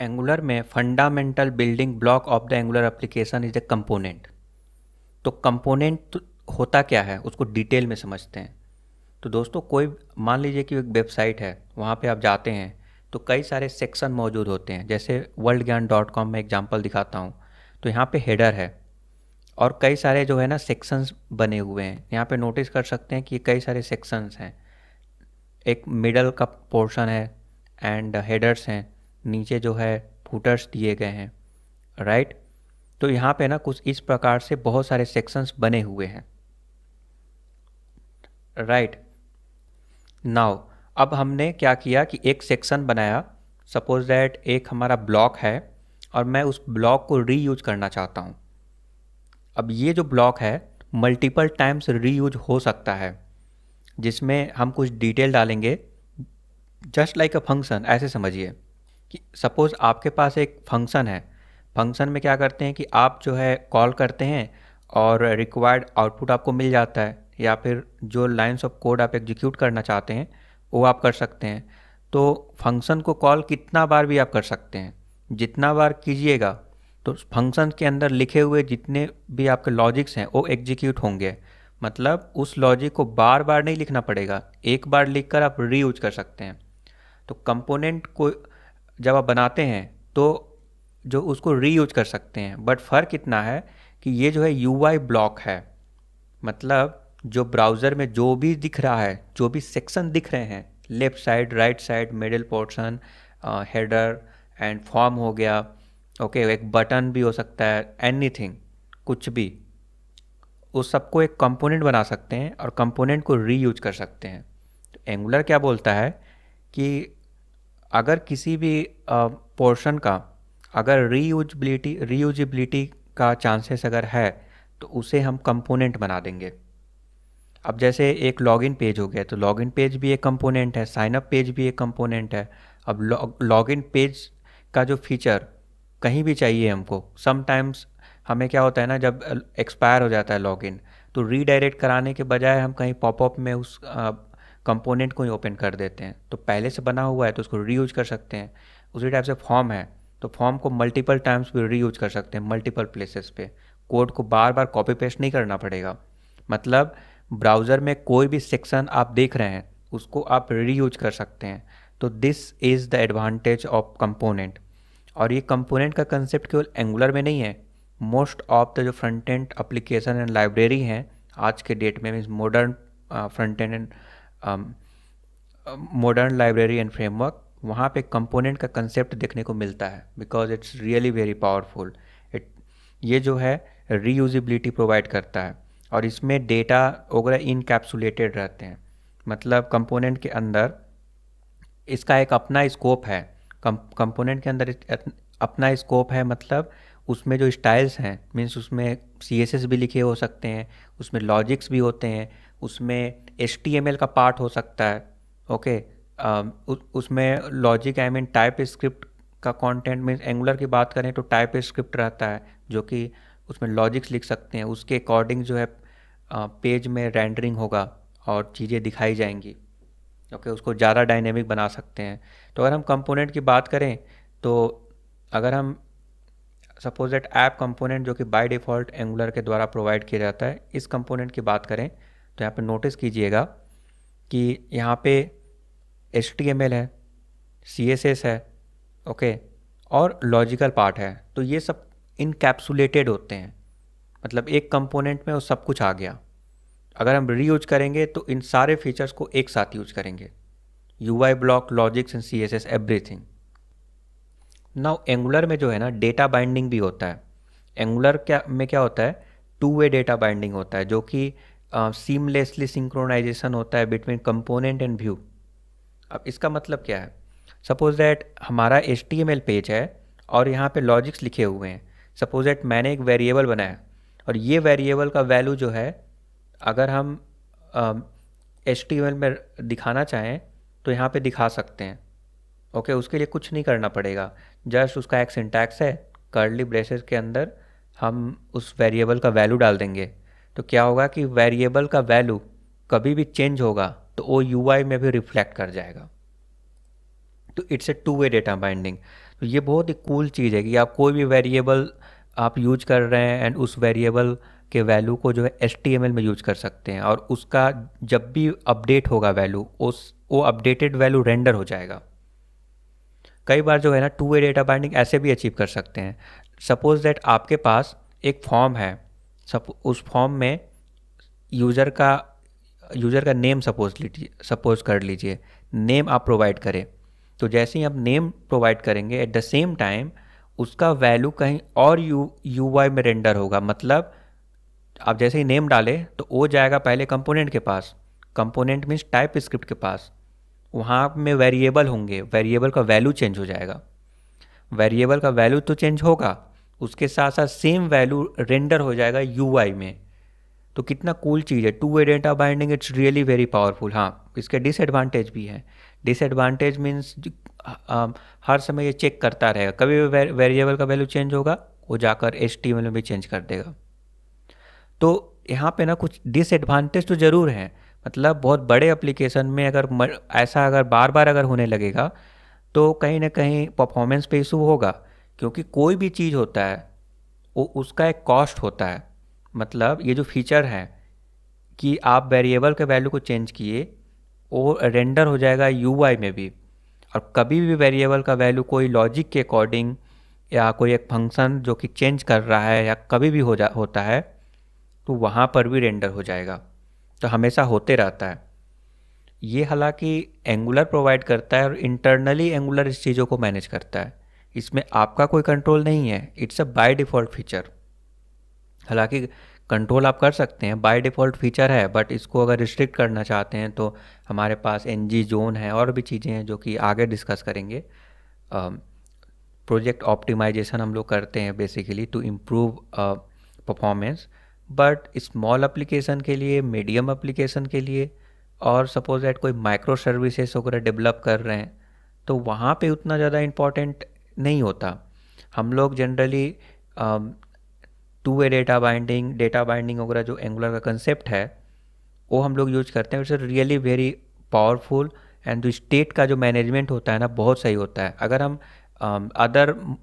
Angular में fundamental building block of the Angular application is a component तो component होता क्या है उसको डिटेल में समझते हैं तो दोस्तों कोई मान लीजिए कि एक वेबसाइट है वहाँ पे आप जाते हैं तो कई सारे सेक्शन मौजूद होते हैं जैसे वर्ल्ड ज्ञान डॉट कॉम में एग्जाम्पल दिखाता हूँ तो यहाँ पे हेडर है और कई सारे जो है ना सेक्शंस बने हुए हैं यहाँ पे नोटिस कर सकते हैं कि कई सारे सेक्शंस हैं एक मिडल का पोर्शन है एंड हेडर्स हैं नीचे जो है फूटर्स दिए गए हैं राइट तो यहाँ पे ना कुछ इस प्रकार से बहुत सारे सेक्शंस बने हुए हैं राइट नाउ अब हमने क्या किया कि एक सेक्शन बनाया सपोज दैट एक हमारा ब्लॉक है और मैं उस ब्लॉक को रीयूज करना चाहता हूँ अब ये जो ब्लॉक है मल्टीपल टाइम्स रीयूज हो सकता है जिसमें हम कुछ डिटेल डालेंगे जस्ट लाइक अ फंक्शन ऐसे समझिए कि सपोज़ आपके पास एक फंक्शन है फंक्शन में क्या करते हैं कि आप जो है कॉल करते हैं और रिक्वायर्ड आउटपुट आपको मिल जाता है या फिर जो लाइन्स ऑफ कोड आप एग्जीक्यूट करना चाहते हैं वो आप कर सकते हैं तो फंक्शन को कॉल कितना बार भी आप कर सकते हैं जितना बार कीजिएगा तो फंक्शन के अंदर लिखे हुए जितने भी आपके लॉजिक्स हैं वो एग्जीक्यूट होंगे मतलब उस लॉजिक को बार बार नहीं लिखना पड़ेगा एक बार लिखकर आप रीयूज कर सकते हैं तो कंपोनेंट को जब आप बनाते हैं तो जो उसको रीयूज कर सकते हैं बट फ़र्क इतना है कि ये जो है यू ब्लॉक है मतलब जो ब्राउज़र में जो भी दिख रहा है जो भी सेक्शन दिख रहे हैं left side right side middle portion header and form हो गया ओके okay, एक बटन भी हो सकता है एनीथिंग कुछ भी उस सबको एक कंपोनेंट बना सकते हैं और कंपोनेंट को रीयूज कर सकते हैं तो एंगुलर क्या बोलता है कि अगर किसी भी पोर्शन का अगर रीयूजबिलिटी रीयूजबिलिटी का चांसेस अगर है तो उसे हम कंपोनेंट बना देंगे अब जैसे एक लॉगिन पेज हो गया तो लॉगिन पेज भी एक कंपोनेंट है साइनअप पेज भी एक कंपोनेंट है अब लॉगिन पेज का जो फीचर कहीं भी चाहिए हमको समटाइम्स हमें क्या होता है ना जब एक्सपायर हो जाता है लॉगिन तो रीडायरेक्ट कराने के बजाय हम कहीं पॉपअप में उस कंपोनेंट को ही ओपन कर देते हैं तो पहले से बना हुआ है तो उसको रीयूज कर सकते हैं उसी टाइप से फॉर्म है तो फॉर्म को मल्टीपल टाइम्स भी रीयूज कर सकते हैं मल्टीपल प्लेसेस पे कोड को बार बार कॉपी पेस्ट नहीं करना पड़ेगा मतलब ब्राउज़र में कोई भी सेक्शन आप देख रहे हैं उसको आप रीयूज कर सकते हैं तो this is the advantage of component और ये कंपोनेंट का कंसेप्ट केवल एंगुलर में नहीं है मोस्ट ऑफ द जो front end application and library हैं आज के डेट में mean modern front end and modern library and framework वहाँ पे कंपोनेंट का कंसेप्ट देखने को मिलता है because it's really very powerful it ये जो है रीयूजिबिलिटी प्रोवाइड करता है और इसमें डेटा वगैरह इनकैप्सुलेटेड रहते हैं मतलब कंपोनेंट के अंदर इसका एक अपना स्कोप है कंपोनेंट के अंदर अपना स्कोप है मतलब उसमें जो स्टाइल्स हैं मीन्स उसमें सी भी लिखे हो सकते हैं उसमें लॉजिक्स भी होते हैं उसमें एस का पार्ट हो सकता है ओके okay? Um, उसमें logic I mean TypeScript का कंटेंट मीन एंगुलर की बात करें तो टाइप स्क्रिप्ट रहता है जो कि उसमें लॉजिक्स लिख सकते हैं उसके अकॉर्डिंग जो है पेज में रेंडरिंग होगा और चीज़ें दिखाई जाएंगी ओके okay? उसको ज़्यादा डायनेमिक बना सकते हैं तो अगर हम कंपोनेंट की बात करें तो अगर हम सपोज दैट ऐप कंपोनेंट जो कि बाय डिफ़ॉल्ट एंगुलर के द्वारा प्रोवाइड किया जाता है इस कंपोनेंट की बात करें तो यहाँ पर नोटिस कीजिएगा कि यहाँ पे एच है सी है ओके और लॉजिकल पार्ट है तो ये सब इनकेप्सुलेटेड होते हैं मतलब एक कंपोनेंट में वो सब कुछ आ गया अगर हम री यूज करेंगे तो इन सारे फीचर्स को एक साथ यूज करेंगे U I block logics and C S S everything now Angular में जो है ना डेटा बाइंडिंग भी होता है एंगुलर क्या में क्या होता है टू वे डेटा बाइंडिंग होता है जो कि सीमलेसली सिंक्रोनाइजेशन होता है बिटवीन कंपोनेंट एंड व्यू अब इसका मतलब क्या है सपोज दैट हमारा एच पेज है और यहाँ पे लॉजिक्स लिखे हुए हैं सपोज दैट मैंने एक वेरिएबल बनाया और ये वेरिएबल का वैल्यू जो है अगर हम एच uh, में दिखाना चाहें तो यहाँ पे दिखा सकते हैं ओके okay, उसके लिए कुछ नहीं करना पड़ेगा जस्ट उसका एक सिंटैक्स है कर्ली ब्रेसेस के अंदर हम उस वेरिएबल का वैल्यू डाल देंगे तो क्या होगा कि वेरिएबल का वैल्यू कभी भी चेंज होगा तो वो यू में भी रिफ्लेक्ट कर जाएगा तो it's a two way data binding तो ये बहुत ही कूल चीज़ है कि आप कोई भी वेरिएबल आप यूज कर रहे हैं एंड उस वेरिएबल के वैल्यू को जो है एस में यूज कर सकते हैं और उसका जब भी अपडेट होगा वैल्यू उस वो अपडेटेड वैल्यू रेंडर हो जाएगा कई बार जो है ना टू वे डेटा बाइंडिंग ऐसे भी अचीव कर सकते हैं सपोज दैट आपके पास एक फॉर्म है सब उस फॉर्म में यूज़र का यूज़र का नेम सपोज लीजिए सपोज कर लीजिए नेम आप प्रोवाइड करें तो जैसे ही आप नेम प्रोवाइड करेंगे एट द सेम टाइम उसका वैल्यू कहीं और यू यू वाई में रेंडर होगा मतलब आप जैसे ही नेम डालें तो वो जाएगा पहले कंपोनेंट के पास कंपोनेंट मीन्स टाइप स्क्रिप्ट के पास वहाँ में वेरिएबल होंगे वेरिएबल का वैल्यू चेंज हो जाएगा वेरिएबल का वैल्यू तो चेंज होगा उसके साथ साथ सेम वैल्यू रेंडर हो जाएगा यू में तो कितना कूल cool चीज़ है two way data binding it's really very powerful हाँ इसके डिसएडवांटेज भी हैं डिसएडवांटेज मीन्स हर समय ये चेक करता रहेगा कभी भी वेरिएबल का वैल्यू चेंज होगा वो जाकर एच में भी चेंज कर देगा तो यहाँ पे ना कुछ डिसएडवांटेज तो ज़रूर हैं मतलब बहुत बड़े एप्लीकेशन में अगर मर, ऐसा अगर बार बार अगर होने लगेगा तो कहीं ना कहीं परफॉर्मेंस पे इशू होगा क्योंकि कोई भी चीज़ होता है वो उसका एक कॉस्ट होता है मतलब ये जो फीचर है कि आप वेरिएबल के वैल्यू को चेंज किए वो रेंडर हो जाएगा यू में भी और कभी भी वेरिएबल का वैल्यू कोई लॉजिक के अकॉर्डिंग या कोई एक फंक्शन जो कि चेंज कर रहा है या कभी भी हो जा होता है तो वहाँ पर भी रेंडर हो जाएगा तो हमेशा होते रहता है ये हालांकि एंगुलर प्रोवाइड करता है और इंटरनली एंगुलर इस चीज़ों को मैनेज करता है इसमें आपका कोई कंट्रोल नहीं है it's a by default feature हालांकि कंट्रोल आप कर सकते हैं बाय डिफ़ॉल्ट फीचर है बट इसको अगर रिस्ट्रिक्ट करना चाहते हैं तो हमारे पास एन जोन है और भी चीज़ें हैं जो कि आगे डिस्कस करेंगे प्रोजेक्ट ऑप्टिमाइजेशन हम लोग करते हैं basically to improve performance but small application के लिए मीडियम एप्लीकेशन के लिए और सपोज दैट कोई माइक्रो सर्विसेस वगैरह डेवलप कर रहे हैं तो वहाँ पे उतना ज़्यादा इम्पॉर्टेंट नहीं होता हम लोग generally two way data binding data binding वगैरह जो एंगुलर का कंसेप्ट है वो हम लोग यूज करते हैं it's really very powerful and जो स्टेट का जो मैनेजमेंट होता है ना बहुत सही होता है अगर हम अदर um,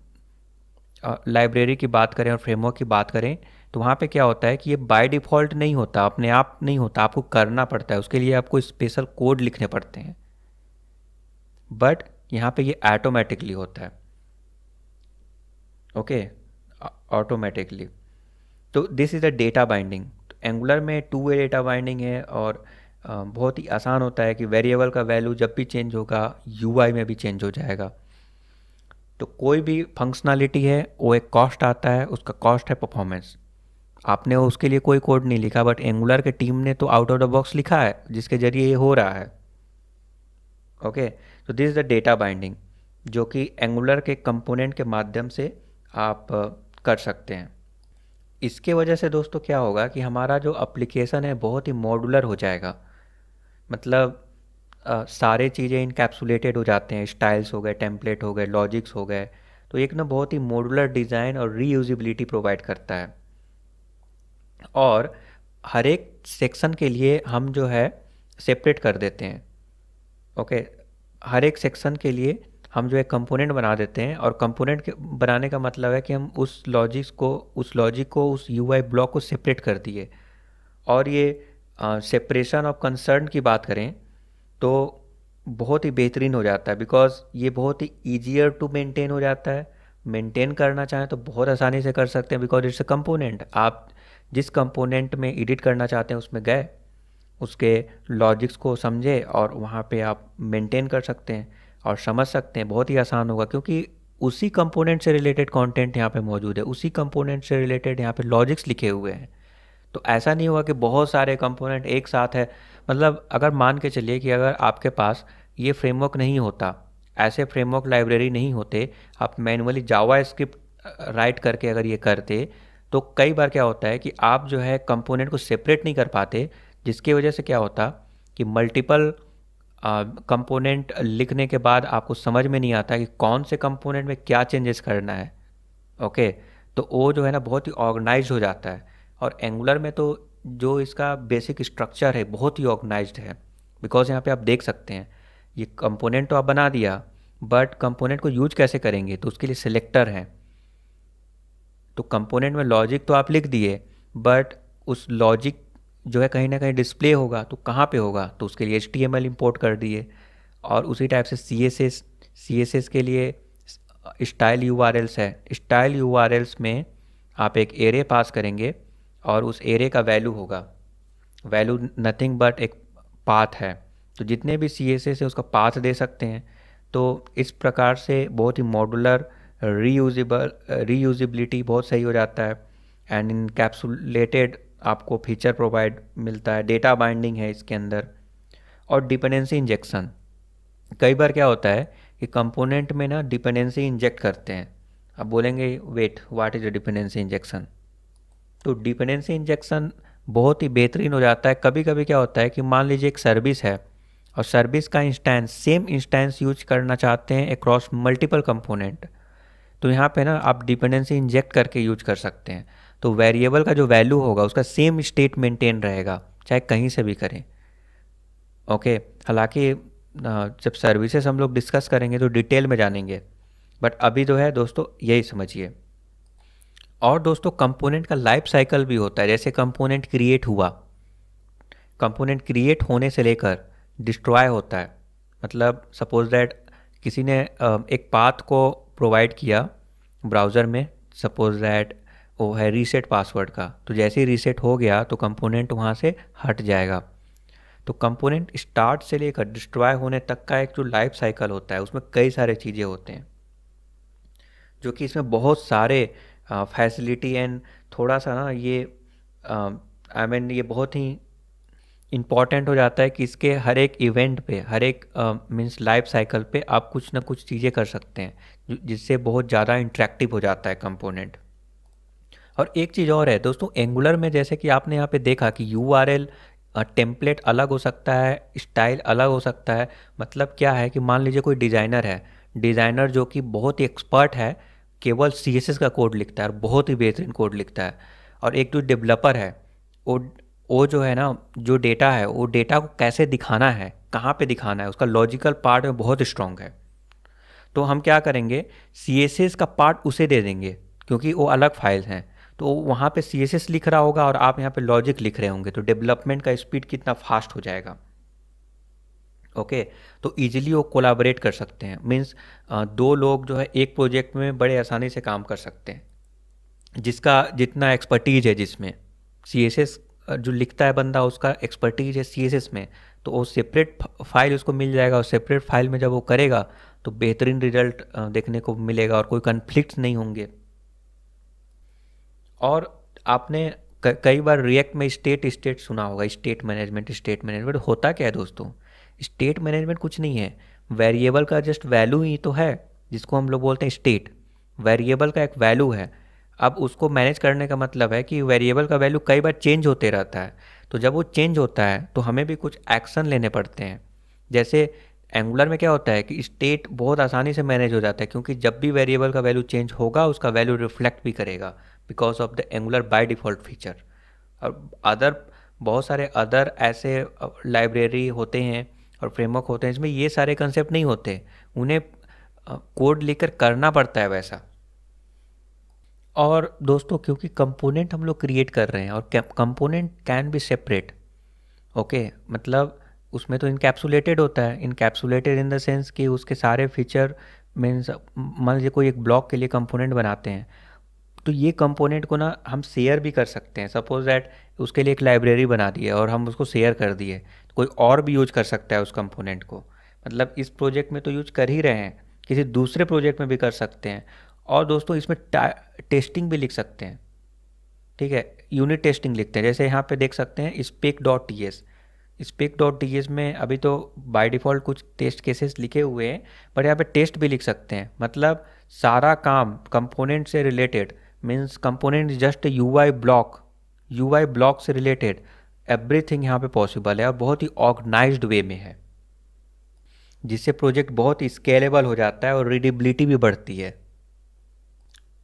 लाइब्रेरी uh, की बात करें और फ्रेमवर्क की बात करें तो वहाँ पे क्या होता है कि ये बाय डिफ़ॉल्ट नहीं होता अपने आप नहीं होता आपको करना पड़ता है उसके लिए आपको स्पेशल कोड लिखने पड़ते हैं बट यहाँ पे ये ऑटोमेटिकली होता है ओके ऑटोमेटिकली तो this is a data binding Angular में टू वे डेटा बाइंडिंग है और बहुत ही आसान होता है कि वेरिएबल का वैल्यू जब भी चेंज होगा यू में भी चेंज हो जाएगा तो कोई भी फंक्शनलिटी है वो एक कॉस्ट आता है उसका कॉस्ट है परफॉर्मेंस आपने उसके लिए कोई कोड नहीं लिखा बट एंगुलर के टीम ने तो आउट ऑफ द बॉक्स लिखा है जिसके जरिए ये हो रहा है ओके तो this is the data binding जो कि एंगुलर के कंपोनेंट के माध्यम से आप कर सकते हैं इसके वजह से दोस्तों क्या होगा कि हमारा जो अप्लीकेशन है बहुत ही मॉडुलर हो जाएगा मतलब आ, सारे चीज़ें इनकैप्सुलेटेड हो जाते हैं स्टाइल्स हो गए टेम्पलेट हो गए लॉजिक्स हो गए तो एक ना बहुत ही मॉडुलर डिज़ाइन और रीयूजिबिलिटी प्रोवाइड करता है और हर एक सेक्शन के लिए हम जो है सेपरेट कर देते हैं ओके हर एक सेक्शन के लिए हम जो है कंपोनेंट बना देते हैं और कंपोनेंट के बनाने का मतलब है कि हम उस लॉजिक्स को उस लॉजिक को उस यू ब्लॉक को सेपरेट कर दिए और ये सेपरेशन ऑफ कंसर्न की बात करें तो बहुत ही बेहतरीन हो जाता है बिकॉज ये बहुत ही ईजियर टू मेंटेन हो जाता है मेंटेन करना चाहें तो बहुत आसानी से कर सकते हैं बिकॉज इट्स अ कंपोनेंट आप जिस कंपोनेंट में एडिट करना चाहते हैं उसमें गए उसके लॉजिक्स को समझे और वहाँ पे आप मेंटेन कर सकते हैं और समझ सकते हैं बहुत ही आसान होगा क्योंकि उसी कंपोनेंट से रिलेटेड कंटेंट यहाँ पे मौजूद है उसी कंपोनेंट से रिलेटेड यहाँ पे लॉजिक्स लिखे हुए हैं तो ऐसा नहीं हुआ कि बहुत सारे कंपोनेंट एक साथ है मतलब अगर मान के चलिए कि अगर आपके पास ये फ्रेमवर्क नहीं होता ऐसे फ्रेमवर्क लाइब्रेरी नहीं होते आप मैनुअली जावा स्क्रिप्ट राइट करके अगर ये करते तो कई बार क्या होता है कि आप जो है कंपोनेंट को सेपरेट नहीं कर पाते जिसकी वजह से क्या होता कि मल्टीपल कंपोनेंट लिखने के बाद आपको समझ में नहीं आता कि कौन से कंपोनेंट में क्या चेंजेस करना है ओके तो वो जो है ना बहुत ही ऑर्गेनाइज हो जाता है और एंगुलर में तो जो इसका बेसिक स्ट्रक्चर है बहुत ही ऑर्गेनाइज है बिकॉज यहाँ पे आप देख सकते हैं ये कंपोनेंट तो आप बना दिया बट कंपोनेंट को यूज कैसे करेंगे तो उसके लिए सिलेक्टर हैं तो कंपोनेंट में लॉजिक तो आप लिख दिए बट उस लॉजिक जो है कहीं ना कहीं डिस्प्ले होगा तो कहाँ पे होगा तो उसके लिए एच इंपोर्ट कर दिए और उसी टाइप से C S S C S S के लिए स्टाइल यू आर एल्स है स्टाइल यू आर एल्स में आप एक एरे पास करेंगे और उस एरे का वैल्यू होगा वैल्यू नथिंग बट एक पाथ है तो जितने भी सी एस एस है उसका पाथ दे सकते हैं तो इस प्रकार से बहुत ही मॉडुलर रीयूजिबल रीयूजिबिलिटी बहुत सही हो जाता है एंड इनकेप्सुलेटेड आपको फीचर प्रोवाइड मिलता है डेटा बाइंडिंग है इसके अंदर और डिपेंडेंसी इंजेक्शन कई बार क्या होता है कि कंपोनेंट में ना डिपेंडेंसी इंजेक्ट करते हैं अब बोलेंगे wait what is a dependency injection तो डिपेंडेंसी इंजेक्शन बहुत ही बेहतरीन हो जाता है कभी कभी क्या होता है कि मान लीजिए एक सर्विस है और सर्विस का इंस्टेंस सेम इंस्टेंस यूज करना चाहते हैं अक्रॉस मल्टीपल कंपोनेंट तो यहाँ पे ना आप डिपेंडेंसी इंजेक्ट करके यूज कर सकते हैं तो वेरिएबल का जो वैल्यू होगा उसका सेम स्टेट मेंटेन रहेगा चाहे कहीं से भी करें ओके हालांकि जब सर्विसेज हम लोग डिस्कस करेंगे तो डिटेल में जानेंगे बट अभी जो है दोस्तों यही समझिए और दोस्तों कंपोनेंट का लाइफ साइकिल भी होता है जैसे कंपोनेंट क्रिएट हुआ कंपोनेंट क्रिएट होने से लेकर डिस्ट्रॉय होता है मतलब सपोज दैट किसी ने एक पाथ को प्रोवाइड किया ब्राउज़र में सपोज दैट वो है रीसेट पासवर्ड का तो जैसे ही रीसेट हो गया तो कंपोनेंट वहाँ से हट जाएगा तो कंपोनेंट स्टार्ट से लेकर डिस्ट्रॉय होने तक का एक जो लाइफ साइकिल होता है उसमें कई सारे चीज़ें होते हैं जो कि इसमें बहुत सारे फैसिलिटी एंड थोड़ा सा ना ये आई मीन I mean, ये बहुत ही इम्पॉर्टेंट हो जाता है कि इसके हर एक इवेंट पे हर एक मीन्स लाइफ साइकिल पे आप कुछ ना कुछ चीज़ें कर सकते हैं जिससे बहुत ज़्यादा इंट्रैक्टिव हो जाता है कंपोनेंट और एक चीज़ और है दोस्तों एंगुलर में जैसे कि आपने यहाँ पे देखा कि यू आर एल टेम्पलेट अलग हो सकता है स्टाइल अलग हो सकता है मतलब क्या है कि मान लीजिए कोई डिज़ाइनर है डिज़ाइनर जो कि बहुत ही एक्सपर्ट है केवल सी एस एस का कोड लिखता है और बहुत ही बेहतरीन कोड लिखता है और एक जो डेवलपर है वो वो जो है ना जो डेटा है वो डेटा को कैसे दिखाना है कहाँ पे दिखाना है उसका लॉजिकल पार्ट में बहुत स्ट्रॉन्ग है तो हम क्या करेंगे सी एस एस का पार्ट उसे दे देंगे क्योंकि वो अलग फाइल्स हैं तो वहाँ पे सी लिख रहा होगा और आप यहाँ पे लॉजिक लिख रहे होंगे तो डेवलपमेंट का स्पीड कितना फास्ट हो जाएगा ओके okay, तो ईजिली वो कोलाबरेट कर सकते हैं मीन्स दो लोग जो है एक प्रोजेक्ट में बड़े आसानी से काम कर सकते हैं जिसका जितना एक्सपर्टीज है जिसमें सी जो लिखता है बंदा उसका एक्सपर्टीज है सी में तो वो सेपरेट फाइल उसको मिल जाएगा और सेपरेट फाइल में जब वो करेगा तो बेहतरीन रिजल्ट देखने को मिलेगा और कोई कन्फ्लिक्ट नहीं होंगे और आपने कई बार रिएक्ट में स्टेट स्टेट सुना होगा स्टेट मैनेजमेंट स्टेट मैनेजमेंट होता क्या है दोस्तों स्टेट मैनेजमेंट कुछ नहीं है वेरिएबल का जस्ट वैल्यू ही तो है जिसको हम लोग बोलते हैं स्टेट वेरिएबल का एक वैल्यू है अब उसको मैनेज करने का मतलब है कि वेरिएबल का वैल्यू कई बार चेंज होते रहता है तो जब वो चेंज होता है तो हमें भी कुछ एक्शन लेने पड़ते हैं जैसे एंगुलर में क्या होता है कि स्टेट बहुत आसानी से मैनेज हो जाता है क्योंकि जब भी वेरिएबल का वैल्यू चेंज होगा उसका वैल्यू रिफ्लेक्ट भी करेगा because of the Angular by default feature और अदर बहुत सारे अदर ऐसे लाइब्रेरी uh, होते हैं और फ्रेमवर्क होते हैं इसमें ये सारे कंसेप्ट नहीं होते उन्हें कोड uh, लेकर करना पड़ता है वैसा और दोस्तों क्योंकि कंपोनेंट हम लोग क्रिएट कर रहे हैं और component can be separate okay मतलब उसमें तो इनकेप्सुलेटेड होता है इनकेप्सुलेटेड इन द सेंस कि उसके सारे फीचर मीन्स मान लीजिए कोई एक ब्लॉक के लिए कंपोनेंट बनाते हैं तो ये कंपोनेंट को ना हम शेयर भी कर सकते हैं सपोज दैट उसके लिए एक लाइब्रेरी बना दी है और हम उसको शेयर कर दिए कोई और भी यूज कर सकता है उस कंपोनेंट को मतलब इस प्रोजेक्ट में तो यूज कर ही रहे हैं किसी दूसरे प्रोजेक्ट में भी कर सकते हैं और दोस्तों इसमें टेस्टिंग भी लिख सकते हैं ठीक है यूनिट टेस्टिंग लिखते हैं जैसे यहाँ पे देख सकते हैं spec dot T S spec dot T S में अभी तो बाय डिफ़ॉल्ट कुछ टेस्ट केसेस लिखे हुए हैं बट यहाँ पे टेस्ट भी लिख सकते हैं मतलब सारा काम कंपोनेंट से related means component just U I block U I block से रिलेटेड एवरीथिंग यहाँ पे पॉसिबल है और बहुत ही ऑर्गेनाइज वे में है जिससे प्रोजेक्ट बहुत ही स्केलेबल हो जाता है और रीडेबिलिटी भी बढ़ती है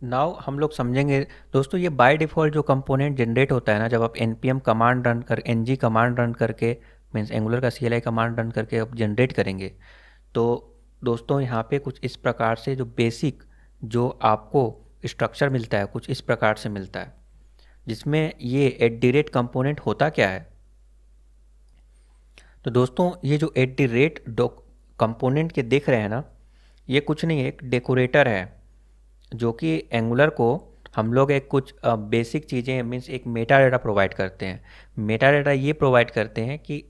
नाउ हम लोग समझेंगे दोस्तों ये बाय डिफ़ॉल्ट जो कंपोनेंट जनरेट होता है ना जब आप N P M command run कर एन जी कमांड रन करके मीन्स एंगुलर का C L I command run करके आप जनरेट करेंगे तो दोस्तों यहाँ पे कुछ इस प्रकार से जो बेसिक जो आपको स्ट्रक्चर मिलता है कुछ इस प्रकार से मिलता है जिसमें ये एट दी रेट कंपोनेंट होता क्या है तो दोस्तों ये जो एट दी रेट कंपोनेंट के देख रहे हैं ना ये कुछ नहीं एक डेकोरेटर है जो कि एंगुलर को हम लोग एक कुछ बेसिक चीज़ें मीन्स एक मेटा डेटा प्रोवाइड करते हैं मेटा डेटा ये प्रोवाइड करते हैं कि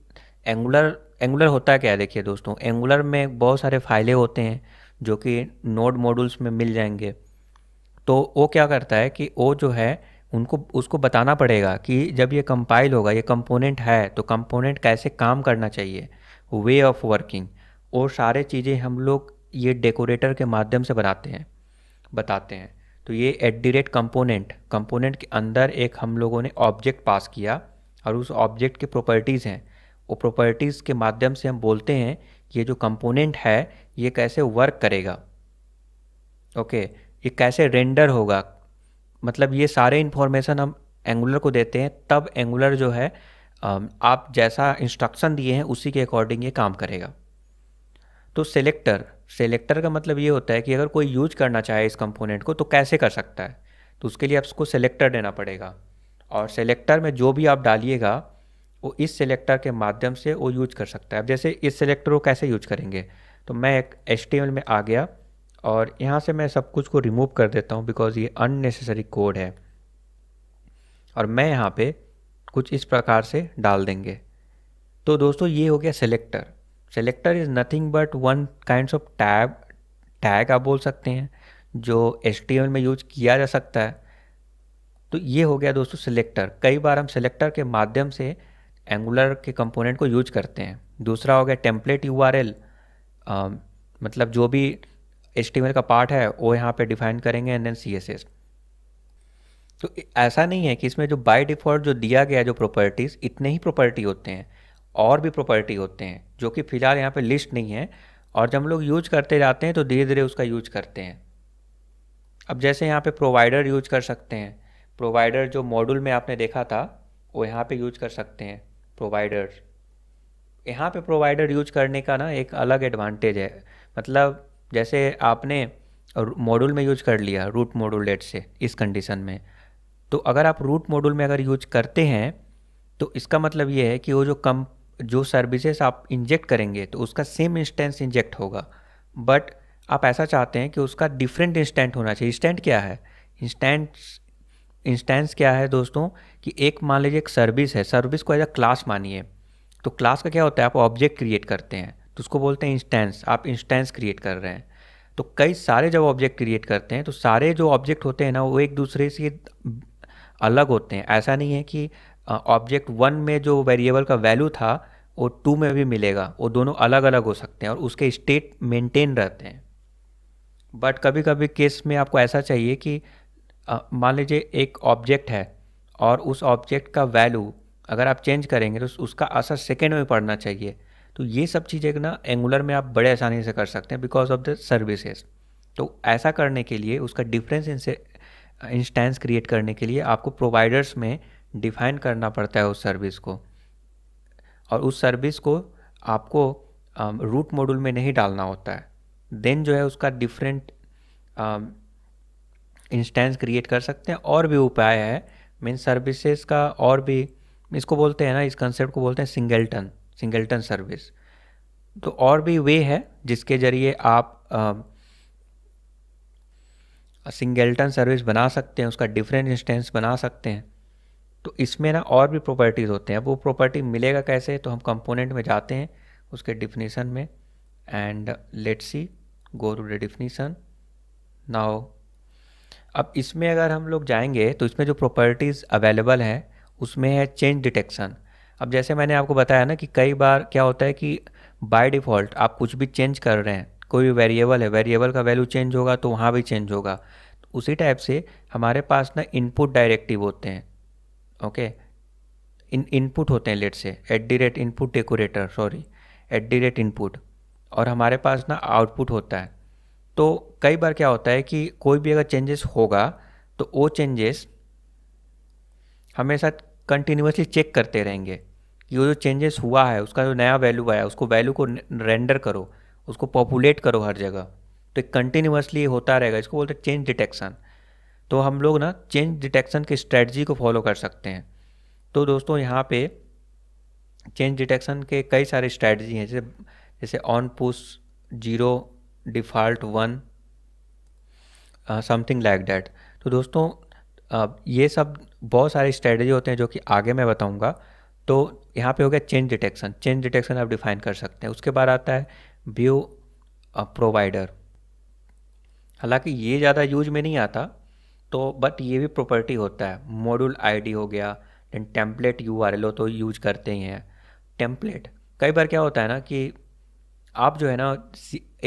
एंगुलर एंगुलर होता क्या है देखिए दोस्तों एंगुलर में बहुत सारे फाइलें होते हैं जो कि नोड मॉड्यूल्स में मिल जाएंगे तो वो क्या करता है कि वो जो है उनको उसको बताना पड़ेगा कि जब ये कंपाइल होगा ये कंपोनेंट है तो कंपोनेंट कैसे काम करना चाहिए वे ऑफ वर्किंग और सारे चीज़ें हम लोग ये डेकोरेटर के माध्यम से बनाते हैं बताते हैं तो ये at the rate component component के अंदर एक हम लोगों ने ऑब्जेक्ट पास किया और उस ऑब्जेक्ट के प्रॉपर्टीज़ हैं वो प्रॉपर्टीज़ के माध्यम से हम बोलते हैं कि ये जो कंपोनेंट है ये कैसे वर्क करेगा ओके okay, ये कैसे रेंडर होगा मतलब ये सारे इन्फॉर्मेशन हम एंगुलर को देते हैं तब एंगुलर जो है आप जैसा इंस्ट्रक्शन दिए हैं उसी के अकॉर्डिंग ये काम करेगा तो सेलेक्टर सेलेक्टर का मतलब ये होता है कि अगर कोई यूज करना चाहे इस कंपोनेंट को तो कैसे कर सकता है तो उसके लिए आपको सेलेक्टर देना पड़ेगा और सेलेक्टर में जो भी आप डालिएगा वो इस सेलेक्टर के माध्यम से वो यूज कर सकता है अब जैसे इस सेलेक्टर को कैसे यूज करेंगे तो मैं एक एच में आ गया और यहाँ से मैं सब कुछ को रिमूव कर देता हूँ बिकॉज़ ये अननेसेसरी कोड है और मैं यहाँ पे कुछ इस प्रकार से डाल देंगे तो दोस्तों ये हो गया selector selector is nothing but one kind of tab tag आप बोल सकते हैं जो एस में यूज किया जा सकता है तो ये हो गया दोस्तों सेलेक्टर कई बार हम सेलेक्टर के माध्यम से एंगुलर के कंपोनेंट को यूज करते हैं दूसरा हो गया टेम्पलेट यू मतलब जो भी एच का पार्ट है वो यहाँ पे डिफाइन करेंगे एंड देन सी तो ऐसा नहीं है कि इसमें जो बाय डिफ़ॉल्ट जो दिया गया जो प्रॉपर्टीज़ इतने ही प्रॉपर्टी होते हैं और भी प्रॉपर्टी होते हैं जो कि फ़िलहाल यहाँ पे लिस्ट नहीं है और जब हम लोग यूज करते जाते हैं तो धीरे धीरे उसका यूज करते हैं अब जैसे यहाँ पे प्रोवाइडर यूज कर सकते हैं प्रोवाइडर जो मॉड्यूल में आपने देखा था वो यहाँ पे यूज कर सकते हैं प्रोवाइडर यहाँ पे प्रोवाइडर यूज करने का ना एक अलग एडवांटेज है मतलब जैसे आपने मॉड्यूल में यूज कर लिया रूट मॉड्यूल लेट से इस कंडीशन में तो अगर आप रूट मॉड्यूल में अगर यूज करते हैं तो इसका मतलब ये है कि वो जो कम जो सर्विसेज आप इंजेक्ट करेंगे तो उसका सेम इंस्टेंस इंजेक्ट होगा बट आप ऐसा चाहते हैं कि उसका डिफरेंट इंस्टेंट होना चाहिए इंस्टेंट क्या है इंस्टेंट इंस्टेंस क्या है दोस्तों कि एक मान लीजिए एक सर्विस है सर्विस को एज अ क्लास मानिए तो क्लास का क्या होता है आप ऑब्जेक्ट क्रिएट करते हैं तो उसको बोलते हैं इंस्टेंस आप इंस्टेंस क्रिएट कर रहे हैं तो कई सारे जब ऑब्जेक्ट क्रिएट करते हैं तो सारे जो ऑब्जेक्ट होते हैं ना वो एक दूसरे से अलग होते हैं ऐसा नहीं है कि ऑब्जेक्ट वन में जो वेरिएबल का वैल्यू था वो टू में भी मिलेगा वो दोनों अलग अलग हो सकते हैं और उसके स्टेट मेंटेन रहते हैं बट कभी कभी केस में आपको ऐसा चाहिए कि मान लीजिए एक ऑब्जेक्ट है और उस ऑब्जेक्ट का वैल्यू अगर आप चेंज करेंगे तो उसका असर सेकेंड में पड़ना चाहिए तो ये सब चीज़ें ना एंगुलर में आप बड़े आसानी से कर सकते हैं बिकॉज ऑफ द सर्विसेज तो ऐसा करने के लिए उसका डिफरेंस इनसे इंस्टेंस क्रिएट करने के लिए आपको प्रोवाइडर्स में डिफाइन करना पड़ता है उस सर्विस को और उस सर्विस को आपको रूट um, मॉड्यूल में नहीं डालना होता है देन जो है उसका डिफरेंट इंस्टेंस क्रिएट कर सकते हैं और भी उपाय है मीन सर्विसेज का और भी इसको बोलते हैं ना इस कंसेप्ट को बोलते हैं टन सिंगल्टन सर्विस तो और भी वे है जिसके ज़रिए आप सिंगल्टन सर्विस बना सकते हैं उसका डिफरेंट इंस्टेंस बना सकते हैं तो इसमें ना और भी प्रॉपर्टीज़ होते हैं अब वो प्रॉपर्टी मिलेगा कैसे तो हम कंपोनेंट में जाते हैं उसके डिफिनीसन में and let see go to the definition now अब इसमें अगर हम लोग जाएंगे तो इसमें जो प्रॉपर्टीज़ अवेलेबल है उसमें है चेंज डिटेक्शन अब जैसे मैंने आपको बताया ना कि कई बार क्या होता है कि बाय डिफ़ॉल्ट आप कुछ भी चेंज कर रहे हैं कोई भी वेरिएबल है वेरिएबल का वैल्यू चेंज होगा तो वहाँ भी चेंज होगा उसी टाइप से हमारे पास ना इनपुट डायरेक्टिव होते हैं ओके इन इनपुट होते हैं let say at the rate input decorator sorry at the rate input और हमारे पास ना आउटपुट होता है तो कई बार क्या होता है कि कोई भी अगर चेंजेस होगा तो वो चेंजेस हमेशा कंटिन्यूसली चेक करते रहेंगे कि वो जो चेंजेस हुआ है उसका जो नया वैल्यू आया उसको वैल्यू को रेंडर करो उसको पॉपुलेट करो हर जगह तो एक कंटिन्यूसली होता रहेगा इसको बोलते हैं चेंज डिटेक्शन तो हम लोग ना चेंज डिटेक्शन की स्ट्रेटजी को फॉलो कर सकते हैं तो दोस्तों यहाँ पे चेंज डिटेक्शन के कई सारे स्ट्रैटी हैं जैसे जैसे on push zero default one something like that तो दोस्तों ये सब बहुत सारे स्ट्रेटजी होते हैं जो कि आगे मैं बताऊंगा तो यहाँ पे हो गया चेंज डिटेक्शन चेंज डिटेक्शन आप डिफाइन कर सकते हैं उसके बाद आता है व्यू प्रोवाइडर हालांकि ये ज़्यादा यूज में नहीं आता तो बट ये भी प्रॉपर्टी होता है मॉड्यूल आईडी हो गया then template U R L तो यूज करते ही हैं टेम्पलेट कई बार क्या होता है ना कि आप जो है ना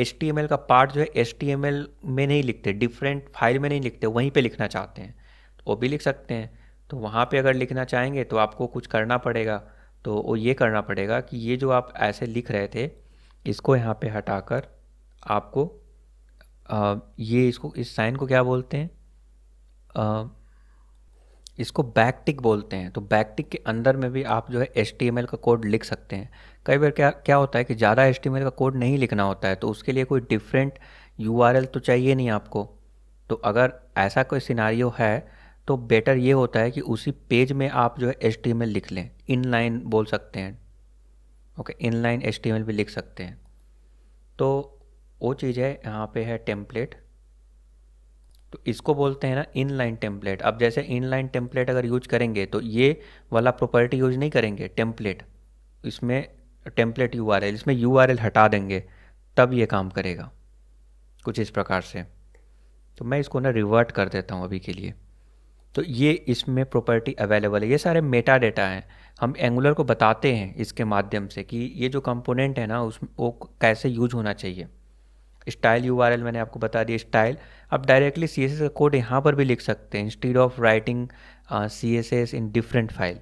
एच का पार्ट जो है एच में नहीं लिखते डिफरेंट फाइल में नहीं लिखते वहीं पे लिखना चाहते हैं वो भी लिख सकते हैं तो वहाँ पे अगर लिखना चाहेंगे तो आपको कुछ करना पड़ेगा तो वो ये करना पड़ेगा कि ये जो आप ऐसे लिख रहे थे इसको यहाँ पे हटाकर आपको आ, ये इसको इस साइन को क्या बोलते हैं आ, इसको बैकटिक बोलते हैं तो बैकटिक के अंदर में भी आप जो है एस का कोड लिख सकते हैं कई बार क्या क्या होता है कि ज़्यादा एस का कोड नहीं लिखना होता है तो उसके लिए कोई डिफरेंट यू तो चाहिए नहीं आपको तो अगर ऐसा कोई सिनारियो है तो बेटर ये होता है कि उसी पेज में आप जो है एच लिख लें इन लाइन बोल सकते हैं ओके इन लाइन एच भी लिख सकते हैं तो वो चीज़ है यहाँ पे है टेम्पलेट तो इसको बोलते हैं ना इन लाइन टेम्पलेट अब जैसे इन लाइन टेम्पलेट अगर यूज करेंगे तो ये वाला प्रॉपर्टी यूज नहीं करेंगे टेम्पलेट इसमें टेम्पलेट यू आर एल इसमें यू आर एल हटा देंगे तब ये काम करेगा कुछ इस प्रकार से तो मैं इसको ना रिवर्ट कर देता हूँ अभी के लिए तो ये इसमें प्रॉपर्टी अवेलेबल है ये सारे मेटा डेटा हैं हम एंगुलर को बताते हैं इसके माध्यम से कि ये जो कंपोनेंट है ना उस वो कैसे यूज होना चाहिए स्टाइल यू मैंने आपको बता दिया स्टाइल आप डायरेक्टली सी एस का कोड यहाँ पर भी लिख सकते हैं instead of writing C S S in different file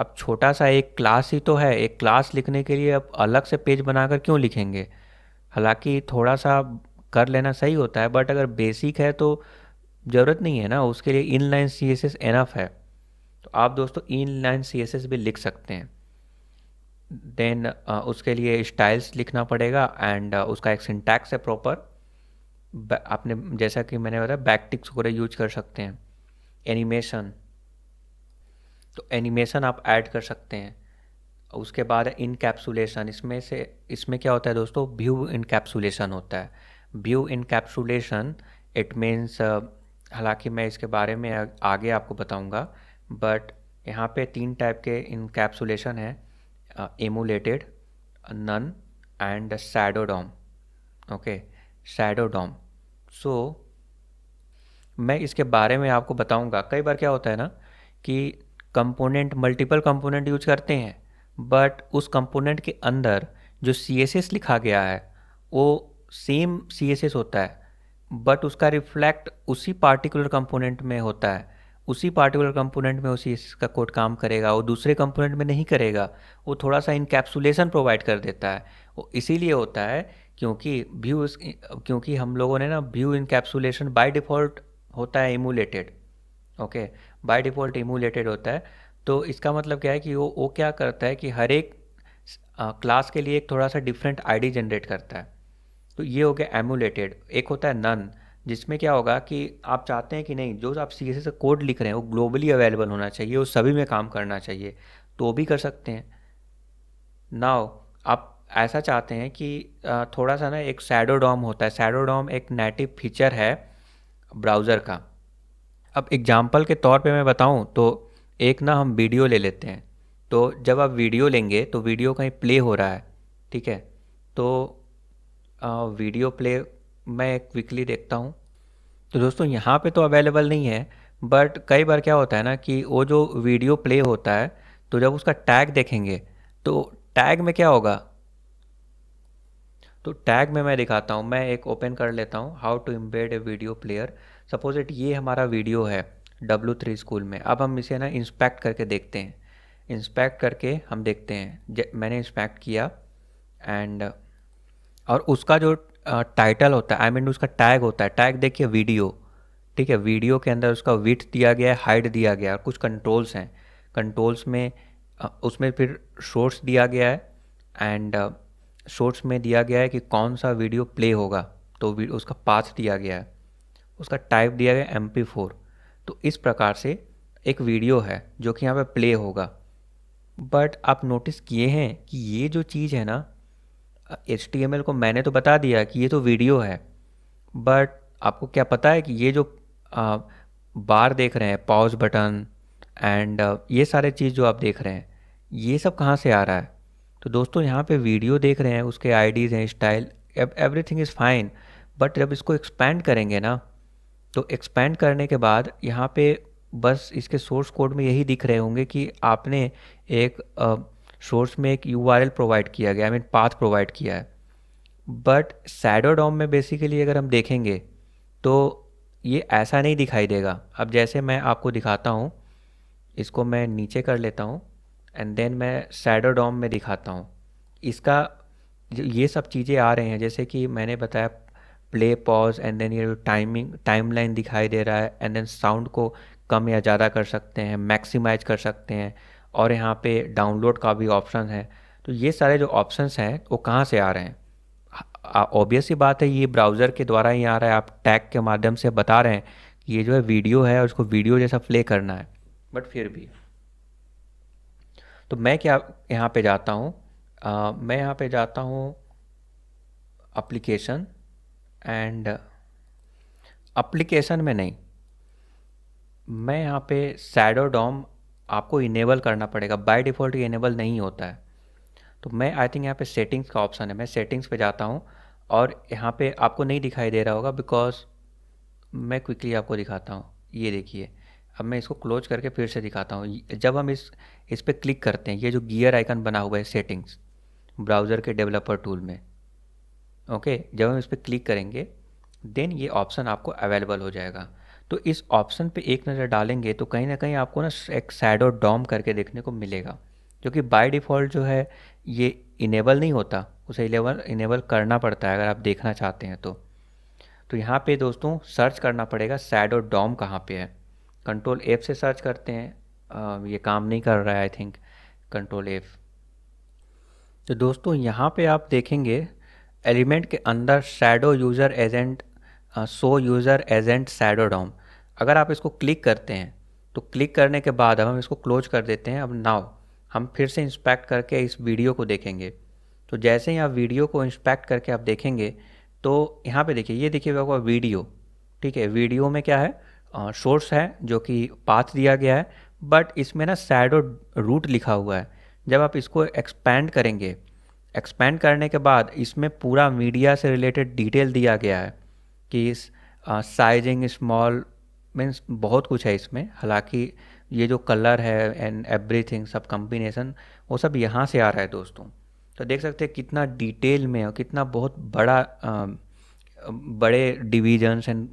अब छोटा सा एक क्लास ही तो है एक क्लास लिखने के लिए आप अलग से पेज बनाकर क्यों लिखेंगे हालांकि थोड़ा सा कर लेना सही होता है बट अगर बेसिक है तो ज़रूरत नहीं है ना उसके लिए inline C S S enough है तो आप दोस्तों inline C S S भी लिख सकते हैं देन उसके लिए स्टाइल्स लिखना पड़ेगा एंड उसका एक सिंटैक्स है प्रॉपर आपने जैसा कि मैंने बताया बैकटिक्स वगैरह यूज कर सकते हैं एनिमेशन तो एनिमेशन आप ऐड कर सकते हैं उसके बाद इनकैप्सुलेशन इसमें से इसमें क्या होता है दोस्तों व्यू इनकैप्सुलेशन होता है व्यू इनकैप्सुलेशन इट मीन्स हालांकि मैं इसके बारे में आगे आपको बताऊंगा बट यहाँ पे तीन टाइप के इनकैप्सुलेशन है emulated none and shadow DOM okay shadow DOM so मैं इसके बारे में आपको बताऊंगा कई बार क्या होता है ना कि कंपोनेंट मल्टीपल कंपोनेंट यूज करते हैं बट उस कंपोनेंट के अंदर जो सी लिखा गया है वो सेम सी होता है बट उसका रिफ्लेक्ट उसी पार्टिकुलर कंपोनेंट में होता है उसी पार्टिकुलर कंपोनेंट में उसी इसका कोड काम करेगा वो दूसरे कंपोनेंट में नहीं करेगा वो थोड़ा सा इनकेप्सुलेशन प्रोवाइड कर देता है वो इसीलिए होता है क्योंकि व्यू क्योंकि हम लोगों ने ना व्यू इनकेप्सुलेशन बाय डिफ़ॉल्ट होता है emulated okay by default emulated होता है तो इसका मतलब क्या है कि वो वो क्या करता है कि हर एक क्लास के लिए एक थोड़ा सा डिफरेंट आईडी जनरेट करता है तो ये हो गया एमुलेटेड एक होता है नन जिसमें क्या होगा कि आप चाहते हैं कि नहीं जो आप सी एस कोड लिख रहे हैं वो ग्लोबली अवेलेबल होना चाहिए वो सभी में काम करना चाहिए तो भी कर सकते हैं नाव आप ऐसा चाहते हैं कि थोड़ा सा ना एक सैडोडॉम होता है सैडोडॉम एक नेटिव फीचर है ब्राउज़र का अब एग्जाम्पल के तौर पे मैं बताऊं तो एक ना हम वीडियो ले लेते हैं तो जब आप वीडियो लेंगे तो वीडियो कहीं प्ले हो रहा है ठीक है तो वीडियो प्ले मैं क्विकली देखता हूँ तो दोस्तों यहाँ पे तो अवेलेबल नहीं है बट कई बार क्या होता है ना कि वो जो वीडियो प्ले होता है तो जब उसका टैग देखेंगे तो टैग में क्या होगा तो टैग में मैं दिखाता हूँ मैं एक ओपन कर लेता हूँ how to embed a video player suppose it ये हमारा वीडियो है डब्लू थ्री स्कूल में अब हम इसे ना इंस्पेक्ट करके देखते हैं इंस्पेक्ट करके हम देखते हैं मैंने इंस्पेक्ट किया एंड और उसका जो टाइटल होता है आई मीन उसका टैग होता है टैग देखिए वीडियो ठीक है वीडियो के अंदर उसका विथ दिया गया है हाइट दिया गया है कुछ कंट्रोल्स हैं कंट्रोल्स में उसमें फिर सोर्स दिया गया है एंड शॉर्ट्स में दिया गया है कि कौन सा वीडियो प्ले होगा तो उसका पाथ दिया गया है उसका टाइप दिया गया एम पी फोर तो इस प्रकार से एक वीडियो है जो कि यहाँ पे प्ले होगा बट आप नोटिस किए हैं कि ये जो चीज़ है ना एच को मैंने तो बता दिया कि ये तो वीडियो है बट आपको क्या पता है कि ये जो आ, बार देख रहे हैं पॉज बटन एंड ये सारे चीज़ जो आप देख रहे हैं ये सब कहाँ से आ रहा है तो दोस्तों यहाँ पे वीडियो देख रहे हैं उसके आईडीज़ हैं style everything is fine but जब इसको एक्सपेंड करेंगे ना तो एक्सपेंड करने के बाद यहाँ पे बस इसके सोर्स कोड में यही दिख रहे होंगे कि आपने एक सोर्स में एक यू प्रोवाइड किया गया आई मीन पाथ प्रोवाइड किया है बट सैडो डॉम में बेसिकली अगर हम देखेंगे तो ये ऐसा नहीं दिखाई देगा अब जैसे मैं आपको दिखाता हूँ इसको मैं नीचे कर लेता हूँ एंड देन मैं सैडो डॉम में दिखाता हूँ इसका ये सब चीज़ें आ रहे हैं जैसे कि मैंने बताया प्ले पॉज एंड देन ये टाइमिंग टाइम दिखाई दे रहा है एंड देन साउंड को कम या ज़्यादा कर सकते हैं मैक्सिमाइज कर सकते हैं और यहाँ पे डाउनलोड का भी ऑप्शन है तो ये सारे जो ऑप्शंस हैं वो कहाँ से आ रहे हैं ऑब्वियस ही बात है ये ब्राउज़र के द्वारा ही आ रहा है आप टैग के माध्यम से बता रहे हैं कि ये जो है वीडियो है उसको वीडियो जैसा प्ले करना है बट फिर भी तो मैं क्या यहाँ पे जाता हूँ मैं यहाँ पे जाता हूँ अप्लीकेशन एंड अप्लीकेशन में नहीं मैं यहाँ पे सैडोडोम आपको इनेबल करना पड़ेगा बाय डिफ़ॉल्ट ये इनेबल नहीं होता है तो मैं आई थिंक यहाँ पे सेटिंग्स का ऑप्शन है मैं सेटिंग्स पे जाता हूँ और यहाँ पे आपको नहीं दिखाई दे रहा होगा बिकॉज मैं क्विकली आपको दिखाता हूँ ये देखिए अब मैं इसको क्लोज करके फिर से दिखाता हूँ जब हम इस इस पर क्लिक करते हैं ये जो गियर आइकन बना हुआ है सेटिंग्स ब्राउज़र के डेवलपर टूल में ओके जब हम इस पर क्लिक करेंगे देन ये ऑप्शन आपको अवेलेबल हो जाएगा तो इस ऑप्शन पे एक नज़र डालेंगे तो कहीं ना कहीं आपको ना एक सैडो डॉम करके देखने को मिलेगा जो कि बाय डिफ़ॉल्ट जो है ये इनेबल नहीं होता उसे इलेवल इनेबल करना पड़ता है अगर आप देखना चाहते हैं तो तो यहाँ पे दोस्तों सर्च करना पड़ेगा सैडो डॉम कहाँ पे है कंट्रोल एफ से सर्च करते हैं आ, ये काम नहीं कर रहा है आई थिंक कंट्रोल एफ तो दोस्तों यहाँ पे आप देखेंगे एलिमेंट के अंदर shadow user agent so user agent shadow DOM अगर आप इसको क्लिक करते हैं तो क्लिक करने के बाद अब हम इसको क्लोज कर देते हैं अब नाव हम फिर से इंस्पेक्ट करके इस वीडियो को देखेंगे तो जैसे ही आप वीडियो को इंस्पेक्ट करके आप देखेंगे तो यहाँ पे देखिए ये देखिए होगा वीडियो ठीक है वीडियो में क्या है सोर्स है जो कि पाथ दिया गया है बट इसमें ना सैडो रूट लिखा हुआ है जब आप इसको एक्सपैंड करेंगे एक्सपेंड करने के बाद इसमें पूरा मीडिया से रिलेटेड डिटेल दिया गया है कि इस साइजिंग स्मॉल मीन्स बहुत कुछ है इसमें हालांकि ये जो कलर है एंड एवरीथिंग सब कम्बिनेसन वो सब यहाँ से आ रहा है दोस्तों तो देख सकते हैं कितना डिटेल में और कितना बहुत बड़ा आ, बड़े डिविजन्स एंड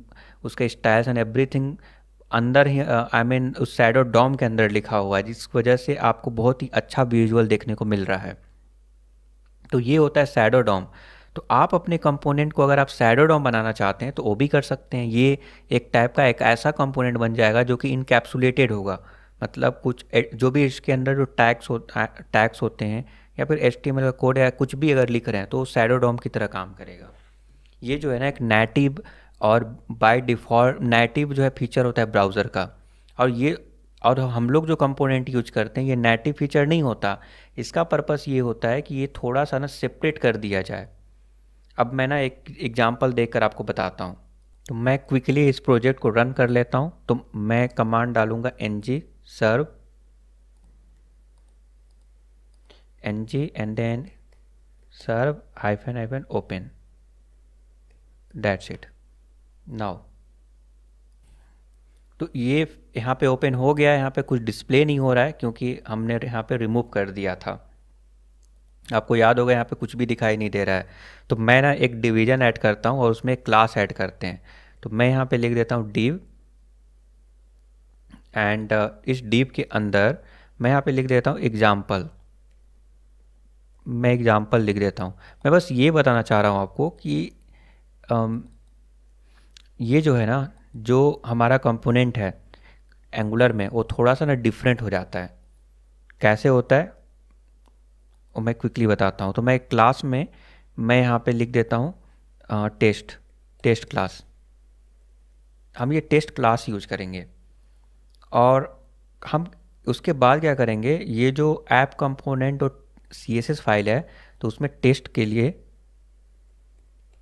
उसके स्टाइल्स एंड एवरीथिंग अंदर ही आई मीन उस सैडो डॉम के अंदर लिखा हुआ है जिस वजह से आपको बहुत ही अच्छा विजुअल देखने को मिल रहा है तो ये होता है सैडो डॉम तो आप अपने कंपोनेंट को अगर आप सैडो डॉम बनाना चाहते हैं तो वो भी कर सकते हैं ये एक टाइप का एक ऐसा कंपोनेंट बन जाएगा जो कि इनकेप्सुलेटेड होगा मतलब कुछ जो भी इसके अंदर जो टैक्स होता टैक्स होते हैं या फिर एच का कोड या कुछ भी अगर लिख रहे हैं तो सैडोडॉम सैडो डॉम की तरह काम करेगा ये जो है ना एक नेटिव और बाय डिफ़ॉल्ट नेटिव जो है फीचर होता है ब्राउज़र का और ये और हम लोग जो कंपोनेंट यूज करते हैं ये नेटिव फीचर नहीं होता इसका पर्पस ये होता है कि ये थोड़ा सा ना सेपरेट कर दिया जाए अब मैं ना एक एग्जाम्पल देकर आपको बताता हूँ तो मैं क्विकली इस प्रोजेक्ट को रन कर लेता हूँ तो मैं कमांड डालूंगा N G serve N G and then serve hyphen open that's it now तो ये यहाँ पे ओपन हो गया यहाँ पे कुछ डिस्प्ले नहीं हो रहा है क्योंकि हमने यहाँ पे रिमूव कर दिया था आपको याद होगा यहाँ पे कुछ भी दिखाई नहीं दे रहा है तो मैं ना एक डिवीजन ऐड करता हूँ और उसमें एक क्लास ऐड करते हैं तो मैं यहाँ पे लिख देता हूँ डीव एंड uh, इस डीव के अंदर मैं यहाँ पे लिख देता हूँ एग्जाम्पल मैं एग्जाम्पल लिख देता हूँ मैं बस ये बताना चाह रहा हूँ आपको कि um, ये जो है ना जो हमारा कंपोनेंट है एंगुलर में वो थोड़ा सा ना डिफरेंट हो जाता है कैसे होता है और मैं क्विकली बताता हूँ तो मैं क्लास में मैं यहाँ पे लिख देता हूँ टेस्ट टेस्ट क्लास हम ये टेस्ट क्लास यूज करेंगे और हम उसके बाद क्या करेंगे ये जो ऐप कंपोनेंट और सी फाइल है तो उसमें टेस्ट के लिए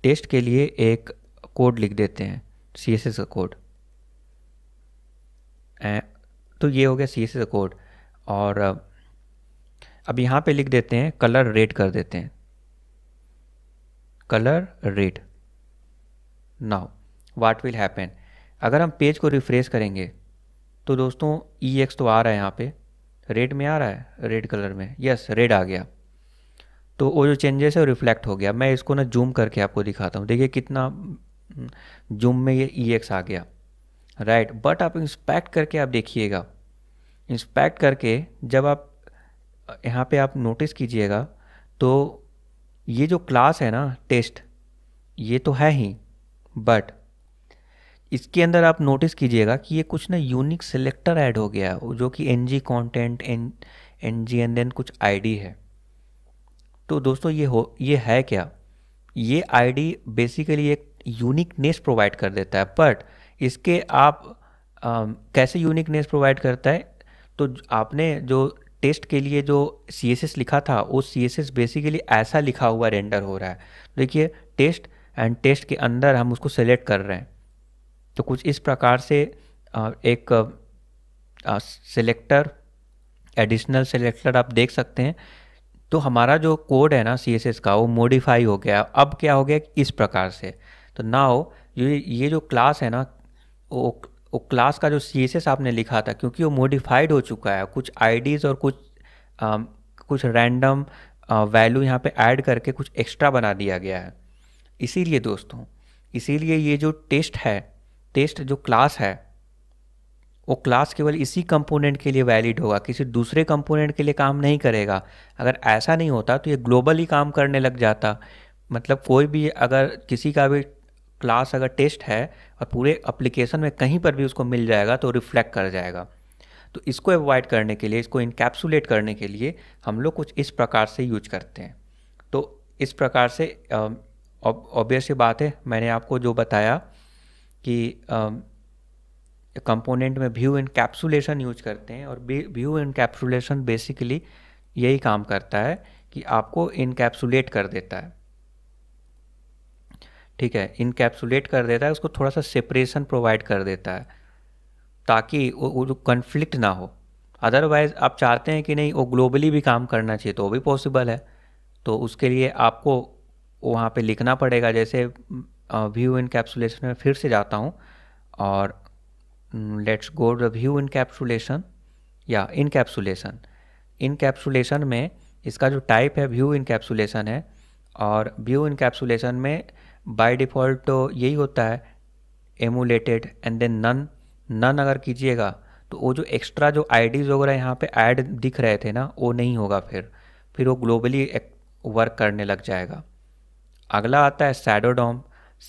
टेस्ट के लिए एक कोड लिख देते हैं सी एस एस का कोड तो ये हो गया सी एस एस का कोड और अब यहाँ पे लिख देते हैं कलर रेड कर देते हैं colour red now what will happen अगर हम पेज को रिफ्रेश करेंगे तो दोस्तों ई e एक्स तो आ रहा है यहाँ पे रेड में आ रहा है रेड कलर में यस रेड आ गया तो वो जो चेंजेस है वो रिफ्लेक्ट हो गया मैं इसको ना जूम करके आपको दिखाता हूँ देखिए कितना जूम हम्म, में ये ई e एक्स आ गया राइट right. बट आप इंस्पेक्ट करके आप देखिएगा इंस्पेक्ट करके जब आप यहाँ पे आप नोटिस कीजिएगा तो ये जो क्लास है ना टेस्ट ये तो है ही बट इसके अंदर आप नोटिस कीजिएगा कि ये कुछ ना यूनिक सिलेक्टर ऐड हो गया है जो कि N G content N N G and then कुछ आई है तो दोस्तों ये हो ये है क्या ये आई बेसिकली एक यूनिकनेस प्रोवाइड कर देता है बट इसके आप आ, कैसे यूनिकनेस प्रोवाइड करता है तो आपने जो टेस्ट के लिए जो सी लिखा था वो सी बेसिकली ऐसा लिखा हुआ रेंडर हो रहा है तो देखिए टेस्ट एंड टेस्ट के अंदर हम उसको सेलेक्ट कर रहे हैं तो कुछ इस प्रकार से एक सेलेक्टर एडिशनल सेलेक्टर आप देख सकते हैं तो हमारा जो कोड है ना सी का वो मॉडिफाई हो गया अब क्या हो गया इस प्रकार से तो नाउ ये ये जो क्लास है ना वो वो क्लास का जो सी आपने लिखा था क्योंकि वो मोडिफाइड हो चुका है कुछ आईडीज़ और कुछ आ, कुछ रैंडम वैल्यू यहाँ पे ऐड करके कुछ एक्स्ट्रा बना दिया गया है इसीलिए दोस्तों इसीलिए ये जो टेस्ट है टेस्ट जो क्लास है वो क्लास केवल इसी कंपोनेंट के लिए वैलिड होगा किसी दूसरे कंपोनेंट के लिए काम नहीं करेगा अगर ऐसा नहीं होता तो ये ग्लोबली काम करने लग जाता मतलब कोई भी अगर किसी का भी क्लास अगर टेस्ट है और पूरे अप्लीकेशन में कहीं पर भी उसको मिल जाएगा तो रिफ्लेक्ट कर जाएगा तो इसको अवॉइड करने के लिए इसको इनकेप्सुलेट करने के लिए हम लोग कुछ इस प्रकार से यूज करते हैं तो इस प्रकार से ऑब्वियस बात है मैंने आपको जो बताया कि कंपोनेंट में व्यू कैप्सुलेशन यूज करते हैं और व्यू कैप्सुलेशन बेसिकली यही काम करता है कि आपको इनकेप्सुलेट कर देता है ठीक है इनकेप्सुलेट कर देता है उसको थोड़ा सा सेपरेशन प्रोवाइड कर देता है ताकि वो जो कन्फ्लिक्ट ना हो अदरवाइज़ आप चाहते हैं कि नहीं वो ग्लोबली भी काम करना चाहिए तो वो भी पॉसिबल है तो उसके लिए आपको वहाँ पे लिखना पड़ेगा जैसे व्यू इन कैप्सुलेशन में फिर से जाता हूँ और let's go the view encapsulation या इनकेप्सुलेशन इनकेप्सुलेशन में इसका जो टाइप है व्यू इन कैप्सुलेशन है और व्यू इन कैप्सुलेशन में बाय डिफ़ॉल्ट तो यही होता है emulated and then none none अगर कीजिएगा तो वो जो एक्स्ट्रा जो आईडीज़ वगैरह यहाँ पे ऐड दिख रहे थे ना वो नहीं होगा फिर फिर वो ग्लोबली वर्क करने लग जाएगा अगला आता है सैडोडॉम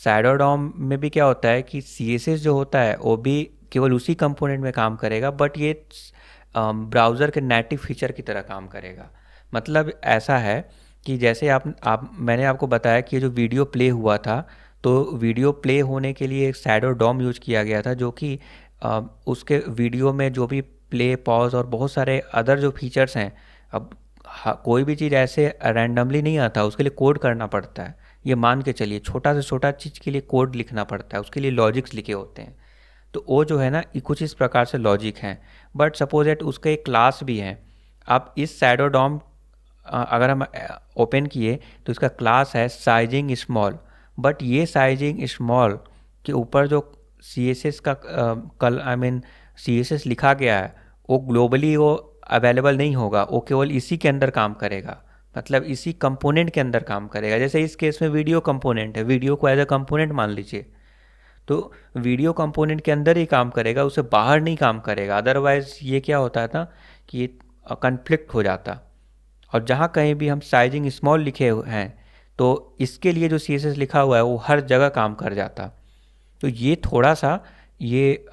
सैडोडॉम में भी क्या होता है कि सी जो होता है वो भी केवल उसी कंपोनेंट में काम करेगा बट ये ब्राउज़र um, के नेटिव फीचर की तरह काम करेगा मतलब ऐसा है कि जैसे आप आप मैंने आपको बताया कि जो वीडियो प्ले हुआ था तो वीडियो प्ले होने के लिए एक सैडो डॉम यूज किया गया था जो कि उसके वीडियो में जो भी प्ले पॉज और बहुत सारे अदर जो फीचर्स हैं अब कोई भी चीज़ ऐसे रैंडमली नहीं आता उसके लिए कोड करना पड़ता है ये मान के चलिए छोटा से छोटा चीज़ के लिए कोड लिखना पड़ता है उसके लिए लॉजिक्स लिखे होते हैं तो वो जो है ना कुछ इस प्रकार से लॉजिक हैं बट सपोज एट उसके एक क्लास भी हैं आप इस सैडोडॉम अगर हम ओपन किए तो इसका क्लास है साइजिंग स्मॉल बट ये साइजिंग स्मॉल के ऊपर जो सी एस एस का कल I mean C S S लिखा गया है वो ग्लोबली वो अवेलेबल नहीं होगा वो केवल इसी के अंदर काम करेगा मतलब इसी कंपोनेंट के अंदर काम करेगा जैसे इस केस में वीडियो कंपोनेंट है वीडियो को एज अ कंपोनेंट मान लीजिए तो वीडियो कंपोनेंट के अंदर ही काम करेगा उसे बाहर नहीं काम करेगा अदरवाइज़ ये क्या होता था कि कन्फ्लिक्ट हो जाता और जहाँ कहीं भी हम साइजिंग स्मॉल लिखे हैं तो इसके लिए जो सी लिखा हुआ है वो हर जगह काम कर जाता तो ये थोड़ा सा ये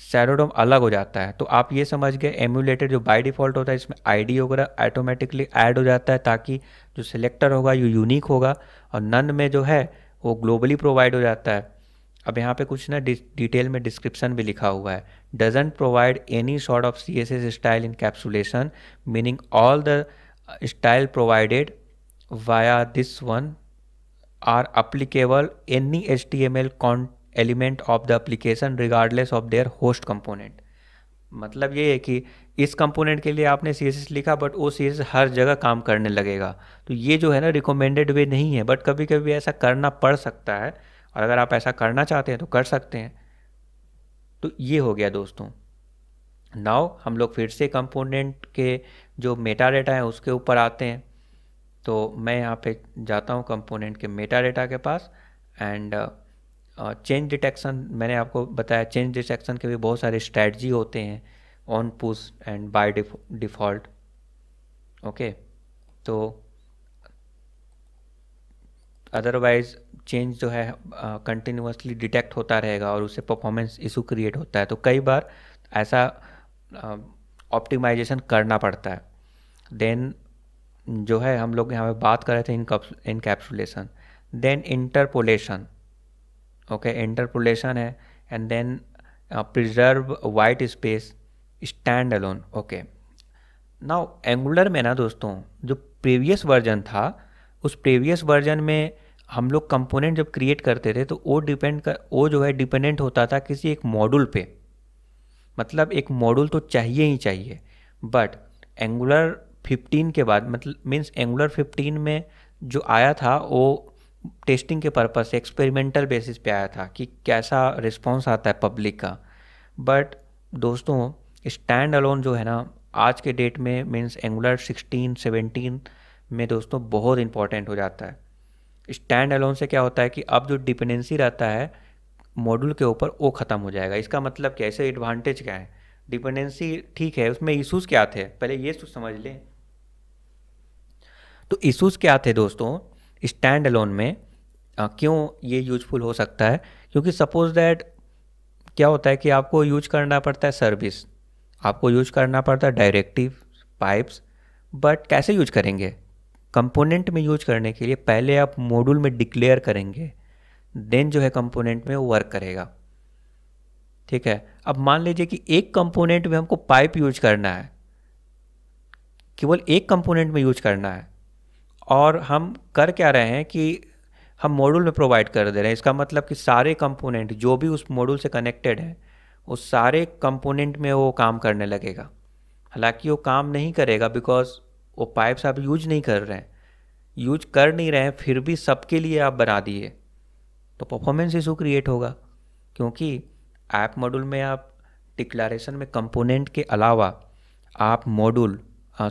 सैरोडोम अलग हो जाता है तो आप ये समझ गए एम्यूलेटर जो बाय डिफ़ॉल्ट होता है इसमें आईडी वगैरह ऑटोमेटिकली ऐड हो जाता है ताकि जो सिलेक्टर होगा ये यूनिक होगा और नन में जो है वो ग्लोबली प्रोवाइड हो जाता है अब यहाँ पे कुछ ना डिटेल में डिस्क्रिप्शन भी लिखा हुआ है doesn't provide any sort of C S S style encapsulation meaning all the style provided via this one are applicable any HTML element of the application regardless of their host component मतलब ये है कि इस component के लिए आपने सी लिखा but वो सी हर जगह काम करने लगेगा तो ये जो है ना रिकमेंडेड वे नहीं है बट कभी कभी ऐसा करना पड़ सकता है और अगर आप ऐसा करना चाहते हैं तो कर सकते हैं तो ये हो गया दोस्तों नाउ हम लोग फिर से कंपोनेंट के जो मेटा डेटा है उसके ऊपर आते हैं तो मैं यहाँ पे जाता हूँ कंपोनेंट के मेटा डेटा के पास एंड चेंज डिटेक्शन मैंने आपको बताया चेंज डिटेक्शन के भी बहुत सारे स्ट्रैटी होते हैं on push and by default okay तो अदरवाइज चेंज जो है कंटिन्यूसली uh, डिटेक्ट होता रहेगा और उससे परफॉर्मेंस इशू क्रिएट होता है तो कई बार ऐसा ऑप्टिमाइजेशन करना पड़ता है देन जो है हम लोग यहाँ पे बात कर रहे थे encapsulation then interpolation okay interpolation है and then preserve white space standalone okay now Angular में ना दोस्तों जो प्रीवियस वर्जन था उस प्रीवियस वर्जन में हम लोग कंपोनेंट जब क्रिएट करते थे तो वो डिपेंड कर वो जो है डिपेंडेंट होता था किसी एक मॉड्यूल पे मतलब एक मॉड्यूल तो चाहिए ही चाहिए बट एंगुलर 15 के बाद मतलब मीन्स एंगुलर 15 में जो आया था वो टेस्टिंग के पर्पज से एक्सपेरिमेंटल बेसिस पे आया था कि कैसा रिस्पॉन्स आता है पब्लिक का बट दोस्तों स्टैंड अलोन जो है ना आज के डेट में मीन्स एंगुलर 16, 17 में दोस्तों बहुत इंपॉर्टेंट हो जाता है स्टैंड अलोन से क्या होता है कि अब जो डिपेंडेंसी रहता है मॉड्यूल के ऊपर वो ख़त्म हो जाएगा इसका मतलब क्या इसे एडवांटेज क्या है डिपेंडेंसी ठीक है उसमें इशूज़ क्या थे पहले ये तो समझ लें तो इशूज़ क्या थे दोस्तों स्टैंड अलोन में आ, क्यों ये यूजफुल हो सकता है क्योंकि सपोज दैट क्या होता है कि आपको यूज करना पड़ता है सर्विस आपको यूज करना पड़ता है डायरेक्टिव पाइप्स बट कैसे यूज करेंगे कंपोनेंट में यूज करने के लिए पहले आप मॉड्यूल में डिक्लेयर करेंगे देन जो है कंपोनेंट में वो वर्क करेगा ठीक है अब मान लीजिए कि एक कंपोनेंट में हमको पाइप यूज करना है केवल एक कंपोनेंट में यूज करना है और हम कर क्या रहे हैं कि हम मॉड्यूल में प्रोवाइड कर दे रहे हैं इसका मतलब कि सारे कंपोनेंट जो भी उस मॉड्यूल से कनेक्टेड है उस सारे कंपोनेंट में वो काम करने लगेगा हालांकि वो काम नहीं करेगा बिकॉज वो पाइप्स आप यूज नहीं कर रहे हैं यूज कर नहीं रहे हैं फिर भी सबके लिए आप बना दिए तो परफॉर्मेंस इशू क्रिएट होगा क्योंकि ऐप मॉड्यूल में आप डिक्लारेशन में कंपोनेंट के अलावा आप module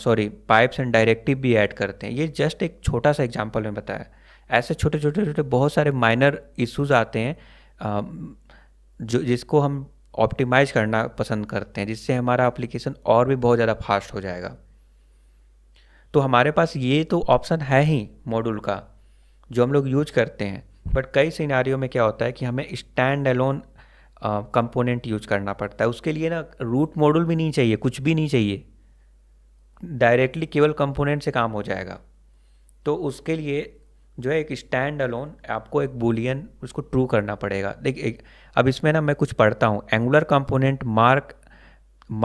sorry pipes and directive भी ऐड करते हैं ये जस्ट एक छोटा सा एग्जाम्पल में बताया ऐसे छोटे छोटे छोटे बहुत सारे माइनर इश्यूज आते हैं आ, जो जिसको हम ऑप्टिमाइज करना पसंद करते हैं जिससे हमारा एप्लीकेशन और भी बहुत ज़्यादा फास्ट हो जाएगा तो हमारे पास ये तो ऑप्शन है ही मॉड्यूल का जो हम लोग यूज करते हैं बट कई सिनारियों में क्या होता है कि हमें स्टैंड अलोन कंपोनेंट यूज करना पड़ता है उसके लिए ना रूट मॉडल भी नहीं चाहिए कुछ भी नहीं चाहिए डायरेक्टली केवल कंपोनेंट से काम हो जाएगा तो उसके लिए जो है एक स्टैंड अलोन आपको एक बोलियन उसको ट्रू करना पड़ेगा देखिए अब इसमें ना मैं कुछ पढ़ता हूँ Angular component mark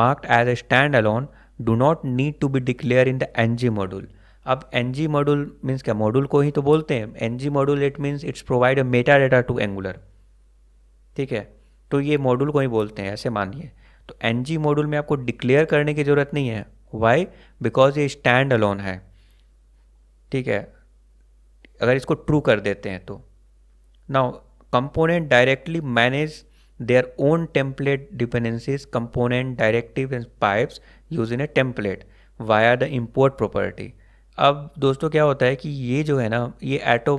marked as a standalone do not need to be declare in the N G module अब एन जी मॉड्यूल मीन्स क्या मॉड्यूल को ही तो बोलते हैं N G module it means it's provide a metadata to Angular ठीक है तो ये मॉड्यूल को ही बोलते हैं ऐसे मानिए तो एन जी मॉड्यूल में आपको डिक्लेयर करने की ज़रूरत नहीं है वाई बिकॉज ये स्टैंड अलोन है ठीक है अगर इसको ट्रू कर देते हैं तो now component directly manage their own template dependencies component directive and pipes use in a template via the import property अब दोस्तों क्या होता है कि ये जो है ना ये एटो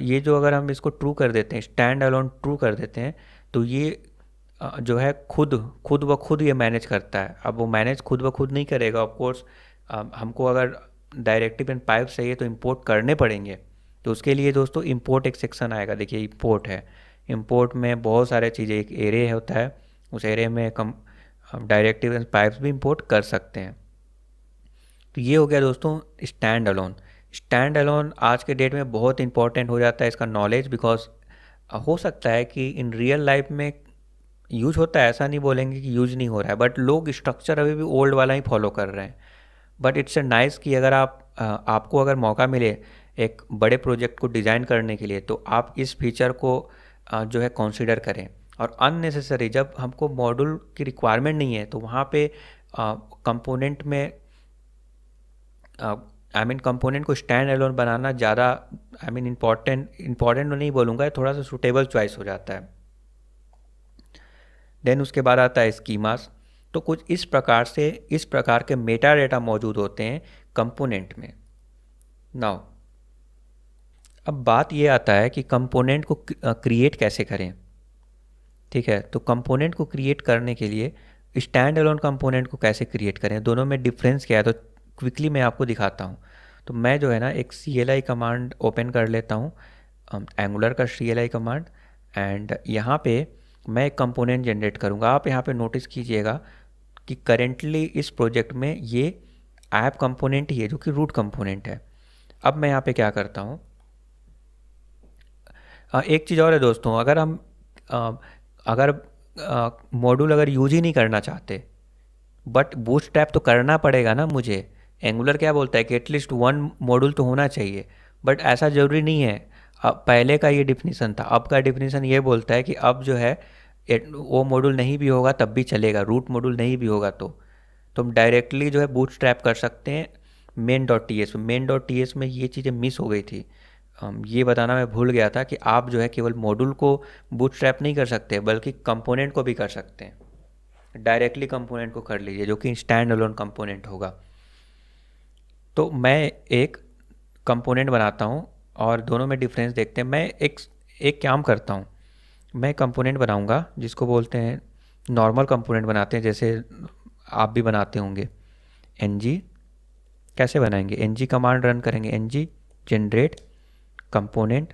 ये जो अगर हम इसको ट्रू कर देते हैं स्टैंड अलोन ट्रू कर देते हैं तो ये जो है खुद खुद ब खुद ये मैनेज करता है अब वो मैनेज खुद ब खुद नहीं करेगा ऑफकोर्स हमको अगर डायरेक्टिव एंड पाइप चाहिए तो इम्पोर्ट करने पड़ेंगे तो उसके लिए दोस्तों इम्पोर्ट एक सेक्शन आएगा देखिए इम्पोर्ट है इम्पोर्ट में बहुत सारे चीज़ें एक एरे होता है उस एरे में कम डायरेक्टिव एंड पाइप्स भी इम्पोर्ट कर सकते हैं तो ये हो गया दोस्तों स्टैंड अलोन स्टैंड अलोन आज के डेट में बहुत इंपॉर्टेंट हो जाता है इसका नॉलेज बिकॉज हो सकता है कि इन रियल लाइफ में यूज होता है ऐसा नहीं बोलेंगे कि यूज नहीं हो रहा है बट लोग स्ट्रक्चर अभी भी ओल्ड वाला ही फॉलो कर रहे हैं बट इट्स ए नाइस कि अगर आप आपको अगर मौका मिले एक बड़े प्रोजेक्ट को डिज़ाइन करने के लिए तो आप इस फीचर को जो है कंसिडर करें और अननेसेसरी जब हमको मॉड्यूल की रिक्वायरमेंट नहीं है तो वहाँ पे कंपोनेंट में आई मीन कंपोनेंट को स्टैंड अलोन बनाना ज़्यादा आई मीन इम्पॉर्टेंट इम्पॉर्टेंट नहीं बोलूँगा थोड़ा सा सुटेबल चॉइस हो जाता है देन उसके बाद आता है स्कीमास तो कुछ इस प्रकार से इस प्रकार के मेटा डेटा मौजूद होते हैं कंपोनेंट में नाउ अब बात ये आता है कि कंपोनेंट को क्रिएट uh, कैसे करें ठीक है तो कंपोनेंट को क्रिएट करने के लिए स्टैंड अलोन कंपोनेंट को कैसे क्रिएट करें दोनों में डिफरेंस क्या है तो क्विकली मैं आपको दिखाता हूँ तो मैं जो है ना एक C L I command open कर लेता हूँ एंगुलर का C L I command and यहाँ पे मैं एक कंपोनेंट जनरेट करूँगा आप यहाँ पे नोटिस कीजिएगा कि करेंटली इस प्रोजेक्ट में ये ऐप कंपोनेंट ही है जो कि रूट कंपोनेंट है अब मैं यहाँ पे क्या करता हूँ एक चीज़ और है दोस्तों अगर हम अगर मॉड्यूल अगर यूज ही नहीं करना चाहते बट बूस्ट ऐप तो करना पड़ेगा ना मुझे एंगुलर क्या बोलता है कि एटलीस्ट वन मॉड्यूल तो होना चाहिए बट ऐसा ज़रूरी नहीं है अब पहले का ये डिफिनीसन था अब का डिफिनीसन ये बोलता है कि अब जो है वो मॉड्यूल नहीं भी होगा तब भी चलेगा रूट मॉड्यूल नहीं भी होगा तो तुम तो डायरेक्टली जो है बूट स्ट्रैप कर सकते हैं main dot T S main dot T S में ये चीज़ें मिस हो गई थी ये बताना मैं भूल गया था कि आप जो है केवल मॉड्यूल को बूट स्ट्रैप नहीं कर सकते बल्कि कंपोनेंट को भी कर सकते हैं डायरेक्टली कंपोनेंट को कर लीजिए जो कि स्टैंड अलोन कंपोनेंट होगा तो मैं एक कंपोनेंट बनाता हूँ और दोनों में डिफरेंस देखते हैं मैं एक एक काम करता हूँ मैं कंपोनेंट बनाऊँगा जिसको बोलते हैं नॉर्मल कंपोनेंट बनाते हैं जैसे आप भी बनाते होंगे एन कैसे बनाएंगे एन कमांड रन करेंगे N generate component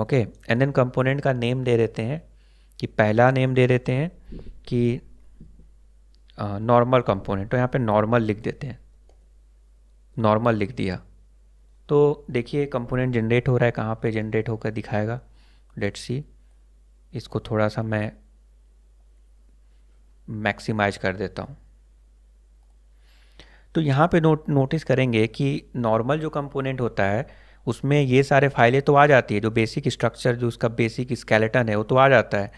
okay and then component का नेम दे देते हैं कि पहला नेम दे देते हैं कि नॉर्मल कंपोनेंट तो यहाँ पे नॉर्मल लिख देते हैं नॉर्मल लिख दिया तो देखिए कंपोनेंट जनरेट हो रहा है कहाँ पे जनरेट होकर दिखाएगा लेट सी इसको थोड़ा सा मैं मैक्सिमाइज कर देता हूँ तो यहाँ पे नोट नोटिस करेंगे कि नॉर्मल जो कंपोनेंट होता है उसमें ये सारे फाइलें तो आ जाती है जो बेसिक स्ट्रक्चर जो उसका बेसिक स्केलेटन है वो तो आ जाता है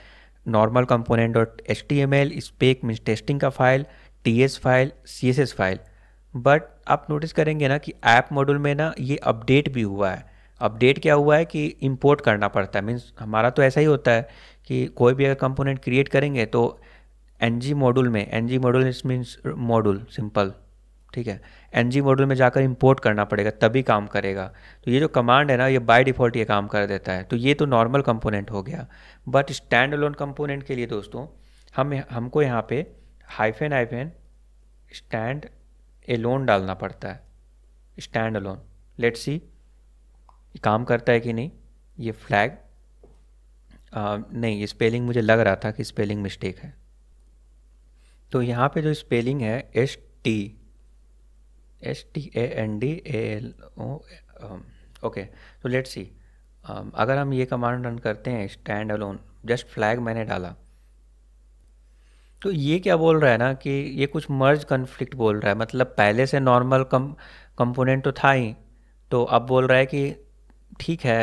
normal component dot H T M L spec means testing का file T S file C S S file but आप नोटिस करेंगे ना कि ऐप मॉड्यूल में ना ये अपडेट भी हुआ है अपडेट क्या हुआ है कि इंपोर्ट करना पड़ता है मीन्स हमारा तो ऐसा ही होता है कि कोई भी अगर कंपोनेंट क्रिएट करेंगे तो एन जी मॉड्यूल में N G module is means module simple ठीक है एन जी मॉड्यूल में जाकर इंपोर्ट करना पड़ेगा तभी काम करेगा तो ये जो कमांड है ना ये बाय डिफ़ॉल्ट ये काम कर देता है तो ये तो नॉर्मल कंपोनेंट हो गया बट स्टैंड अलोन कंपोनेंट के लिए दोस्तों हम हमको यहाँ पे hyphen hyphen standalone डालना पड़ता है स्टैंड अलोन लेट्स सी काम करता है कि नहीं ये फ्लैग नहीं ये स्पेलिंग मुझे लग रहा था कि स्पेलिंग मिस्टेक है तो यहाँ पे जो स्पेलिंग है S T S T A N D A L O okay तो लेट्स सी अगर हम ये कमांड रन करते हैं स्टैंड अलोन जस्ट फ्लैग मैंने डाला तो ये क्या बोल रहा है ना कि ये कुछ मर्ज कन्फ्लिक्ट बोल रहा है मतलब पहले से नॉर्मल कम कंपोनेंट तो था ही तो अब बोल रहा है कि ठीक है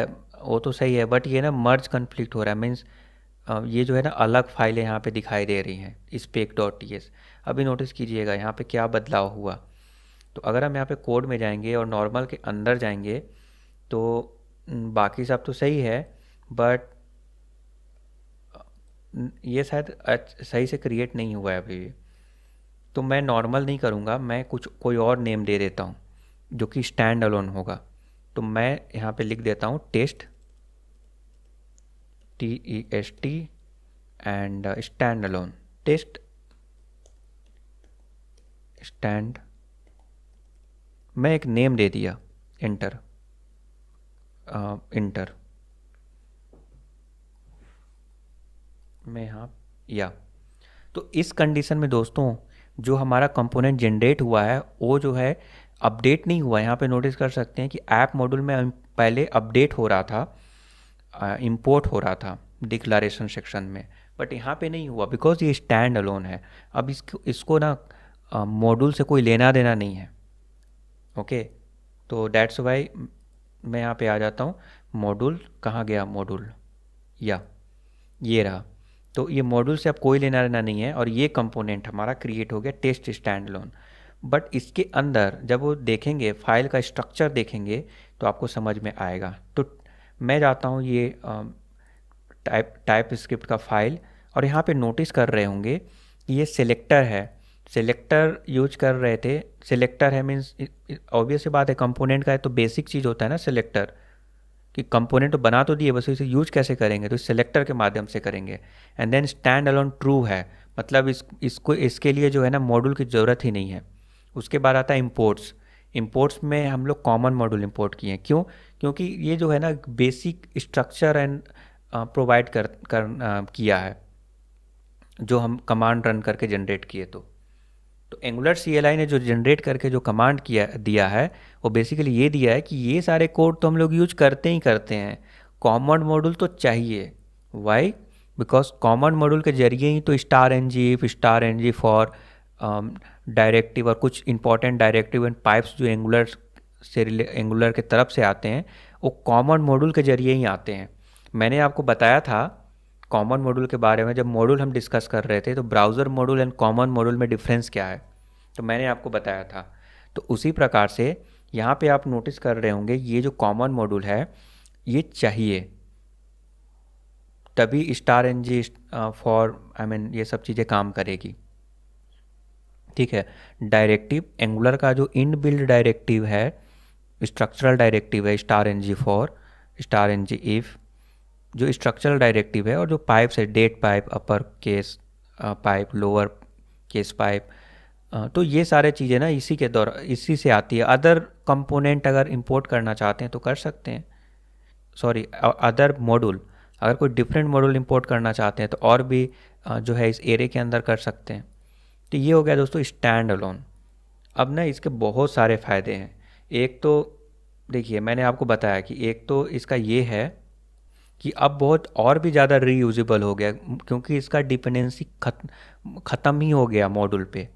वो तो सही है बट ये ना मर्ज कन्फ्लिक्ट हो रहा है मीन्स ये जो है ना अलग फाइलें यहाँ पे दिखाई दे रही हैं इस पेक डॉट टी एस अभी नोटिस कीजिएगा यहाँ पे क्या बदलाव हुआ तो अगर हम यहाँ पे कोड में जाएंगे और नॉर्मल के अंदर जाएंगे तो बाकी सब तो सही है बट ये शायद सही से क्रिएट नहीं हुआ है अभी तो मैं नॉर्मल नहीं करूँगा मैं कुछ कोई और नेम दे देता हूँ जो कि स्टैंड अलोन होगा तो मैं यहाँ पे लिख देता हूँ test T E S T and standalone test stand मैं एक नेम दे दिया इंटर इंटर uh, में हाँ या तो इस कंडीशन में दोस्तों जो हमारा कंपोनेंट जनरेट हुआ है वो जो है अपडेट नहीं हुआ है यहाँ पे नोटिस कर सकते हैं कि ऐप मॉड्यूल में पहले अपडेट हो रहा था इंपोर्ट हो रहा था डिक्लारेशन सेक्शन में बट यहाँ पे नहीं हुआ बिकॉज ये स्टैंड अलोन है अब इसको इसको ना मॉड्यूल से कोई लेना देना नहीं है ओके तो डैट्स वाई मैं यहाँ पे आ जाता हूँ मॉड्यूल कहाँ गया मॉड्यूल या ये रहा तो ये मॉड्यूल से आप कोई लेना देना नहीं है और ये कंपोनेंट हमारा क्रिएट हो गया टेस्ट स्टैंड लोन बट इसके अंदर जब वो देखेंगे फाइल का स्ट्रक्चर देखेंगे तो आपको समझ में आएगा तो मैं जाता हूँ ये टाइप टाइप स्क्रिप्ट का फाइल और यहाँ पे नोटिस कर रहे होंगे कि ये सिलेक्टर है सिलेक्टर यूज कर रहे थे सिलेक्टर है मीन्स ऑब्वियस बात है कंपोनेंट का है तो बेसिक चीज़ होता है ना सिलेक्टर कि कंपोनेंट तो बना तो दिए बस इसे यूज कैसे करेंगे तो सिलेक्टर के माध्यम से करेंगे and then standalone true है मतलब इस इसको इसके लिए जो है ना मॉड्यूल की ज़रूरत ही नहीं है उसके बाद आता है इम्पोर्ट्स इम्पोर्ट्स में हम लोग कॉमन मॉड्यूल इम्पोर्ट किए हैं क्यों क्योंकि ये जो है ना बेसिक स्ट्रक्चर एंड प्रोवाइड कर, कर आ, किया है जो हम कमांड रन करके जनरेट किए तो तो एंगुलर सी ने जो जनरेट करके जो कमांड किया दिया है वो बेसिकली ये दिया है कि ये सारे कोड तो हम लोग यूज करते ही करते हैं कॉमन मॉड्यूल तो चाहिए वाई बिकॉज कॉमन मॉड्यूल के जरिए ही तो star N G star N G for directive और कुछ इंपॉर्टेंट डायरेक्टिव एंड पाइप्स जो एंगुलर से एंगुलर के तरफ से आते हैं वो कॉमन मॉड्यूल के जरिए ही आते हैं मैंने आपको बताया था कॉमन मॉड्यूल के बारे में जब मॉड्यूल हम डिस्कस कर रहे थे तो browser module and common module में डिफरेंस क्या है तो मैंने आपको बताया था तो उसी प्रकार से यहाँ पे आप नोटिस कर रहे होंगे ये जो कॉमन मॉड्यूल है ये चाहिए तभी star N G for I mean ये सब चीज़ें काम करेगी ठीक है डायरेक्टिव एंगुलर का जो इन बिल्ड डायरेक्टिव है स्ट्रक्चरल डायरेक्टिव है star N G for star N G if जो स्ट्रक्चरल डायरेक्टिव है और जो पाइप्स है date pipe upper case pipe lower case pipe तो ये सारे चीज़ें ना इसी के दौरान इसी से आती है अदर कंपोनेंट अगर इंपोर्ट करना चाहते हैं तो कर सकते हैं सॉरी अदर मॉड्यूल अगर कोई डिफरेंट मॉड्यूल इंपोर्ट करना चाहते हैं तो और भी uh, जो है इस एरे के अंदर कर सकते हैं तो ये हो गया दोस्तों स्टैंड अलोन अब ना इसके बहुत सारे फ़ायदे हैं एक तो देखिए मैंने आपको बताया कि एक तो इसका ये है कि अब बहुत और भी ज़्यादा रीयूजेबल हो गया क्योंकि इसका डिपेंडेंसी खत्म ख़त्म ही हो गया मॉडल पे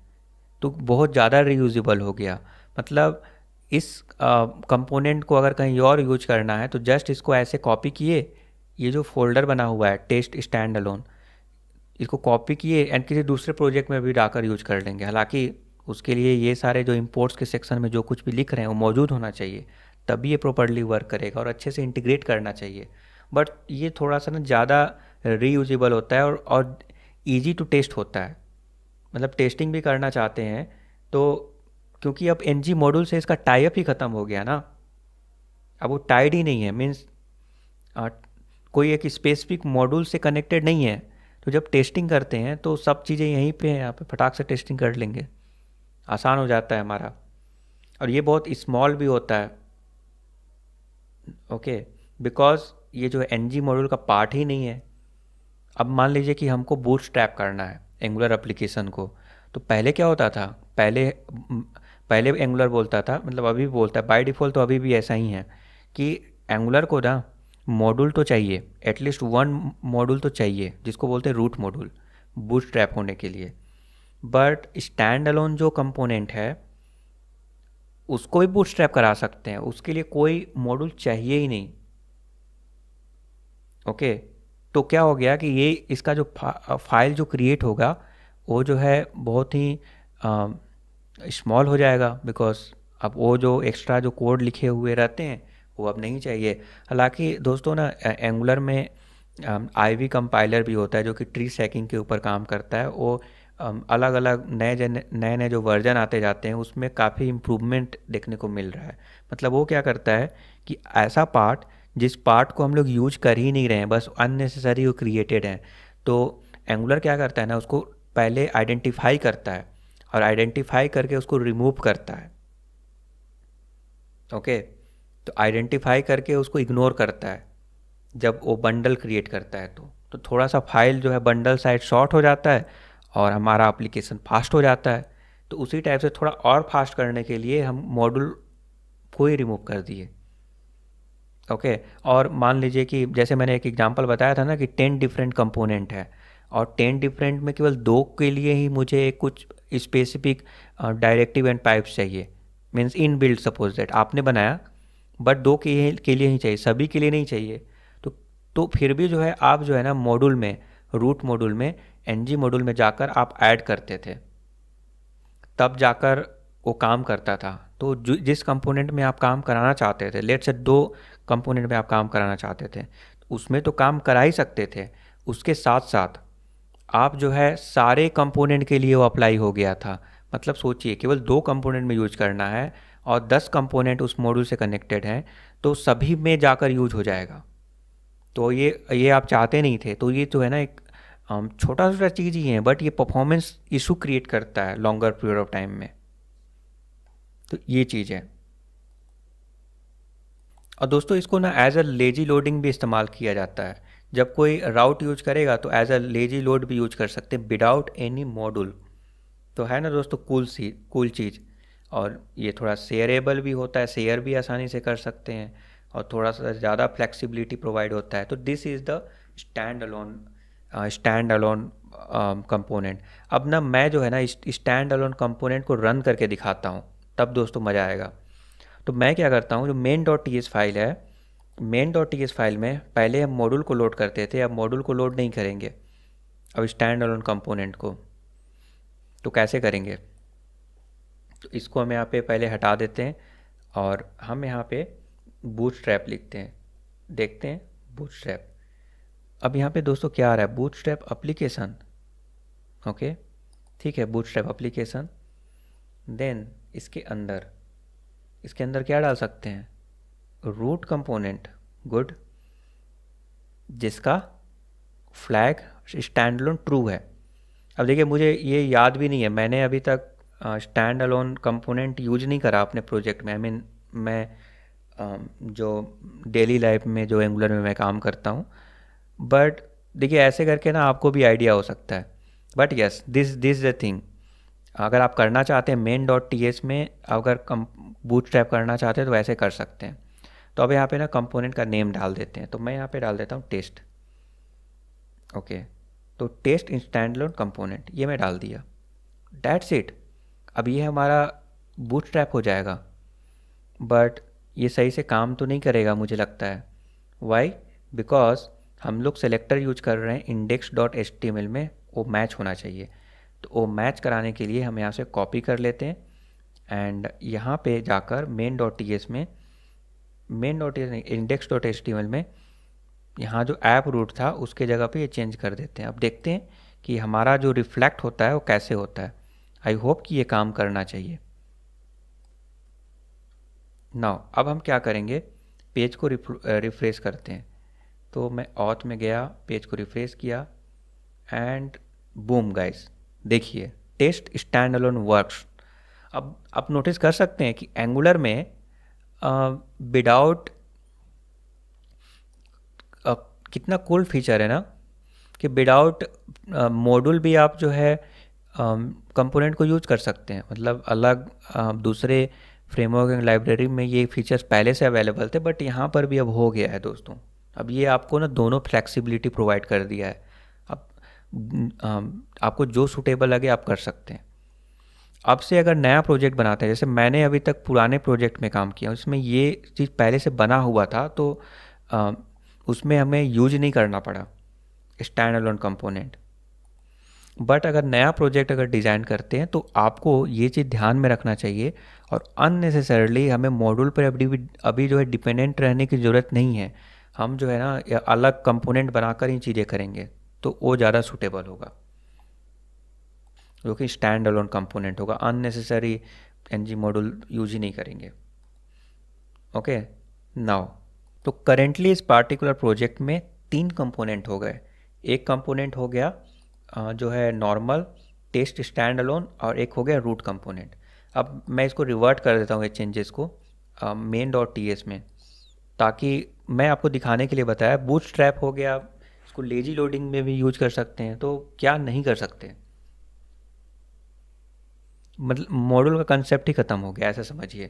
तो बहुत ज़्यादा रीयूजेबल हो गया मतलब इस कंपोनेंट को अगर कहीं और यूज करना है तो जस्ट इसको ऐसे कॉपी किए ये जो फोल्डर बना हुआ है टेस्ट स्टैंड अलोन इसको कॉपी किए एंड किसी दूसरे प्रोजेक्ट में भी डाकर यूज कर लेंगे हालांकि उसके लिए ये सारे जो इम्पोर्ट्स के सेक्शन में जो कुछ भी लिख रहे हैं वो मौजूद होना चाहिए तभी ये प्रॉपरली वर्क करेगा और अच्छे से इंटीग्रेट करना चाहिए बट ये थोड़ा सा ना ज़्यादा रीयूजेबल होता है और और ईजी टू टेस्ट होता है मतलब टेस्टिंग भी करना चाहते हैं तो क्योंकि अब एन जी मॉड्यूल से इसका टाइप ही ख़त्म हो गया ना अब वो टाइड ही नहीं है मीन्स कोई एक स्पेसिफिक मॉड्यूल से कनेक्टेड नहीं है तो जब टेस्टिंग करते हैं तो सब चीज़ें यहीं पे हैं यहाँ पे फटाक से टेस्टिंग कर लेंगे आसान हो जाता है हमारा और ये बहुत स्मॉल भी होता है ओके बिकॉज ये जो एन जी मॉड्यूल का पार्ट ही नहीं है अब मान लीजिए कि हमको बूट स्ट्रैप करना है एंगुलर एप्लीकेशन को तो पहले क्या होता था पहले पहले एंगुलर बोलता था मतलब अभी भी बोलता है बाय डिफ़ॉल्ट तो अभी भी ऐसा ही है कि एंगुलर को ना मॉड्यूल तो चाहिए एटलीस्ट वन मॉड्यूल तो चाहिए जिसको बोलते हैं रूट मॉड्यूल बूट स्ट्रैप होने के लिए बट स्टैंड अलोन जो कंपोनेंट है उसको भी बूट स्ट्रैप करा सकते हैं उसके लिए कोई मॉड्यूल चाहिए ही नहीं ओके तो क्या हो गया कि ये इसका जो फा, फाइल जो क्रिएट होगा वो जो है बहुत ही स्मॉल हो जाएगा बिकॉज अब वो जो एक्स्ट्रा जो कोड लिखे हुए रहते हैं वो अब नहीं चाहिए हालांकि दोस्तों ना एंगुलर में आई वी कंपाइलर भी होता है जो कि ट्री सेकिंग के ऊपर काम करता है वो अलग अलग नए नए नए जो वर्जन आते जाते हैं उसमें काफ़ी इम्प्रूवमेंट देखने को मिल रहा है मतलब वो क्या करता है कि ऐसा पार्ट जिस पार्ट को हम लोग यूज कर ही नहीं रहे हैं बस अननेसेसरी वो क्रिएटेड है तो एंगुलर क्या करता है ना उसको पहले आइडेंटिफाई करता है और आइडेंटिफाई करके उसको रिमूव करता है ओके तो आइडेंटिफाई करके उसको इग्नोर करता है जब वो बंडल क्रिएट करता है तो तो थोड़ा सा फाइल जो है बंडल साइड शॉर्ट हो जाता है और हमारा एप्लीकेशन फास्ट हो जाता है तो उसी टाइप से थोड़ा और फास्ट करने के लिए हम मॉड्यूल को ही रिमूव कर दिए ओके okay, और मान लीजिए कि जैसे मैंने एक एग्जांपल बताया था ना कि टेन डिफरेंट कंपोनेंट है और टेन डिफरेंट में केवल दो के लिए ही मुझे कुछ स्पेसिफिक डायरेक्टिव एंड पाइप्स चाहिए means in build suppose that आपने बनाया बट दो के, के लिए ही चाहिए सभी के लिए नहीं चाहिए तो तो फिर भी जो है आप जो है ना मॉड्यूल में रूट मॉड्यूल में एन जी मॉड्यूल में जाकर आप ऐड करते थे तब जाकर वो काम करता था तो जिस कंपोनेंट में आप काम कराना चाहते थे लेट से दो कंपोनेंट में आप काम कराना चाहते थे तो उसमें तो काम करा ही सकते थे उसके साथ साथ आप जो है सारे कंपोनेंट के लिए वो अप्लाई हो गया था मतलब सोचिए केवल दो कंपोनेंट में यूज करना है और दस कंपोनेंट उस मॉड्यूल से कनेक्टेड हैं तो सभी में जाकर यूज हो जाएगा तो ये ये आप चाहते नहीं थे तो ये जो तो है ना एक छोटा छोटा चीज़ ही है बट ये परफॉर्मेंस इशू क्रिएट करता है लॉन्गर पीरियड ऑफ टाइम में तो ये चीज़ है और दोस्तों इसको ना एज अ लेजी लोडिंग भी इस्तेमाल किया जाता है जब कोई राउट यूज करेगा तो एज अ लेजी लोड भी यूज कर सकते हैं विदाउट एनी मॉड्यूल तो है ना दोस्तों कूल सी कूल चीज़ और ये थोड़ा शेयरेबल भी होता है शेयर भी आसानी से कर सकते हैं और थोड़ा सा ज़्यादा फ्लेक्सिबिलिटी प्रोवाइड होता है तो this is the stand alone stand alone component अब ना मैं जो है ना स्टैंड अलोन कंपोनेंट को रन करके दिखाता हूँ तब दोस्तों मज़ा आएगा तो मैं क्या करता हूँ जो main dot T S file है main dot T S file में पहले हम मॉड्यूल को लोड करते थे अब मॉड्यूल को लोड नहीं करेंगे अब स्टैंड अलोन कंपोनेंट को तो कैसे करेंगे तो इसको हम यहाँ पे पहले हटा देते हैं और हम यहाँ पे बूट स्ट्रैप लिखते हैं देखते हैं बूट स्ट्रैप अब यहाँ पे दोस्तों क्या आ रहा है बूट स्ट्रैप अप्लीकेशन ओके ठीक है बूट स्ट्रैप अप्लीकेशन देन इसके अंदर इसके अंदर क्या डाल सकते हैं रूट कंपोनेंट गुड जिसका फ्लैग स्टैंड लोन ट्रू है अब देखिए मुझे ये याद भी नहीं है मैंने अभी तक स्टैंड अलोन कंपोनेंट यूज नहीं करा अपने प्रोजेक्ट में आई I मीन mean, मैं uh, जो डेली लाइफ में जो एंगुलर में मैं काम करता हूँ बट देखिए ऐसे करके ना आपको भी आइडिया हो सकता है but yes this this the thing अगर आप करना चाहते हैं मेन डॉट टी एस में अगर कम बूट स्ट्रैप करना चाहते हैं तो वैसे कर सकते हैं तो अब यहाँ पे ना कंपोनेंट का नेम डाल देते हैं तो मैं यहाँ पे डाल देता हूँ टेस्ट ओके तो टेस्ट इंस्टैंड लोन कंपोनेंट ये मैं डाल दिया डैट्स इट अब ये हमारा बूट स्ट्रैप हो जाएगा बट ये सही से काम तो नहीं करेगा मुझे लगता है वाई बिकॉज हम लोग सेलेक्टर यूज कर रहे हैं index dot H T M L में वो मैच होना चाहिए तो वो मैच कराने के लिए हम यहाँ से कॉपी कर लेते हैं एंड यहाँ पे जाकर मेन डॉट टी एस में main dot S index dot H T M L में यहाँ जो ऐप रूट था उसके जगह पे ये चेंज कर देते हैं अब देखते हैं कि हमारा जो रिफ्लेक्ट होता है वो कैसे होता है आई होप कि ये काम करना चाहिए नाउ अब हम क्या करेंगे पेज को रिफ्रेश करते हैं तो मैं ऑथ में गया पेज को रिफ्रेश किया एंड बूम गाइस देखिए टेस्ट स्टैंड अलोन वर्क्स अब आप नोटिस कर सकते हैं कि एंगुलर में विदाउट कितना कूल cool फीचर है ना कि विदाउट मॉड्यूल भी आप जो है कंपोनेंट uh, को यूज कर सकते हैं मतलब अलग uh, दूसरे फ्रेमवर्क एंड लाइब्रेरी में ये फीचर्स पहले से अवेलेबल थे बट यहाँ पर भी अब हो गया है दोस्तों अब ये आपको ना दोनों फ्लेक्सिबिलिटी प्रोवाइड कर दिया है आपको जो सूटेबल लगे आप कर सकते हैं अब से अगर नया प्रोजेक्ट बनाते हैं जैसे मैंने अभी तक पुराने प्रोजेक्ट में काम किया उसमें ये चीज़ पहले से बना हुआ था तो आ, उसमें हमें यूज नहीं करना पड़ा स्टैंड अलोन कंपोनेंट बट अगर नया प्रोजेक्ट अगर डिज़ाइन करते हैं तो आपको ये चीज़ ध्यान में रखना चाहिए और अननेसेसरली हमें मॉड्यूल पर अभी भी अभी जो है डिपेंडेंट रहने की ज़रूरत नहीं है हम जो है ना अलग कंपोनेंट बनाकर ही चीज़ें करेंगे तो वो ज़्यादा सुटेबल होगा जो कि स्टैंड अलोन कंपोनेंट होगा unnecessary N G module use ही नहीं करेंगे ओके नाउ तो करेंटली इस पार्टिकुलर प्रोजेक्ट में तीन कंपोनेंट हो गए एक कंपोनेंट हो गया जो है नॉर्मल टेस्ट स्टैंड अलोन और एक हो गया रूट कंपोनेंट अब मैं इसको रिवर्ट कर देता हूँ ये चेंजेस को मेन डॉट टी एस में ताकि मैं आपको दिखाने के लिए बताया बूट स्ट्रैप हो गया इसको लेजी लोडिंग में भी यूज कर सकते हैं तो क्या नहीं कर सकते मतलब मॉडल का कंसेप्ट ही ख़त्म हो गया ऐसा समझिए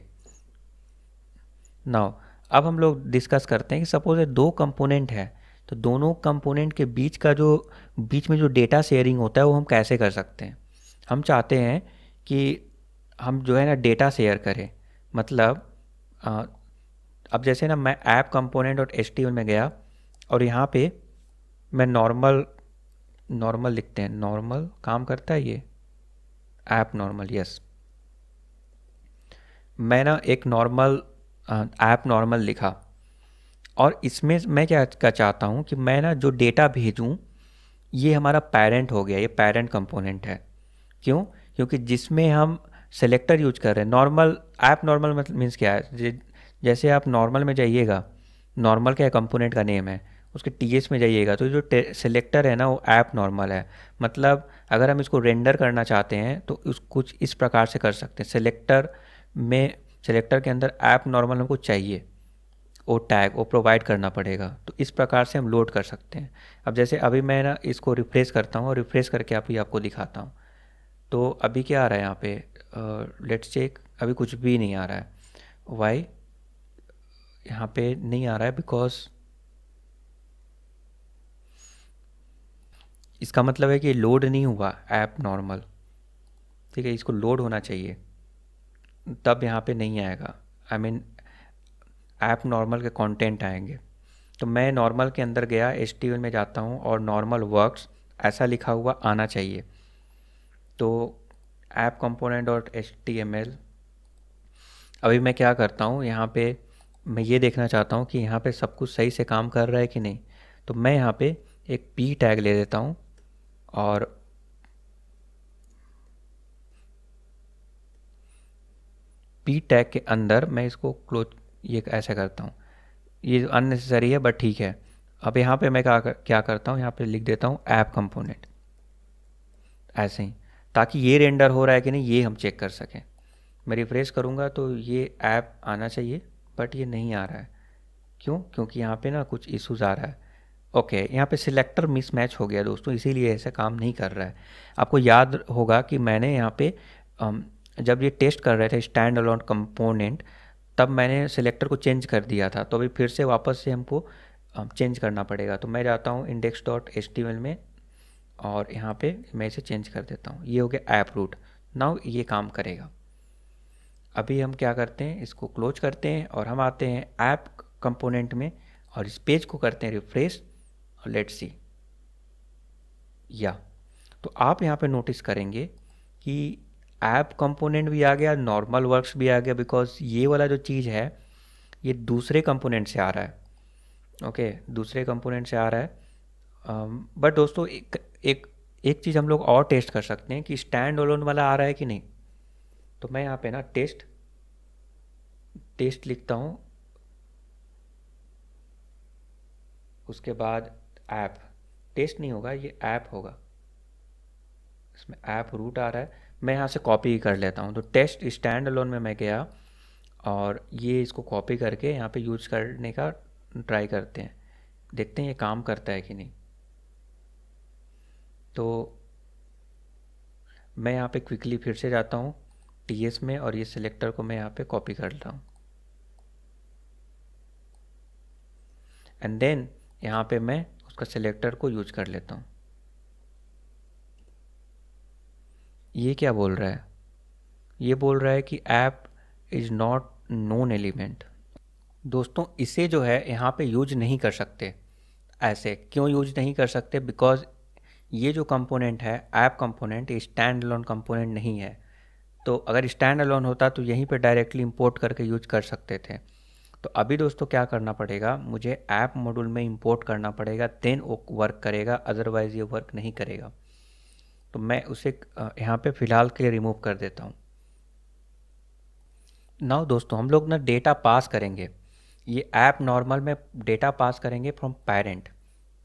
नाउ अब हम लोग डिस्कस करते हैं कि सपोज दो कंपोनेंट है तो दोनों कंपोनेंट के बीच का जो बीच में जो डेटा शेयरिंग होता है वो हम कैसे कर सकते हैं हम चाहते हैं कि हम जो है ना डेटा शेयर करें मतलब आ, अब जैसे ना मैं ऐप कंपोनेंट और एच में गया और यहाँ पे मैं नॉर्मल नॉर्मल लिखते हैं नॉर्मल काम करता है ये ऐप नॉर्मल यस मैं ना एक नॉर्मल ऐप नॉर्मल लिखा और इसमें मैं क्या क्या चाहता हूँ कि मैं ना जो डेटा भेजूँ ये हमारा पेरेंट हो गया ये पेरेंट कंपोनेंट है क्यों क्योंकि जिसमें हम सेलेक्टर यूज कर रहे हैं नॉर्मल ऐप नॉर्मल मतलब मीन्स क्या है जैसे आप नॉर्मल में जाइएगा नॉर्मल क्या कंपोनेंट का नेम है उसके टी में जाइएगा तो जो सिलेक्टर है ना वो ऐप नॉर्मल है मतलब अगर हम इसको रेंडर करना चाहते हैं तो उस कुछ इस प्रकार से कर सकते हैं सिलेक्टर में सिलेक्टर के अंदर ऐप नॉर्मल हमको चाहिए वो टैग वो प्रोवाइड करना पड़ेगा तो इस प्रकार से हम लोड कर सकते हैं अब जैसे अभी मैं ना इसको रिफ्रेश करता हूँ और रिफ्रेश करके आप ही आपको दिखाता हूँ तो अभी क्या आ रहा है यहाँ पे लेट्स चेक अभी कुछ भी नहीं आ रहा है वाई यहाँ पे नहीं आ रहा है बिकॉज इसका मतलब है कि लोड नहीं हुआ ऐप नॉर्मल ठीक है इसको लोड होना चाहिए तब यहाँ पे नहीं आएगा आई मीन ऐप नॉर्मल के कंटेंट आएंगे तो मैं नॉर्मल के अंदर गया एस में जाता हूँ और नॉर्मल वर्क्स ऐसा लिखा हुआ आना चाहिए तो ऐप कंपोनेंट डॉट एच अभी मैं क्या करता हूँ यहाँ पे मैं ये देखना चाहता हूँ कि यहाँ पे सब कुछ सही से काम कर रहा है कि नहीं तो मैं यहाँ पे एक पी टैग ले देता हूँ और पी टैग के अंदर मैं इसको क्लोज ये ऐसे करता हूँ ये अननेसेसरी है बट ठीक है अब यहाँ पे मैं क्या क्या करता हूँ यहाँ पे लिख देता हूँ ऐप कंपोनेंट ऐसे ही ताकि ये रेंडर हो रहा है कि नहीं ये हम चेक कर सकें मैं रिफ्रेश करूँगा तो ये ऐप आना चाहिए बट ये नहीं आ रहा है क्यों क्योंकि यहाँ पे ना कुछ इश्यूज आ रहा है ओके okay, यहाँ पे सिलेक्टर मिसमैच हो गया दोस्तों इसीलिए ऐसा काम नहीं कर रहा है आपको याद होगा कि मैंने यहाँ पे जब ये टेस्ट कर रहे थे स्टैंड अलॉन कंपोनेंट तब मैंने सिलेक्टर को चेंज कर दिया था तो अभी फिर से वापस से हमको चेंज करना पड़ेगा तो मैं जाता हूँ इंडेक्स डॉट एच में और यहाँ पे मैं इसे चेंज कर देता हूँ ये हो गया ऐप रूट नाउ ये काम करेगा अभी हम क्या करते हैं इसको क्लोज करते हैं और हम आते हैं ऐप कंपोनेंट में और इस पेज को करते हैं रिफ्रेश लेट सी या तो आप यहाँ पे नोटिस करेंगे कि ऐप कंपोनेंट भी आ गया नॉर्मल वर्क्स भी आ गया बिकॉज ये वाला जो चीज़ है ये दूसरे कंपोनेंट से आ रहा है ओके okay, दूसरे कंपोनेंट से आ रहा है बट um, दोस्तों एक एक एक चीज़ हम लोग और टेस्ट कर सकते हैं कि स्टैंड ओलोन वाला आ रहा है कि नहीं तो मैं यहाँ पे ना टेस्ट टेस्ट लिखता हूँ उसके बाद ऐप टेस्ट नहीं होगा ये ऐप होगा इसमें ऐप रूट आ रहा है मैं यहाँ से कॉपी ही कर लेता हूँ तो टेस्ट स्टैंड अलोन में मैं गया और ये इसको कॉपी करके यहाँ पे यूज करने का ट्राई करते हैं देखते हैं ये काम करता है कि नहीं तो मैं यहाँ पे क्विकली फिर से जाता हूँ टी में और ये सिलेक्टर को मैं यहाँ पे कॉपी करता हूँ एंड देन यहाँ पे मैं उसका सिलेक्टर को यूज कर लेता हूँ ये क्या बोल रहा है ये बोल रहा है कि app is not known element दोस्तों इसे जो है यहाँ पे यूज नहीं कर सकते ऐसे क्यों यूज नहीं कर सकते बिकॉज ये जो कंपोनेंट है ऐप कंपोनेंट ये स्टैंड अलोन कंपोनेंट नहीं है तो अगर स्टैंड अलोन होता तो यहीं पे डायरेक्टली इंपोर्ट करके यूज कर सकते थे तो अभी दोस्तों क्या करना पड़ेगा मुझे ऐप मॉड्यूल में इंपोर्ट करना पड़ेगा देन वो वर्क करेगा अदरवाइज़ ये वर्क नहीं करेगा तो मैं उसे यहाँ पे फ़िलहाल के लिए रिमूव कर देता हूँ नाउ दोस्तों हम लोग ना डेटा पास करेंगे ये ऐप नॉर्मल में डेटा पास करेंगे फ्रॉम पेरेंट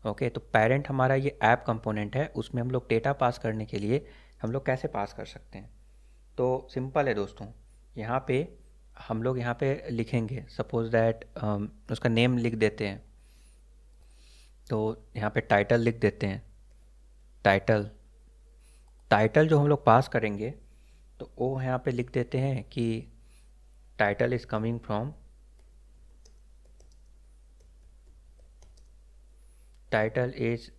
ओके तो पेरेंट हमारा ये ऐप कंपोनेंट है उसमें हम लोग डेटा पास करने के लिए हम लोग कैसे पास कर सकते हैं तो सिंपल है दोस्तों यहाँ पे हम लोग यहाँ पे लिखेंगे सपोज दैट um, उसका नेम लिख देते हैं तो यहाँ पे टाइटल लिख देते हैं टाइटल टाइटल जो हम लोग पास करेंगे तो वो यहाँ पे लिख देते हैं कि title is coming from title is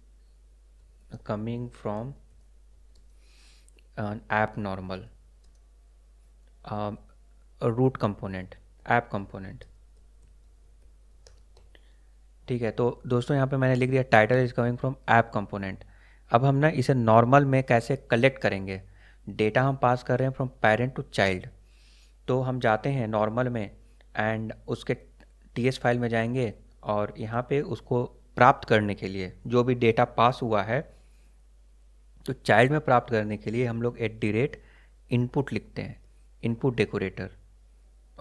coming from app normal root component app component ठीक है तो दोस्तों यहाँ पे मैंने लिख दिया title is coming from app component अब हम ना इसे नॉर्मल में कैसे कलेक्ट करेंगे डेटा हम पास कर रहे हैं फ्रॉम पेरेंट टू चाइल्ड तो हम जाते हैं नॉर्मल में एंड उसके टी एस फाइल में जाएंगे और यहाँ पे उसको प्राप्त करने के लिए जो भी डेटा पास हुआ है तो चाइल्ड में प्राप्त करने के लिए हम लोग एट दी रेट इनपुट लिखते हैं इनपुट डेकोरेटर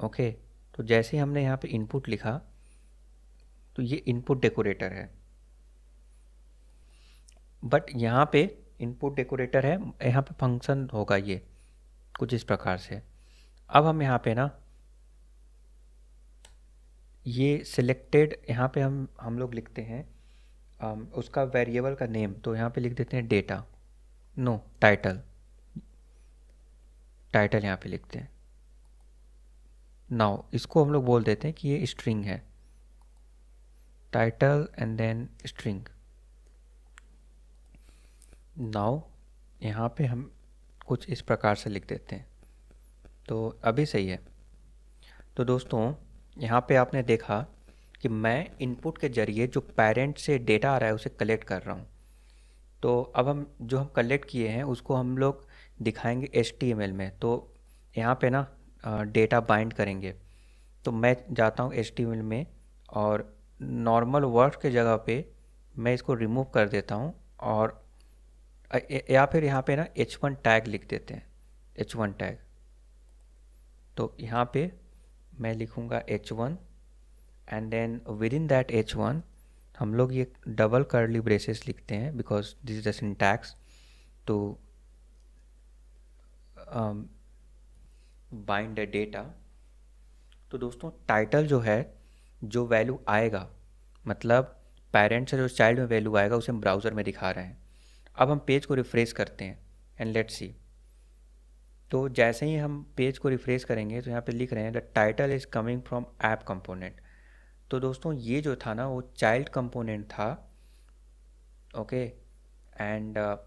ओके तो जैसे हमने यहाँ पे इनपुट लिखा तो ये इनपुट डेकोरेटर है बट यहाँ पे इनपुट डेकोरेटर है यहाँ पे फंक्शन होगा ये कुछ इस प्रकार से अब हम यहाँ पे ना ये सिलेक्टेड यहाँ पे हम हम लोग लिखते हैं um, उसका वेरिएबल का नेम तो यहाँ पे लिख देते हैं डेटा नो टाइटल टाइटल यहाँ पे लिखते हैं नाउ इसको हम लोग बोल देते हैं कि ये स्ट्रिंग है title and then string now यहाँ पे हम कुछ इस प्रकार से लिख देते हैं तो अभी सही है तो दोस्तों यहाँ पे आपने देखा कि मैं इनपुट के ज़रिए जो पेरेंट से डेटा आ रहा है उसे कलेक्ट कर रहा हूँ तो अब हम जो हम कलेक्ट किए हैं उसको हम लोग दिखाएंगे एच में तो यहाँ पे ना डेटा बाइंड करेंगे तो मैं जाता हूँ एच में और नॉर्मल वर्ड के जगह पे मैं इसको रिमूव कर देता हूँ और या फिर यहाँ पे ना एच वन टैग लिख देते हैं एच वन टैग तो यहाँ पे मैं लिखूँगा H one and then within that H one हम लोग ये डबल करली ब्रेसेस लिखते हैं because this is the syntax तो um, बाइंड डेटा तो दोस्तों टाइटल जो है जो वैल्यू आएगा मतलब पेरेंट्स से जो चाइल्ड में वैल्यू आएगा उसे हम ब्राउज़र में दिखा रहे हैं अब हम पेज को रिफ़्रेश करते हैं एंड लेट्स सी तो जैसे ही हम पेज को रिफ़्रेश करेंगे तो यहाँ पे लिख रहे हैं the title is coming from app component तो दोस्तों ये जो था ना वो चाइल्ड कंपोनेंट था ओके एंड uh,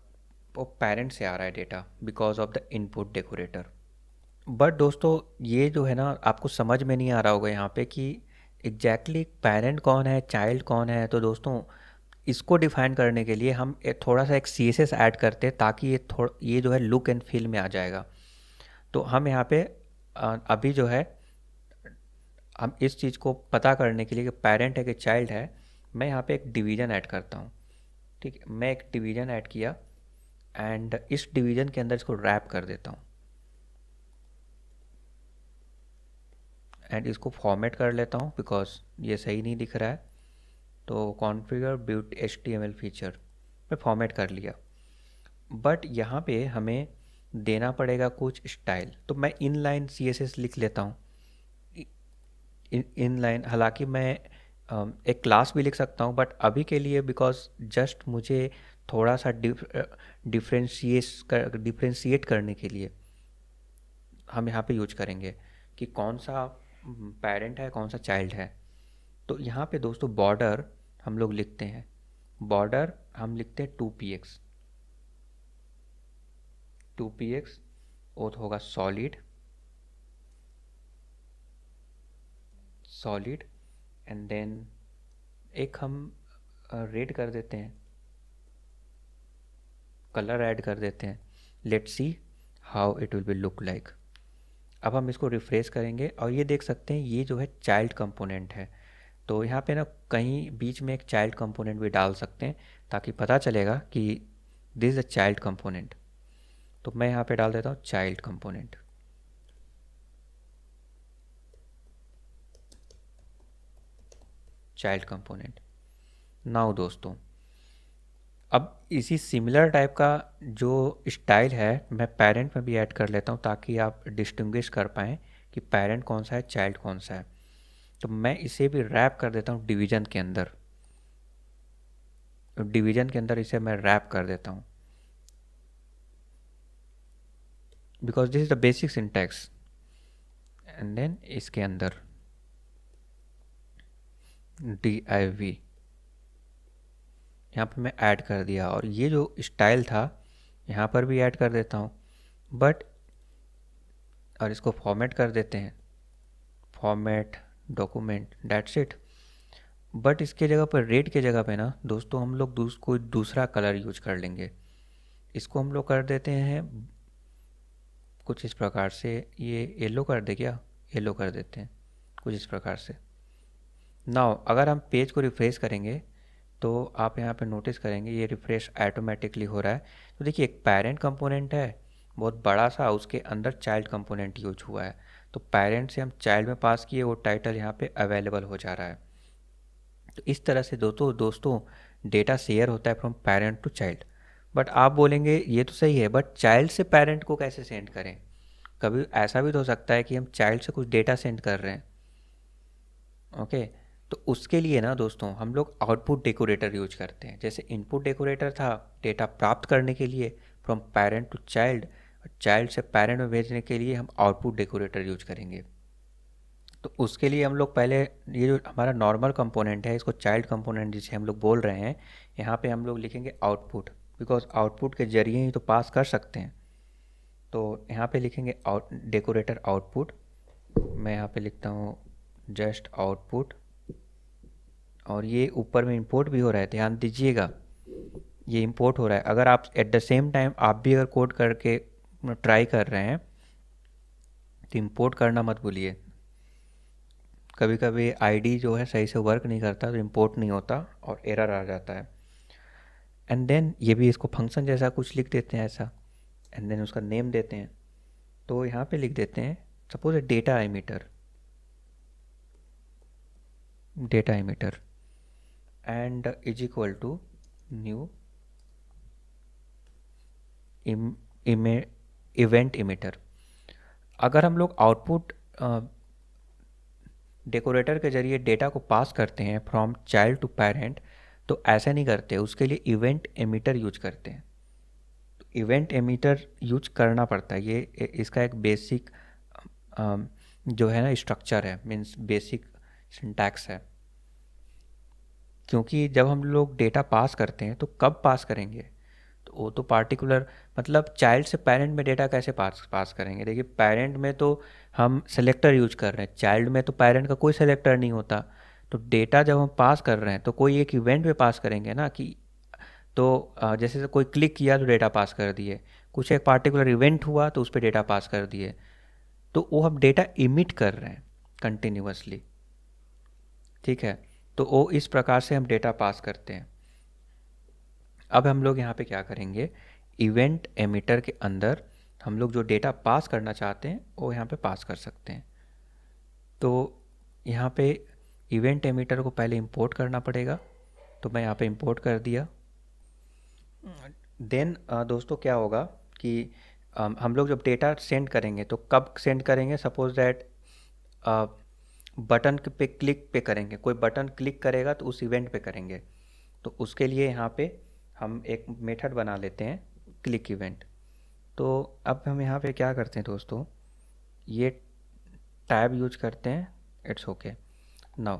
वो पेरेंट से आ रहा है data because of the input decorator but दोस्तों ये जो है ना आपको समझ में नहीं आ रहा होगा यहाँ पे कि एग्जैक्टली exactly पेरेंट कौन है चाइल्ड कौन है तो दोस्तों इसको डिफाइन करने के लिए हम थोड़ा सा एक सी एस एस ऐड करते हैं ताकि ये थोड़ा ये जो है लुक एंड फील में आ जाएगा तो हम यहाँ पे अभी जो है हम इस चीज़ को पता करने के लिए कि पेरेंट है कि चाइल्ड है मैं यहाँ पे एक डिवीज़न ऐड करता हूँ ठीक है मैं एक डिवीज़न ऐड किया एंड इस डिवीज़न के अंदर इसको रैप कर देता हूँ एंड इसको फॉर्मेट कर लेता हूँ बिकॉज ये सही नहीं दिख रहा है तो कॉन्फ़िगर ब्यूट एच फीचर मैं फॉर्मेट कर लिया बट यहाँ पे हमें देना पड़ेगा कुछ स्टाइल तो मैं इन लाइन सी लिख लेता हूँ इन लाइन हालाँकि मैं एक क्लास भी लिख सकता हूँ बट अभी के लिए बिकॉज जस्ट मुझे थोड़ा सा डिफ्रेंशिएट कर डिफ्रेंशिएट करने के लिए हम यहाँ पे यूज करेंगे कि कौन सा पेरेंट हम्म। है कौन सा चाइल्ड है तो यहाँ पे दोस्तों बॉर्डर हम लोग लिखते हैं बॉर्डर हम लिखते हैं two P X two P X और होगा सॉलिड सॉलिड एंड देन एक हम रेड कर देते हैं कलर ऐड कर देते हैं let's see how it will be look like अब हम इसको रिफ्रेश करेंगे और ये देख सकते हैं ये जो है चाइल्ड कंपोनेंट है तो यहाँ पे ना कहीं बीच में एक चाइल्ड कंपोनेंट भी डाल सकते हैं ताकि पता चलेगा कि this is a child component तो मैं यहाँ पे डाल देता हूँ child component child component now दोस्तों अब इसी सिमिलर टाइप का जो स्टाइल है मैं पेरेंट में भी ऐड कर लेता हूँ ताकि आप डिस्टिंग्विश कर पाएँ कि पेरेंट कौन सा है चाइल्ड कौन सा है तो मैं इसे भी रैप कर देता हूँ डिवीजन के अंदर डिवीजन तो के अंदर इसे मैं रैप कर देता हूँ because this is the basic syntax and then इसके अंदर डी आई वी यहाँ पे मैं ऐड कर दिया और ये जो स्टाइल था यहाँ पर भी ऐड कर देता हूँ बट और इसको फॉर्मेट कर देते हैं format document that's it but इसके जगह पर रेड के जगह पे ना दोस्तों हम लोग दूस, कोई दूसरा कलर यूज कर लेंगे इसको हम लोग कर देते हैं कुछ इस प्रकार से ये येलो कर दे क्या येलो कर देते हैं कुछ इस प्रकार से ना अगर हम पेज को रिफ्रेश करेंगे तो आप यहाँ पे नोटिस करेंगे ये रिफ्रेश ऐटोमेटिकली हो रहा है तो देखिए एक पेरेंट कंपोनेंट है बहुत बड़ा सा उसके अंदर चाइल्ड कंपोनेंट यूज हुआ है तो पेरेंट से हम चाइल्ड में पास किए वो टाइटल यहाँ पे अवेलेबल हो जा रहा है तो इस तरह से दोस्तों दोस्तों डेटा शेयर होता है from parent to child but आप बोलेंगे ये तो सही है बट चाइल्ड से पेरेंट को कैसे सेंड करें कभी ऐसा भी तो हो सकता है कि हम चाइल्ड से कुछ डेटा सेंड कर रहे हैं ओके okay? तो उसके लिए ना दोस्तों हम लोग आउटपुट डेकोरेटर यूज करते हैं जैसे इनपुट डेकोरेटर था डेटा प्राप्त करने के लिए फ्रॉम पेरेंट टू चाइल्ड और चाइल्ड से पेरेंट में भेजने के लिए हम आउटपुट डेकोरेटर यूज करेंगे तो उसके लिए हम लोग पहले ये जो हमारा नॉर्मल कंपोनेंट है इसको चाइल्ड कंपोनेंट जिसे हम लोग बोल रहे हैं यहाँ पे हम लोग लिखेंगे आउटपुट बिकॉज आउटपुट के जरिए ही तो पास कर सकते हैं तो यहाँ पे लिखेंगे आउट डेकोरेटर आउटपुट मैं यहाँ पे लिखता हूँ जस्ट आउटपुट और ये ऊपर में इंपोर्ट भी हो रहा है ध्यान दीजिएगा ये इंपोर्ट हो रहा है अगर आप एट द सेम टाइम आप भी अगर कोड करके ट्राई कर रहे हैं तो इंपोर्ट करना मत भूलिए कभी कभी आईडी जो है सही से वर्क नहीं करता तो इंपोर्ट नहीं होता और एरर आ जाता है एंड देन ये भी इसको फंक्शन जैसा कुछ लिख देते हैं ऐसा एंड देन उसका नेम देते हैं तो यहाँ पे लिख देते हैं suppose data emitter data emitter and is equal to new Im, इमे, इवेंट इमीटर अगर हम लोग आउटपुट डेकोरेटर के जरिए डेटा को पास करते हैं फ्रॉम चाइल्ड टू पेरेंट तो ऐसे नहीं करते उसके लिए इवेंट एमिटर यूज करते हैं इवेंट एमिटर यूज करना पड़ता है ये इसका एक बेसिक जो है ना स्ट्रक्चर है मीन्स बेसिक सिंटैक्स है क्योंकि जब हम लोग डेटा पास करते हैं तो कब पास करेंगे तो वो तो पार्टिकुलर मतलब चाइल्ड से पेरेंट में डेटा कैसे पास पास करेंगे देखिए पेरेंट में तो हम सेलेक्टर यूज कर रहे हैं चाइल्ड में तो पेरेंट का कोई सेलेक्टर नहीं होता तो डेटा जब हम पास कर रहे हैं तो कोई एक इवेंट पे पास करेंगे ना कि तो जैसे कोई क्लिक किया तो डेटा पास कर दिए कुछ एक पार्टिकुलर इवेंट हुआ तो उस पर डेटा पास कर दिए तो वो हम डेटा इमिट कर रहे हैं कंटिन्यूसली ठीक है तो वो इस प्रकार से हम डेटा पास करते हैं अब हम लोग यहाँ पे क्या करेंगे इवेंट एमिटर के अंदर हम लोग जो डेटा पास करना चाहते हैं वो यहाँ पे पास कर सकते हैं तो यहाँ पे इवेंट एमिटर को पहले इंपोर्ट करना पड़ेगा तो मैं यहाँ पे इंपोर्ट कर दिया देन दोस्तों क्या होगा कि हम लोग जब डेटा सेंड करेंगे तो कब सेंड करेंगे सपोज दैट बटन पे क्लिक पे करेंगे कोई बटन क्लिक करेगा तो उस इवेंट पे करेंगे तो उसके लिए यहाँ पे हम एक मेथड बना लेते हैं क्लिक इवेंट तो अब हम यहाँ पे क्या करते हैं दोस्तों ये टैब यूज करते हैं इट्स ओके नाउ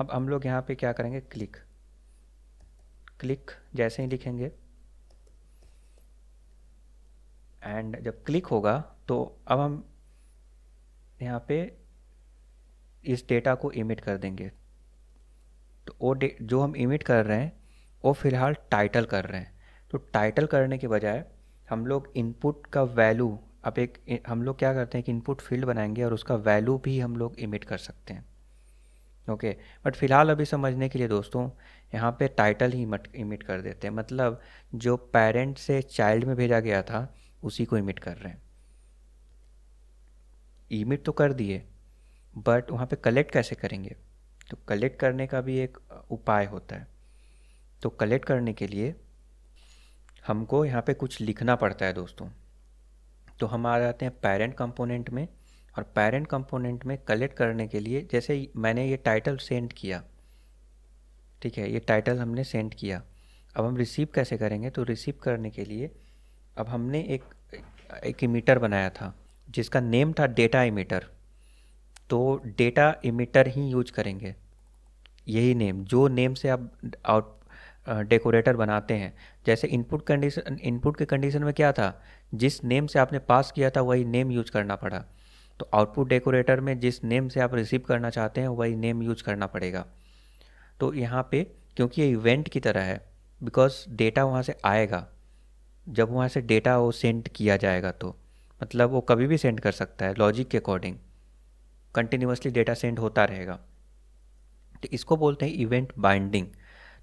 अब हम लोग यहाँ पे क्या करेंगे क्लिक क्लिक जैसे ही लिखेंगे एंड जब क्लिक होगा तो अब हम यहाँ पे इस डेटा को इमिट कर देंगे तो वो जो हम इमिट कर रहे हैं वो फ़िलहाल टाइटल कर रहे हैं तो टाइटल करने के बजाय हम लोग इनपुट का वैल्यू अब एक हम लोग क्या करते हैं कि इनपुट फील्ड बनाएंगे और उसका वैल्यू भी हम लोग इमिट कर सकते हैं ओके बट फिलहाल अभी समझने के लिए दोस्तों यहाँ पे टाइटल ही इमिट कर देते हैं मतलब जो पेरेंट से चाइल्ड में भेजा गया था उसी को इमिट कर रहे हैं इमिट तो कर दिए बट वहाँ पे कलेक्ट कैसे करेंगे तो कलेक्ट करने का भी एक उपाय होता है तो कलेक्ट करने के लिए हमको यहाँ पे कुछ लिखना पड़ता है दोस्तों तो हम आ जाते हैं पेरेंट कंपोनेंट में और पेरेंट कंपोनेंट में कलेक्ट करने के लिए जैसे मैंने ये टाइटल सेंड किया ठीक है ये टाइटल हमने सेंड किया अब हम रिसीव कैसे करेंगे तो रिसीव करने के लिए अब हमने एक एक इमीटर बनाया था जिसका नेम था डेटा इमीटर तो डेटा इमिटर ही यूज करेंगे यही नेम जो नेम से आप आउट डेकोरेटर uh, बनाते हैं जैसे इनपुट कंडीशन इनपुट के कंडीशन में क्या था जिस नेम से आपने पास किया था वही नेम यूज करना पड़ा तो आउटपुट डेकोरेटर में जिस नेम से आप रिसीव करना चाहते हैं वही नेम यूज करना पड़ेगा तो यहाँ पे क्योंकि ये इवेंट की तरह है बिकॉज डेटा वहाँ से आएगा जब वहाँ से डेटा वो सेंड किया जाएगा तो मतलब वो कभी भी सेंड कर सकता है लॉजिक के अकॉर्डिंग कंटिन्यूसली डेटा सेंड होता रहेगा तो इसको बोलते हैं इवेंट बाइंडिंग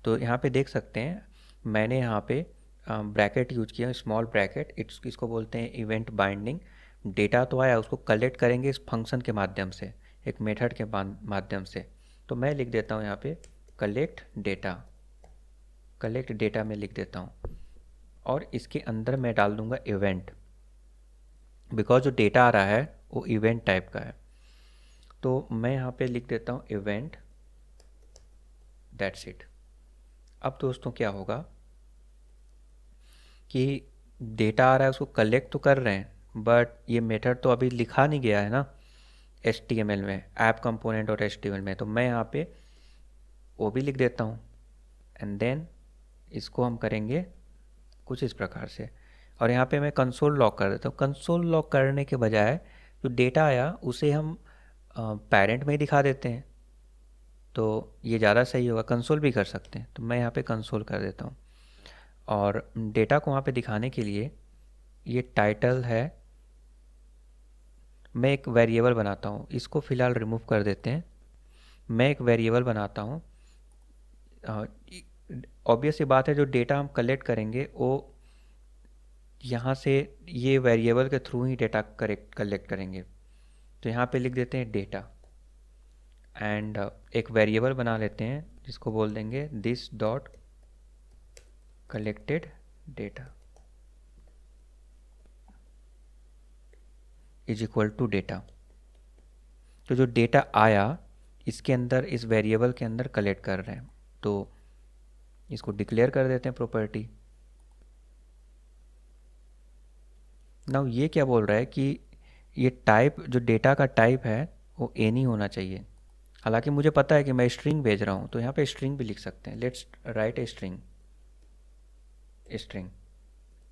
तो यहाँ पे देख सकते हैं मैंने यहाँ पे ब्रैकेट यूज किया स्मॉल ब्रैकेट इट्स इसको बोलते हैं इवेंट बाइंडिंग डेटा तो आया उसको कलेक्ट करेंगे इस फंक्शन के माध्यम से एक मेथड के माध्यम से तो मैं लिख देता हूँ यहाँ पे कलेक्ट डेटा कलेक्ट डेटा में लिख देता हूँ और इसके अंदर मैं डाल दूँगा इवेंट बिकॉज जो डेटा आ रहा है वो इवेंट टाइप का है तो मैं यहाँ पे लिख देता हूँ इवेंट दैट्स इट अब दोस्तों क्या होगा कि डेटा आ रहा है उसको कलेक्ट तो कर रहे हैं बट ये मेथड तो अभी लिखा नहीं गया है ना एस में ऐप कंपोनेंट और एस में तो मैं यहाँ पे वो भी लिख देता हूँ एंड देन इसको हम करेंगे कुछ इस प्रकार से और यहाँ पे मैं कंसोल लॉक कर देता हूँ कंसोल लॉक करने के बजाय जो डेटा आया उसे हम पेरेंट में ही दिखा देते हैं तो ये ज़्यादा सही होगा कंसोल भी कर सकते हैं तो मैं यहाँ पे कंसोल कर देता हूँ और डेटा को वहाँ पे दिखाने के लिए ये टाइटल है मैं एक वेरिएबल बनाता हूँ इसको फ़िलहाल रिमूव कर देते हैं मैं एक वेरिएबल बनाता हूँ ऑब्वियस ये बात है जो डेटा हम कलेक्ट करेंगे वो यहाँ से ये वेरिएबल के थ्रू ही डेटा करेक्ट कलेक्ट करेंगे तो यहाँ पे लिख देते हैं डेटा एंड uh, एक वेरिएबल बना लेते हैं जिसको बोल देंगे this dot collected data is equal to data तो जो डेटा आया इसके अंदर इस वेरिएबल के अंदर कलेक्ट कर रहे हैं तो इसको डिक्लेयर कर देते हैं प्रॉपर्टी नाउ ये क्या बोल रहा है कि ये टाइप जो डेटा का टाइप है वो एनी होना चाहिए हालांकि मुझे पता है कि मैं स्ट्रिंग भेज रहा हूँ तो यहाँ पे स्ट्रिंग भी लिख सकते हैं let's write a string string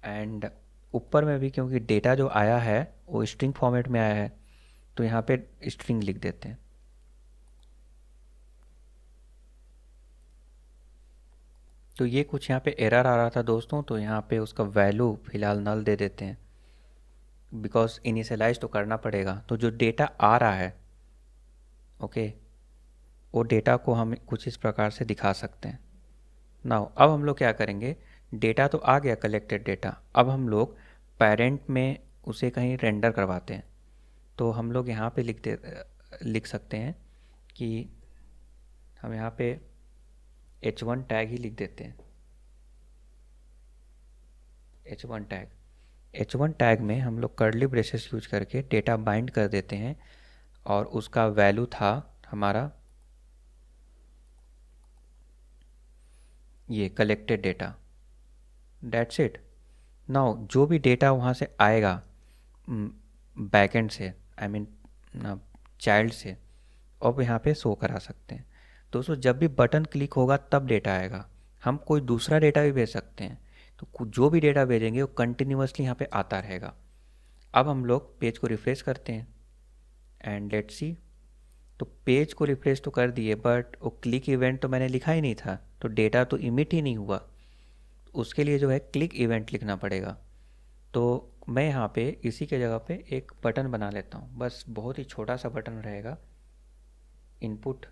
and ऊपर में भी क्योंकि डेटा जो आया है वो स्ट्रिंग फॉर्मेट में आया है तो यहाँ पे स्ट्रिंग लिख देते हैं तो ये कुछ यहाँ पे एरर आ रहा था दोस्तों तो यहाँ पे उसका वैल्यू फ़िलहाल नल दे देते हैं बिकॉज इनिशलाइज तो करना पड़ेगा तो जो डेटा आ रहा है ओके okay, वो डेटा को हम कुछ इस प्रकार से दिखा सकते हैं नाउ अब हम लोग क्या करेंगे डेटा तो आ गया कलेक्टेड डेटा अब हम लोग पेरेंट में उसे कहीं रेंडर करवाते हैं तो हम लोग यहाँ पे लिख दे लिख सकते हैं कि हम यहाँ पे एच वन टैग ही लिख देते हैं H one tag H one tag में हम लोग कर्ली ब्रेसेस यूज करके डेटा बाइंड कर देते हैं और उसका वैल्यू था हमारा ये collected data that's it now जो भी डेटा वहाँ से आएगा बैकेंड mm, से आई मीन चाइल्ड से अब यहाँ पे शो करा सकते हैं दोस्तों जब भी बटन क्लिक होगा तब डेटा आएगा हम कोई दूसरा डेटा भी भेज सकते हैं तो जो भी डेटा भेजेंगे वो कंटिन्यूसली यहाँ पे आता रहेगा अब हम लोग पेज को रिफ्रेश करते हैं एंड लेट सी तो पेज को रिफ्रेश तो कर दिए बट वो क्लिक इवेंट तो मैंने लिखा ही नहीं था तो डेटा तो इमिट ही नहीं हुआ उसके लिए जो है क्लिक इवेंट लिखना पड़ेगा तो मैं यहाँ पे इसी के जगह पे एक बटन बना लेता हूँ बस बहुत ही छोटा सा बटन रहेगा इनपुट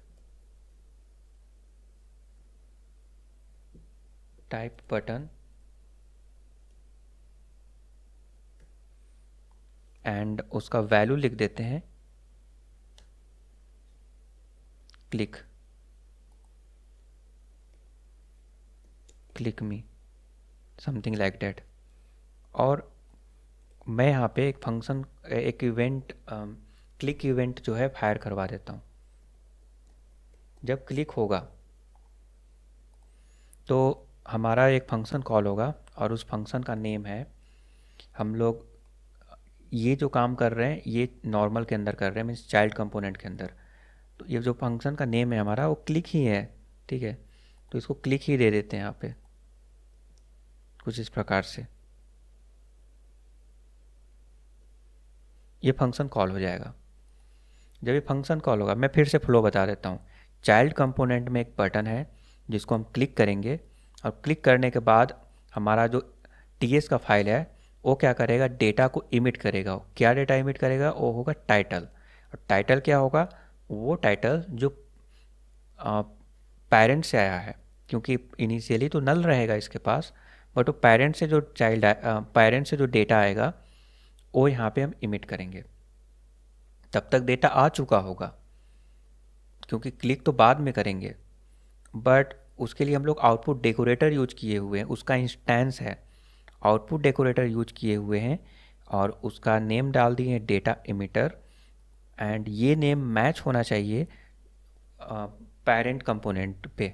टाइप बटन एंड उसका वैल्यू लिख देते हैं click click me something like that और मैं यहाँ पे एक फंक्शन एक इवेंट क्लिक इवेंट जो है फायर करवा देता हूँ जब क्लिक होगा तो हमारा एक फंक्शन कॉल होगा और उस फंक्शन का नेम है हम लोग ये जो काम कर रहे हैं ये नॉर्मल के अंदर कर रहे हैं मीन्स चाइल्ड कंपोनेंट के अंदर तो ये जो फंक्शन का नेम है हमारा वो क्लिक ही है ठीक है तो इसको क्लिक ही दे देते हैं यहाँ पे कुछ इस प्रकार से ये फंक्शन कॉल हो जाएगा जब ये फंक्शन कॉल होगा मैं फिर से फ्लो बता देता हूँ चाइल्ड कंपोनेंट में एक बटन है जिसको हम क्लिक करेंगे और क्लिक करने के बाद हमारा जो टी का फाइल है वो क्या करेगा डेटा को इमिट करेगा क्या डेटा इमिट करेगा वो होगा टाइटल और टाइटल क्या होगा वो टाइटल जो पेरेंट्स से आया है क्योंकि इनिशियली तो नल रहेगा इसके पास बट वो पेरेंट्स से जो चाइल्ड पेरेंट्स से जो डेटा आएगा वो यहाँ पे हम इमिट करेंगे तब तक डेटा आ चुका होगा क्योंकि क्लिक तो बाद में करेंगे बट उसके लिए हम लोग आउटपुट डेकोरेटर यूज किए हुए हैं उसका इंस्टेंस है आउटपुट डेकोरेटर यूज किए हुए हैं और उसका नेम डाल दिए हैं डेटा इमिटर एंड ये नेम मैच होना चाहिए पेरेंट कंपोनेंट पे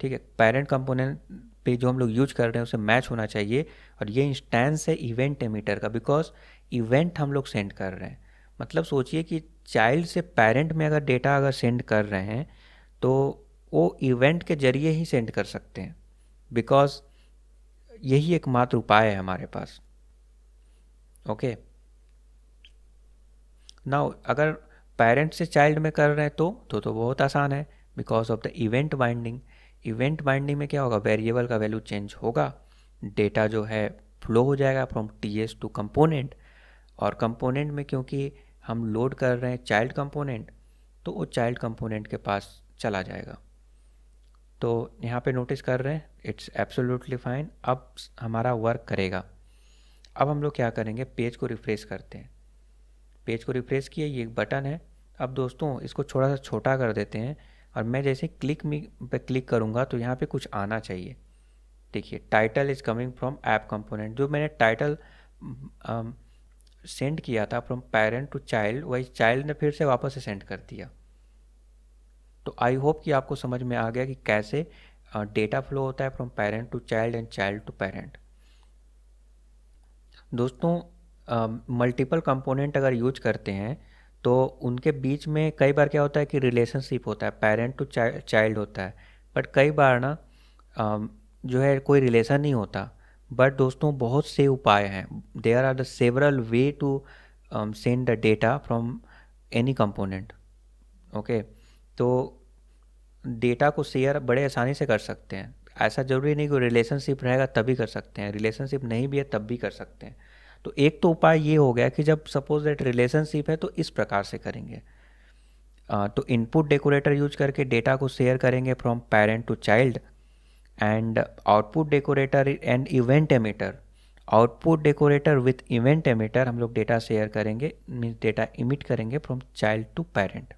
ठीक है पेरेंट कंपोनेंट पे जो हम लोग यूज कर रहे हैं उसे मैच होना चाहिए और ये इंस्टेंस है इवेंट एमिटर का बिकॉज इवेंट हम लोग सेंड कर रहे हैं मतलब सोचिए कि चाइल्ड से पेरेंट में अगर डेटा अगर सेंड कर रहे हैं तो वो इवेंट के जरिए ही सेंड कर सकते हैं बिकॉज यही एकमात्र उपाय है हमारे पास ओके नाउ अगर पेरेंट्स से चाइल्ड में कर रहे हैं तो तो तो बहुत आसान है because of the event binding event binding में क्या होगा वेरिएबल का वैल्यू चेंज होगा डेटा जो है फ्लो हो जाएगा from T S to component और कंपोनेंट में क्योंकि हम लोड कर रहे हैं चाइल्ड कंपोनेंट तो वो चाइल्ड कंपोनेंट के पास चला जाएगा तो यहाँ पे नोटिस कर रहे हैं इट्स एब्सोल्युटली फाइन अब हमारा वर्क करेगा अब हम लोग क्या करेंगे पेज को रिफ्रेश करते हैं पेज को रिफ्रेश किया ये एक बटन है अब दोस्तों इसको थोड़ा सा छोटा कर देते हैं और मैं जैसे क्लिक मी पे क्लिक करूँगा तो यहाँ पे कुछ आना चाहिए देखिए title is coming from app component जो मैंने टाइटल सेंड किया था फ्रॉम पेरेंट टू चाइल्ड वही चाइल्ड ने फिर से वापस से सेंड कर दिया तो आई होप कि आपको समझ में आ गया कि कैसे डेटा फ्लो होता है from parent to child and child to parent दोस्तों मल्टीपल कंपोनेंट अगर यूज करते हैं तो उनके बीच में कई बार क्या होता है कि रिलेशनशिप होता है पेरेंट टू चाइल्ड होता है बट कई बार ना uh, जो है कोई रिलेशन नहीं होता बट दोस्तों बहुत से उपाय हैं there are the several way to send the data from any component okay तो डेटा को शेयर बड़े आसानी से कर सकते हैं ऐसा जरूरी नहीं कि रिलेशनशिप रहेगा तभी कर सकते हैं रिलेशनशिप नहीं भी है तब भी कर सकते हैं तो एक तो उपाय ये हो गया कि जब सपोज दैट रिलेशनशिप है तो इस प्रकार से करेंगे आ, तो इनपुट डेकोरेटर यूज करके डेटा को शेयर करेंगे from parent to child and output decorator and event emitter output decorator with event emitter हम लोग डेटा शेयर करेंगे मीन्स डेटा इमिट करेंगे from child to parent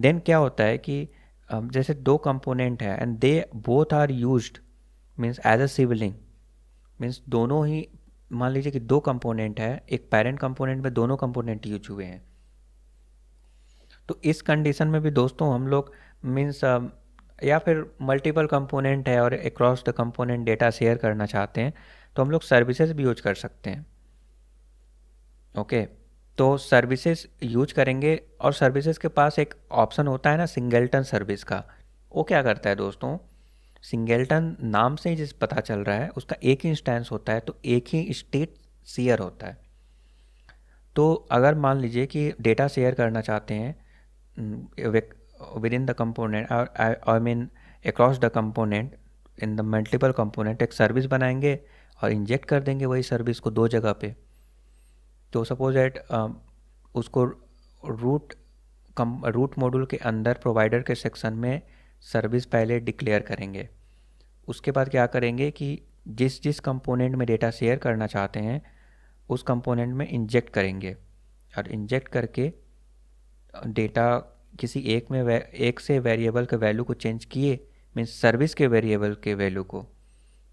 then क्या होता है कि Um, जैसे दो कंपोनेंट हैं and they both are use means as a sibling means दोनों ही मान लीजिए कि दो कंपोनेंट है एक पेरेंट कंपोनेंट में दोनों कंपोनेंट यूज हुए हैं तो इस कंडीशन में भी दोस्तों हम लोग मीन्स um, या फिर मल्टीपल कंपोनेंट है और across the component data share करना चाहते हैं तो हम लोग सर्विसेज भी यूज कर सकते हैं ओके okay. तो सर्विसेज यूज करेंगे और सर्विसेज के पास एक ऑप्शन होता है ना सिंगलटन सर्विस का वो क्या करता है दोस्तों सिंगलटन नाम से ही जिस पता चल रहा है उसका एक ही इंस्टेंस होता है तो एक ही स्टेट शेयर होता है तो अगर मान लीजिए कि डेटा शेयर करना चाहते हैं within the component I mean across the component in the multiple component एक सर्विस बनाएंगे और इंजेक्ट कर देंगे वही सर्विस को दो जगह पे तो सपोज एट um, उसको रूट कम रूट मॉड्यूल के अंदर प्रोवाइडर के सेक्शन में सर्विस पहले डिक्लेयर करेंगे उसके बाद क्या करेंगे कि जिस जिस कंपोनेंट में डेटा शेयर करना चाहते हैं उस कंपोनेंट में इंजेक्ट करेंगे और इंजेक्ट करके डेटा किसी एक में एक से वेरिएबल के वैल्यू को चेंज किए मीन्स सर्विस के वेरिएबल के वैल्यू को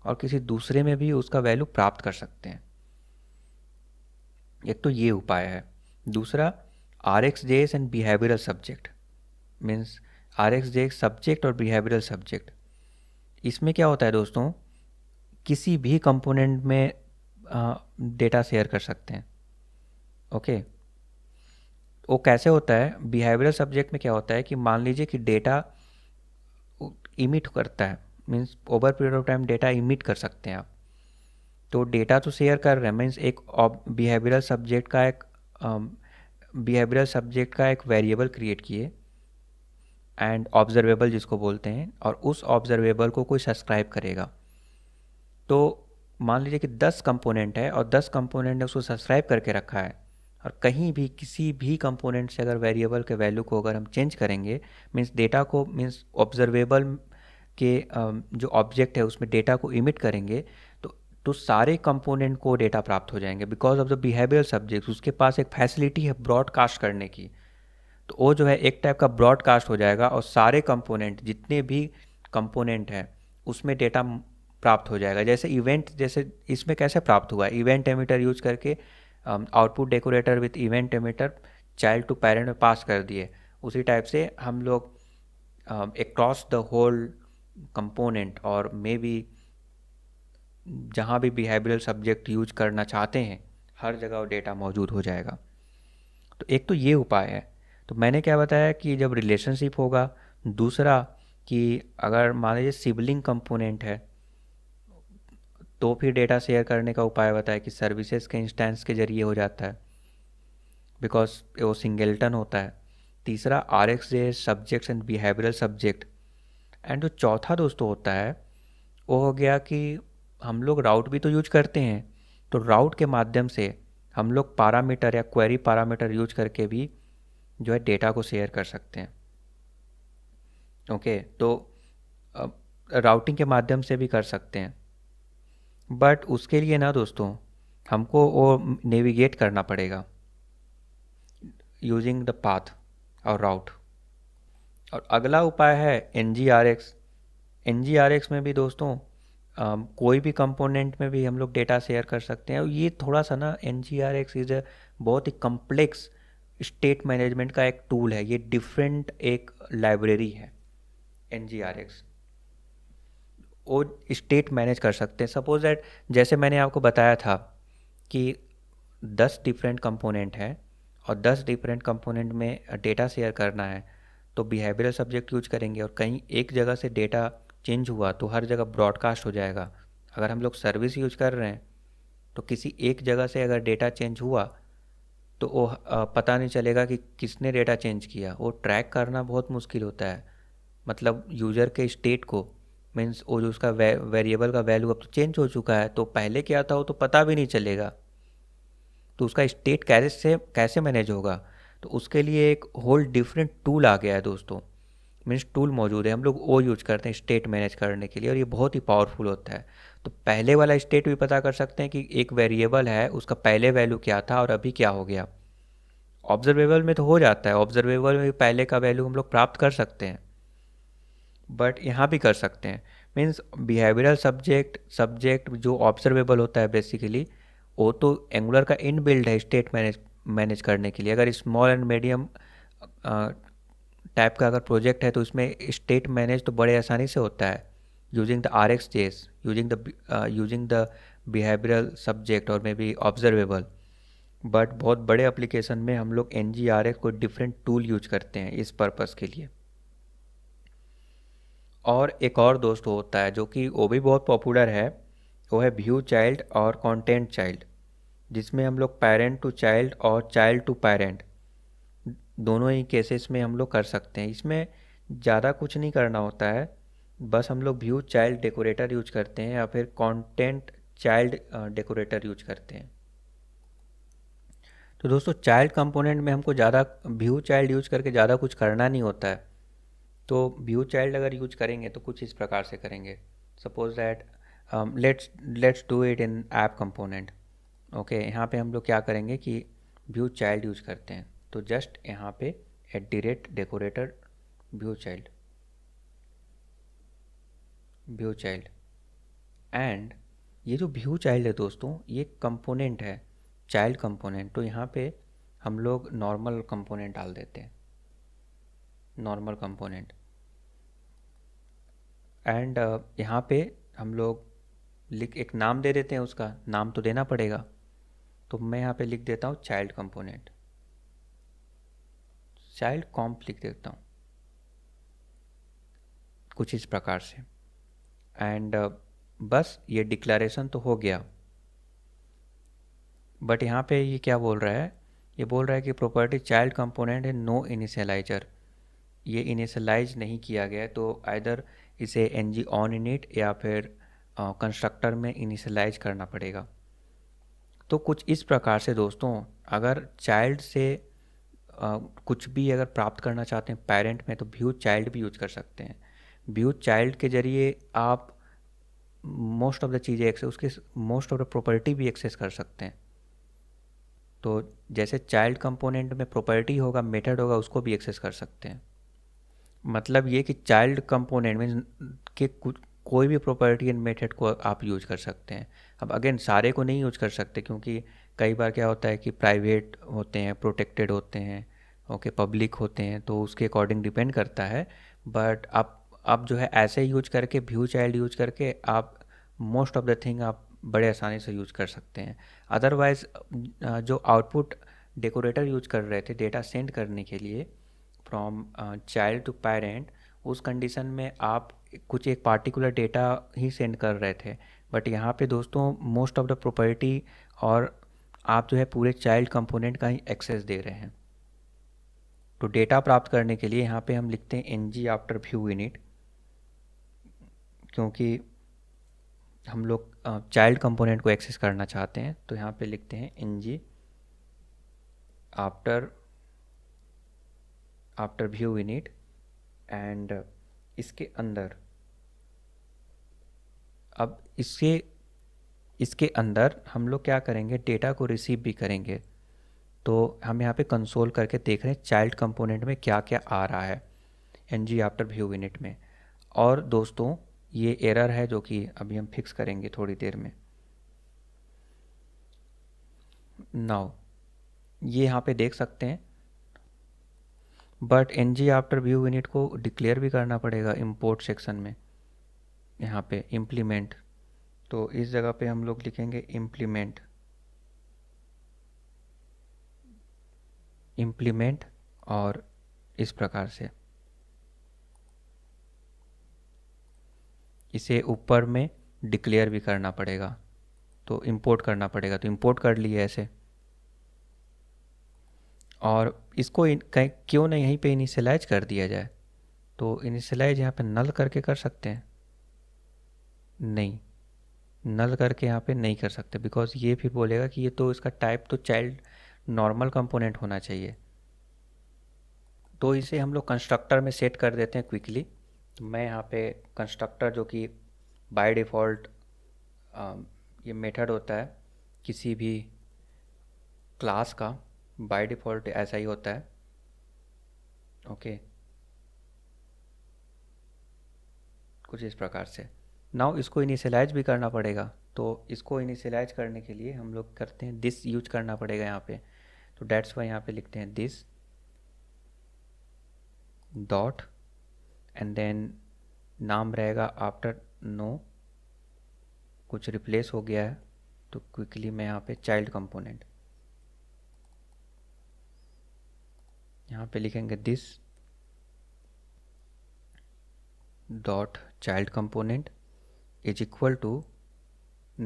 और किसी दूसरे में भी उसका वैल्यू प्राप्त कर सकते हैं एक तो ये उपाय है दूसरा R X J S and behavioural subject means R X J subject और बिहेवियरल सब्जेक्ट इसमें क्या होता है दोस्तों किसी भी कंपोनेंट में डेटा शेयर कर सकते हैं ओके वो कैसे होता है बिहेवियरल सब्जेक्ट में क्या होता है कि मान लीजिए कि डेटा इमिट करता है means over period of time data emit कर सकते हैं आप तो डेटा तो शेयर कर रहे हैं मीन्स एक बिहेवियरल सब्जेक्ट का एक बिहेवियरल um, सब्जेक्ट का एक वेरिएबल क्रिएट किए एंड ऑब्जर्वेबल जिसको बोलते हैं और उस ऑब्जर्वेबल को कोई सब्सक्राइब करेगा तो मान लीजिए कि 10 कंपोनेंट है और 10 कंपोनेंट ने उसको सब्सक्राइब करके रखा है और कहीं भी किसी भी कंपोनेंट से अगर वेरिएबल के वैल्यू को अगर हम चेंज करेंगे मीन्स डेटा को मीन्स ऑब्जर्वेबल के um, जो ऑब्जेक्ट है उसमें डेटा को इमिट करेंगे तो सारे कंपोनेंट को डेटा प्राप्त हो जाएंगे because of the behaviour subject उसके पास एक फैसिलिटी है ब्रॉडकास्ट करने की तो वो जो है एक टाइप का ब्रॉडकास्ट हो जाएगा और सारे कंपोनेंट जितने भी कंपोनेंट हैं उसमें डेटा प्राप्त हो जाएगा जैसे इवेंट जैसे इसमें कैसे प्राप्त हुआ इवेंट एमिटर यूज करके output decorator with event emitter child to parent में पास कर दिए उसी टाइप से हम लोग अक्रॉस द होल कंपोनेंट और मे बी जहाँ भी बिहेवियरल सब्जेक्ट यूज करना चाहते हैं हर जगह वो डेटा मौजूद हो जाएगा तो एक तो ये उपाय है तो मैंने क्या बताया कि जब रिलेशनशिप होगा दूसरा कि अगर मान लीजिए सिबलिंग कंपोनेंट है तो फिर डेटा शेयर करने का उपाय बताया कि सर्विसेज के इंस्टेंस के जरिए हो जाता है बिकॉज वो सिंगल्टन होता है तीसरा R X J subjects and behavioural subject and जो चौथा दोस्तों होता है वो हो गया कि हम लोग राउट भी तो यूज करते हैं तो राउट के माध्यम से हम लोग पैरामीटर या क्वेरी पैरामीटर यूज करके भी जो है डेटा को शेयर कर सकते हैं ओके तो राउटिंग के माध्यम से भी कर सकते हैं बट उसके लिए ना दोस्तों हमको वो नेविगेट करना पड़ेगा यूजिंग द पाथ और राउट और अगला उपाय है N G R X N G R X में भी दोस्तों Um, कोई भी कंपोनेंट में भी हम लोग डेटा शेयर कर सकते हैं और ये थोड़ा सा ना N G R X is a बहुत ही कम्प्लेक्स स्टेट मैनेजमेंट का एक टूल है ये डिफरेंट एक लाइब्रेरी है एन जी आर एक्स वो स्टेट मैनेज कर सकते हैं सपोज दैट जैसे मैंने आपको बताया था कि दस डिफरेंट कंपोनेंट हैं और दस डिफरेंट कंपोनेंट में डेटा शेयर करना है तो बिहेवियरल सब्जेक्ट यूज करेंगे और कहीं एक जगह से डेटा चेंज हुआ तो हर जगह ब्रॉडकास्ट हो जाएगा अगर हम लोग सर्विस यूज कर रहे हैं तो किसी एक जगह से अगर डेटा चेंज हुआ तो वो पता नहीं चलेगा कि किसने डेटा चेंज किया वो ट्रैक करना बहुत मुश्किल होता है मतलब यूज़र के स्टेट को मीन्स वो जो उसका वे, वेरिएबल का वैल्यू अब तो चेंज हो चुका है तो पहले क्या था वो तो पता भी नहीं चलेगा तो उसका स्टेट कैसे कैसे मैनेज होगा तो उसके लिए एक होल डिफरेंट टूल आ गया है दोस्तों मीन्स टूल मौजूद है हम लोग ओ यूज़ करते हैं स्टेट मैनेज करने के लिए और ये बहुत ही पावरफुल होता है तो पहले वाला स्टेट भी पता कर सकते हैं कि एक वेरिएबल है उसका पहले वैल्यू क्या था और अभी क्या हो गया ऑब्जर्वेबल में तो हो जाता है ऑब्जर्वेबल में पहले का वैल्यू हम लोग प्राप्त कर सकते हैं बट यहाँ भी कर सकते हैं मीन्स बिहेवियरल सब्जेक्ट सब्जेक्ट जो ऑब्जर्वेबल होता है बेसिकली वो तो एंगुलर का इन है स्टेट मैनेज मैनेज करने के लिए अगर स्मॉल एंड मीडियम टाइप का अगर प्रोजेक्ट है तो उसमें स्टेट मैनेज तो बड़े आसानी से होता है using the R X JS using the using the behavioural subject और मे बी ऑब्जर्वेबल बट बहुत बड़े एप्लीकेशन में हम लोग एन जी आर एक्स को डिफरेंट टूल यूज करते हैं इस पर्पज़ के लिए और एक और दोस्त होता है जो कि वो भी बहुत पॉपुलर है वो है व्यू चाइल्ड और कॉन्टेंट चाइल्ड जिसमें हम लोग पेरेंट टू चाइल्ड और चाइल्ड टू पेरेंट दोनों ही केसेस में हम लोग कर सकते हैं इसमें ज़्यादा कुछ नहीं करना होता है बस हम लोग व्यू चाइल्ड डेकोरेटर यूज करते हैं या फिर कंटेंट चाइल्ड डेकोरेटर यूज करते हैं तो दोस्तों चाइल्ड कंपोनेंट में हमको ज़्यादा व्यू चाइल्ड यूज करके ज़्यादा कुछ करना नहीं होता है तो व्यू चाइल्ड अगर यूज करेंगे तो कुछ इस प्रकार से करेंगे suppose that let's let's do it in app component okay यहाँ पे हम लोग क्या करेंगे कि व्यू चाइल्ड यूज करते हैं तो जस्ट यहाँ पे at the rate decorator view child view child and ये जो व्यू चाइल्ड है दोस्तों ये कंपोनेंट है चाइल्ड कंपोनेंट तो यहाँ पे हम लोग नॉर्मल कंपोनेंट डाल देते हैं नॉर्मल कंपोनेंट एंड यहाँ पे हम लोग लिख एक नाम दे देते हैं उसका नाम तो देना पड़ेगा तो मैं यहाँ पे लिख देता हूँ चाइल्ड कंपोनेंट चाइल्ड कॉम्प लिख देता हूँ कुछ इस प्रकार से एंड uh, बस ये डिक्लेरेशन तो हो गया बट यहाँ पे ये क्या बोल रहा है ये बोल रहा है कि प्रॉपर्टी चाइल्ड कंपोनेंट है नो इनिशलाइजर ये इनिशलाइज नहीं किया गया है तो आइदर इसे एन जी ऑन इनिट या फिर कंस्ट्रक्टर uh, में इनिशलाइज करना पड़ेगा तो कुछ इस प्रकार से दोस्तों अगर चाइल्ड से कुछ भी अगर प्राप्त करना चाहते हैं पेरेंट में तो व्यू चाइल्ड भी यूज कर सकते हैं व्यू चाइल्ड के जरिए आप मोस्ट ऑफ द चीज़ें एक्सेस उसके मोस्ट ऑफ द प्रॉपर्टी भी एक्सेस कर सकते हैं तो जैसे चाइल्ड कंपोनेंट में प्रॉपर्टी होगा मेथड होगा उसको भी एक्सेस कर सकते हैं मतलब ये कि चाइल्ड कंपोनेंट मीन के कुछ कोई भी प्रॉपर्टी एंड मेथड को आप यूज कर सकते हैं अब अगेन सारे को नहीं यूज कर सकते क्योंकि कई बार क्या होता है कि प्राइवेट होते हैं प्रोटेक्टेड होते हैं ओके पब्लिक होते हैं तो उसके अकॉर्डिंग डिपेंड करता है बट आप आप जो है ऐसे यूज करके व्यू चाइल्ड यूज करके आप मोस्ट ऑफ द थिंग आप बड़े आसानी से यूज कर सकते हैं अदरवाइज जो आउटपुट डेकोरेटर यूज कर रहे थे डेटा सेंड करने के लिए फ्रॉम चाइल्ड टू पेरेंट उस कंडीशन में आप कुछ एक पार्टिकुलर डेटा ही सेंड कर रहे थे बट यहाँ पे दोस्तों मोस्ट ऑफ द प्रॉपर्टी और आप जो है पूरे चाइल्ड कंपोनेंट का ही एक्सेस दे रहे हैं तो डेटा प्राप्त करने के लिए यहाँ पे हम लिखते हैं N G after view unit क्योंकि हम लोग चाइल्ड कंपोनेंट को एक्सेस करना चाहते हैं तो यहाँ पे लिखते हैं N G after after view unit and इसके अंदर अब इसके इसके अंदर हम लोग क्या करेंगे डेटा को रिसीव भी करेंगे तो हम यहाँ पे कंसोल करके देख रहे हैं चाइल्ड कंपोनेंट में क्या क्या आ रहा है N G after view unit में और दोस्तों ये एरर है जो कि अभी हम फिक्स करेंगे थोड़ी देर में नाउ ये यहाँ पे देख सकते हैं but N G after view unit को डिक्लेयर भी करना पड़ेगा इम्पोर्ट सेक्शन में यहाँ पे इम्प्लीमेंट तो इस जगह पे हम लोग लिखेंगे इम्प्लीमेंट इम्प्लीमेंट और इस प्रकार से इसे ऊपर में डिक्लेयर भी करना पड़ेगा तो इम्पोर्ट करना पड़ेगा तो इम्पोर्ट कर लिए ऐसे और इसको इन, क्यों ना यहीं पे इनिशलाइज कर दिया जाए तो इनिशलाइज यहाँ पे नल करके कर सकते हैं नहीं नल करके यहाँ पे नहीं कर सकते बिकॉज ये फिर बोलेगा कि ये तो इसका टाइप तो चाइल्ड नॉर्मल कंपोनेंट होना चाहिए तो इसे हम लोग कंस्ट्रक्टर में सेट कर देते हैं क्विकली तो मैं यहाँ पे कंस्ट्रक्टर जो कि बाय डिफ़ॉल्ट ये मेथड होता है किसी भी क्लास का बाय डिफ़ॉल्ट ऐसा ही होता है ओके okay. कुछ इस प्रकार से नाउ इसको इनिशलाइज भी करना पड़ेगा तो इसको इनिशलाइज करने के लिए हम लोग करते हैं दिस यूज करना पड़ेगा यहाँ पे तो डेट्स वाई यहाँ पे लिखते हैं दिस डॉट एंड देन नाम रहेगा आफ्टर नो कुछ रिप्लेस हो गया है तो क्विकली मैं यहाँ पे चाइल्ड कंपोनेंट यहाँ पे लिखेंगे this dot child component is equal to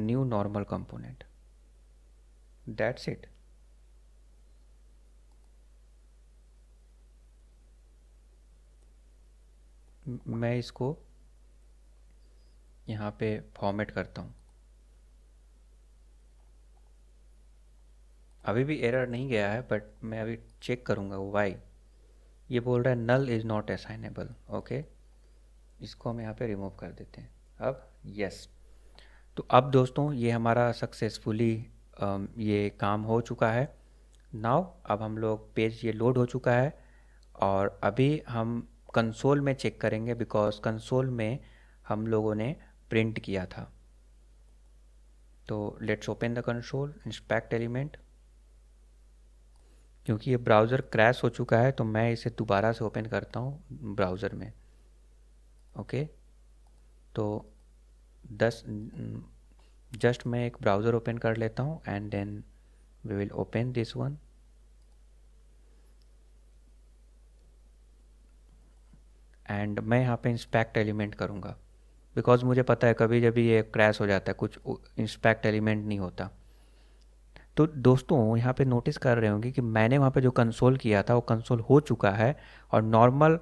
new normal component that's it मैं इसको यहाँ पे फॉर्मेट करता हूँ अभी भी एरर नहीं गया है बट मैं अभी चेक करूँगा वाई ये बोल रहा है null is not assignable okay इसको हम यहाँ पे रिमूव कर देते हैं अब यस तो अब दोस्तों ये हमारा सक्सेसफुली um, ये काम हो चुका है नाउ अब हम लोग पेज ये लोड हो चुका है और अभी हम कंसोल में चेक करेंगे बिकॉज कंसोल में हम लोगों ने प्रिंट किया था तो let's open the console inspect element क्योंकि ये ब्राउज़र क्रैश हो चुका है तो मैं इसे दोबारा से ओपन करता हूँ ब्राउज़र में ओके तो दस जस्ट मैं एक ब्राउज़र ओपन कर लेता हूँ and then we will open this one and मैं यहाँ पे इंस्पेक्ट एलिमेंट करूँगा बिकॉज मुझे पता है कभी जब ये क्रैश हो जाता है कुछ इंस्पेक्ट एलिमेंट नहीं होता तो दोस्तों यहाँ पे नोटिस कर रहे होंगे कि मैंने वहाँ पे जो कंसोल किया था वो कंसोल हो चुका है और नॉर्मल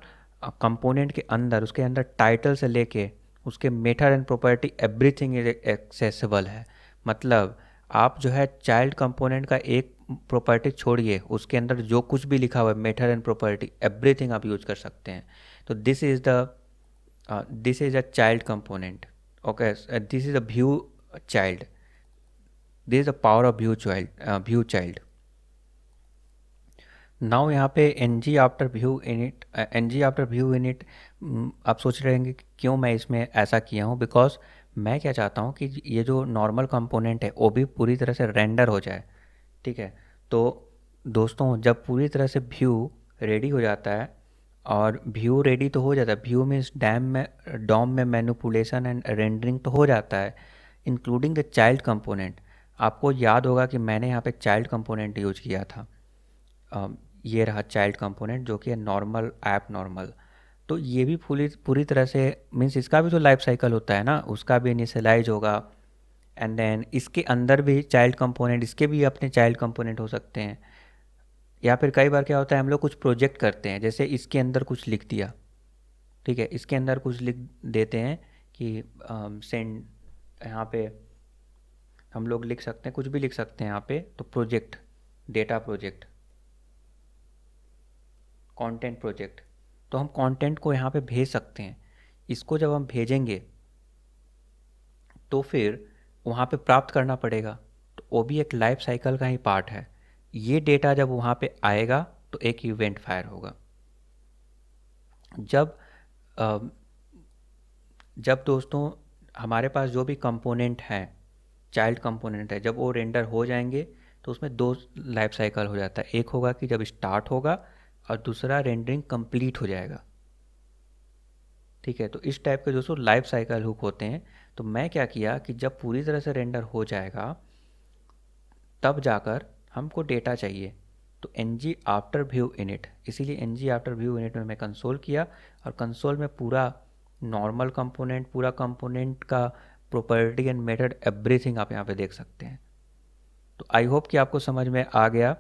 कंपोनेंट के अंदर उसके अंदर टाइटल से लेके उसके method and property everything is accessible है मतलब आप जो है चाइल्ड कंपोनेंट का एक प्रॉपर्टी छोड़िए उसके अंदर जो कुछ भी लिखा हुआ है मेथड एंड प्रॉपर्टी एवरीथिंग आप यूज कर सकते हैं तो this is the this is a child component okay this is a view child this is the power of view child view child now यहाँ पे N G after view init N G after view init आप सोच रहे होंगे क्यों मैं इसमें ऐसा किया हूँ बिकॉज मैं क्या चाहता हूँ कि ये जो नॉर्मल कंपोनेंट है वो भी पूरी तरह से रेंडर हो जाए ठीक है तो दोस्तों जब पूरी तरह से व्यू रेडी हो जाता है और व्यू रेडी तो हो जाता है व्यू मीन्स डैम में डॉम में मैनुपुलेशन एंड रेंडरिंग तो हो जाता है इंक्लूडिंग द चाइल्ड कंपोनेंट आपको याद होगा कि मैंने यहाँ पे चाइल्ड कंपोनेंट यूज किया था ये रहा चाइल्ड कंपोनेंट जो कि है नॉर्मल ऐप नॉर्मल तो ये भी पूरी पूरी तरह से मीन्स इसका भी तो लाइफ साइकिल होता है ना उसका भी इनिशलाइज होगा एंड देन इसके अंदर भी चाइल्ड कंपोनेंट इसके भी अपने चाइल्ड कंपोनेंट हो सकते हैं या फिर कई बार क्या होता है हम लोग कुछ प्रोजेक्ट करते हैं जैसे इसके अंदर कुछ लिख दिया ठीक है इसके अंदर कुछ लिख देते हैं कि सेंड यहाँ पे हम लोग लिख सकते हैं कुछ भी लिख सकते हैं यहाँ पे तो project data project content project तो हम कंटेंट को यहाँ पे भेज सकते हैं इसको जब हम भेजेंगे तो फिर वहाँ पे प्राप्त करना पड़ेगा तो वो भी एक लाइफ साइकिल का ही पार्ट है ये डेटा जब वहाँ पे आएगा तो एक इवेंट फायर होगा जब जब दोस्तों हमारे पास जो भी कंपोनेंट हैं चाइल्ड कंपोनेंट है जब वो रेंडर हो जाएंगे तो उसमें दो लाइफ साइकिल हो जाता है एक होगा कि जब स्टार्ट होगा और दूसरा रेंडरिंग कंप्लीट हो जाएगा ठीक है तो इस टाइप के दोस्तों लाइफ साइकिल हुक होते हैं तो मैं क्या किया कि जब पूरी तरह से रेंडर हो जाएगा तब जाकर हमको डेटा चाहिए तो N G after view init इसीलिए N G after view init में मैं कंसोल किया और कंसोल में पूरा नॉर्मल कंपोनेंट पूरा कंपोनेंट का प्रॉपर्टी एंड मेथड एवरीथिंग आप यहाँ पे देख सकते हैं तो आई होप कि आपको समझ में आ गया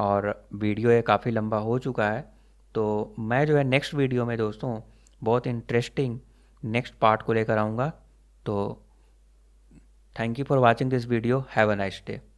और वीडियो ये काफ़ी लंबा हो चुका है तो मैं जो है नेक्स्ट वीडियो में दोस्तों बहुत इंटरेस्टिंग नेक्स्ट पार्ट को लेकर आऊँगा तो thank you for watching this video have a nice day